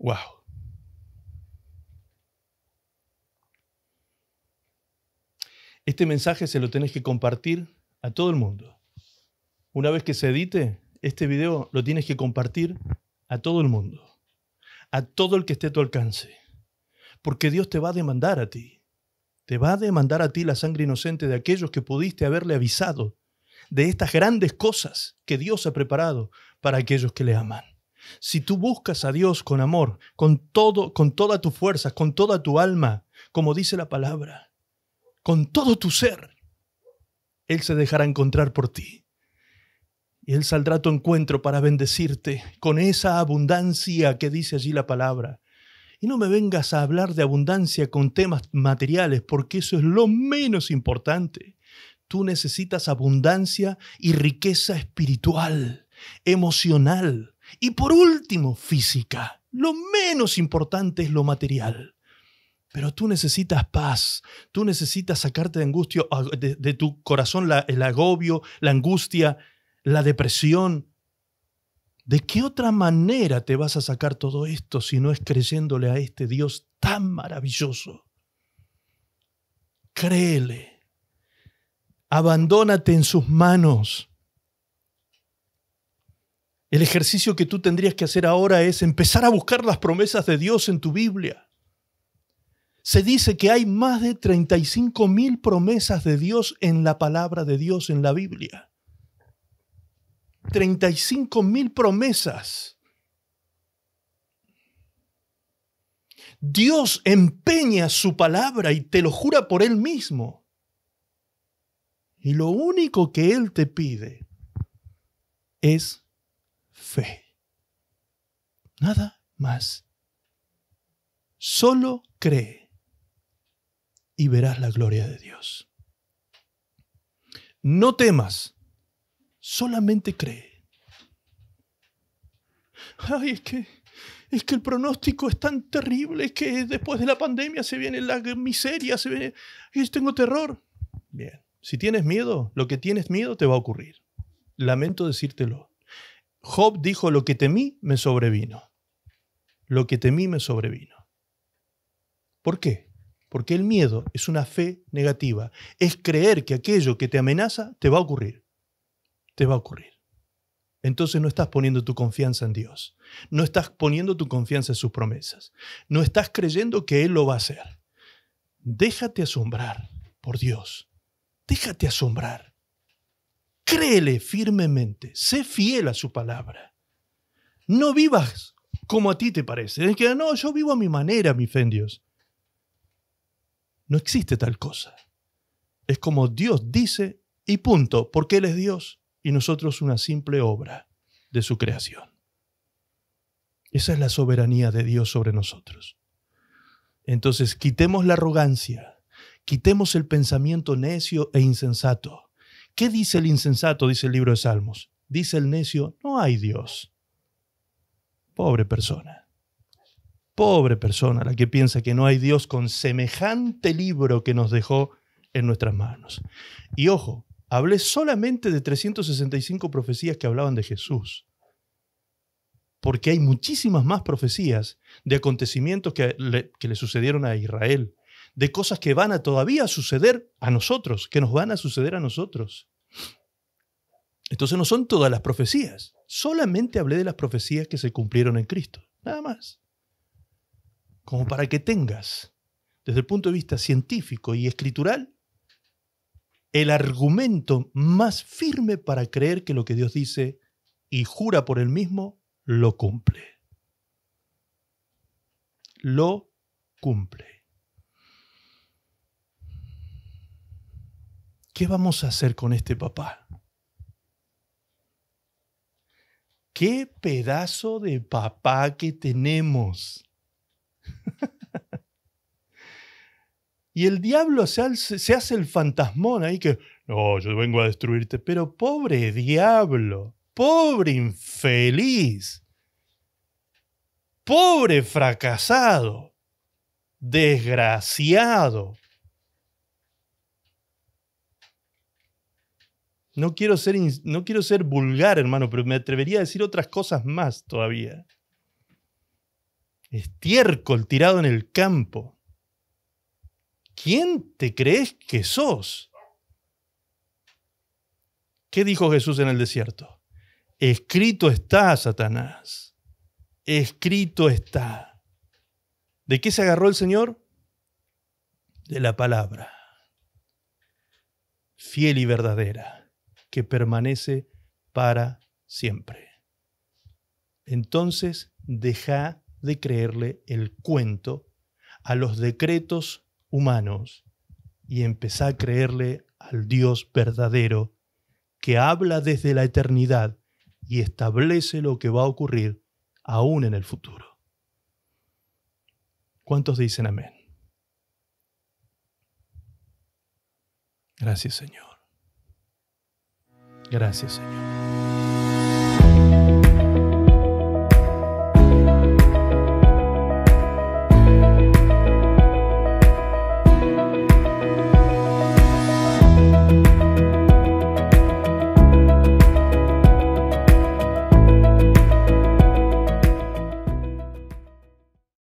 Wow. Este mensaje se lo tenés que compartir a todo el mundo. Una vez que se edite este video, lo tienes que compartir a todo el mundo, a todo el que esté a tu alcance, porque Dios te va a demandar a ti. Te va a demandar a ti la sangre inocente de aquellos que pudiste haberle avisado de estas grandes cosas que Dios ha preparado para aquellos que le aman. Si tú buscas a Dios con amor, con todo, con toda tu fuerza, con toda tu alma, como dice la palabra, con todo tu ser, él se dejará encontrar por ti. Y Él saldrá a tu encuentro para bendecirte con esa abundancia que dice allí la palabra. Y no me vengas a hablar de abundancia con temas materiales, porque eso es lo menos importante. Tú necesitas abundancia y riqueza espiritual, emocional, y por último, física. Lo menos importante es lo material. Pero tú necesitas paz, tú necesitas sacarte de angustia, ah, de, tu corazón el agobio, la angustia, la depresión. ¿De qué otra manera te vas a sacar todo esto si no es creyéndole a este Dios tan maravilloso? Créele, abandónate en sus manos el ejercicio que tú tendrías que hacer ahora es empezar a buscar las promesas de Dios en tu Biblia. Se dice que hay más de 35 mil promesas de Dios en la palabra de Dios en la Biblia. 35 mil promesas. Dios empeña su palabra y te lo jura por Él mismo. Y lo único que Él te pide es fe. Nada más. Solo cree y verás la gloria de Dios. No temas, solamente cree. Ay, es que, es que el pronóstico es tan terrible, es que después de la pandemia se viene la miseria, se viene, tengo terror. Bien, si tienes miedo, lo que tienes miedo te va a ocurrir. Lamento decírtelo. Job dijo, lo que temí me sobrevino. Lo que temí me sobrevino. ¿Por qué? Porque el miedo es una fe negativa. Es creer que aquello que te amenaza te va a ocurrir. Te va a ocurrir. Entonces no estás poniendo tu confianza en Dios. No estás poniendo tu confianza en sus promesas. No estás creyendo que Él lo va a hacer. Déjate asombrar por Dios. Déjate asombrar. Créele firmemente, sé fiel a su palabra. No vivas como a ti te parece. Es que no, yo vivo a mi manera, mi fe en Dios. No existe tal cosa. Es como Dios dice y punto, porque Él es Dios y nosotros una simple obra de su creación. Esa es la soberanía de Dios sobre nosotros. Entonces, quitemos la arrogancia, quitemos el pensamiento necio e insensato ¿Qué dice el insensato? Dice el libro de Salmos. Dice el necio, no hay Dios. Pobre persona. Pobre persona la que piensa que no hay Dios con semejante libro que nos dejó en nuestras manos. Y ojo, hablé solamente de 365 profecías que hablaban de Jesús porque hay muchísimas más profecías de acontecimientos que le, que le, sucedieron a Israel de cosas que van a todavía suceder a nosotros, que nos van a suceder a nosotros. Entonces no son todas las profecías, solamente hablé de las profecías que se cumplieron en Cristo, nada más. Como para que tengas, desde el punto de vista científico y escritural, el argumento más firme para creer que lo que Dios dice y jura por él mismo, lo cumple. Lo cumple. ¿qué vamos a hacer con este papá? ¿Qué pedazo de papá que tenemos? y el diablo se hace, el fantasmón ahí que, no, yo vengo a destruirte, pero pobre diablo, pobre infeliz, pobre fracasado, desgraciado, No quiero, ser, no quiero ser vulgar, hermano, pero me atrevería a decir otras cosas más todavía. Estiércol tirado en el campo. ¿Quién te crees que sos? ¿Qué dijo Jesús en el desierto? Escrito está, Satanás. Escrito está. ¿De qué se agarró el Señor? De la palabra. Fiel y verdadera que permanece para siempre. Entonces, deja de creerle el cuento a los decretos humanos y empezá a creerle al Dios verdadero que habla desde la eternidad y establece lo que va a ocurrir aún en el futuro. ¿Cuántos dicen amén? Gracias Señor. Gracias, Señor.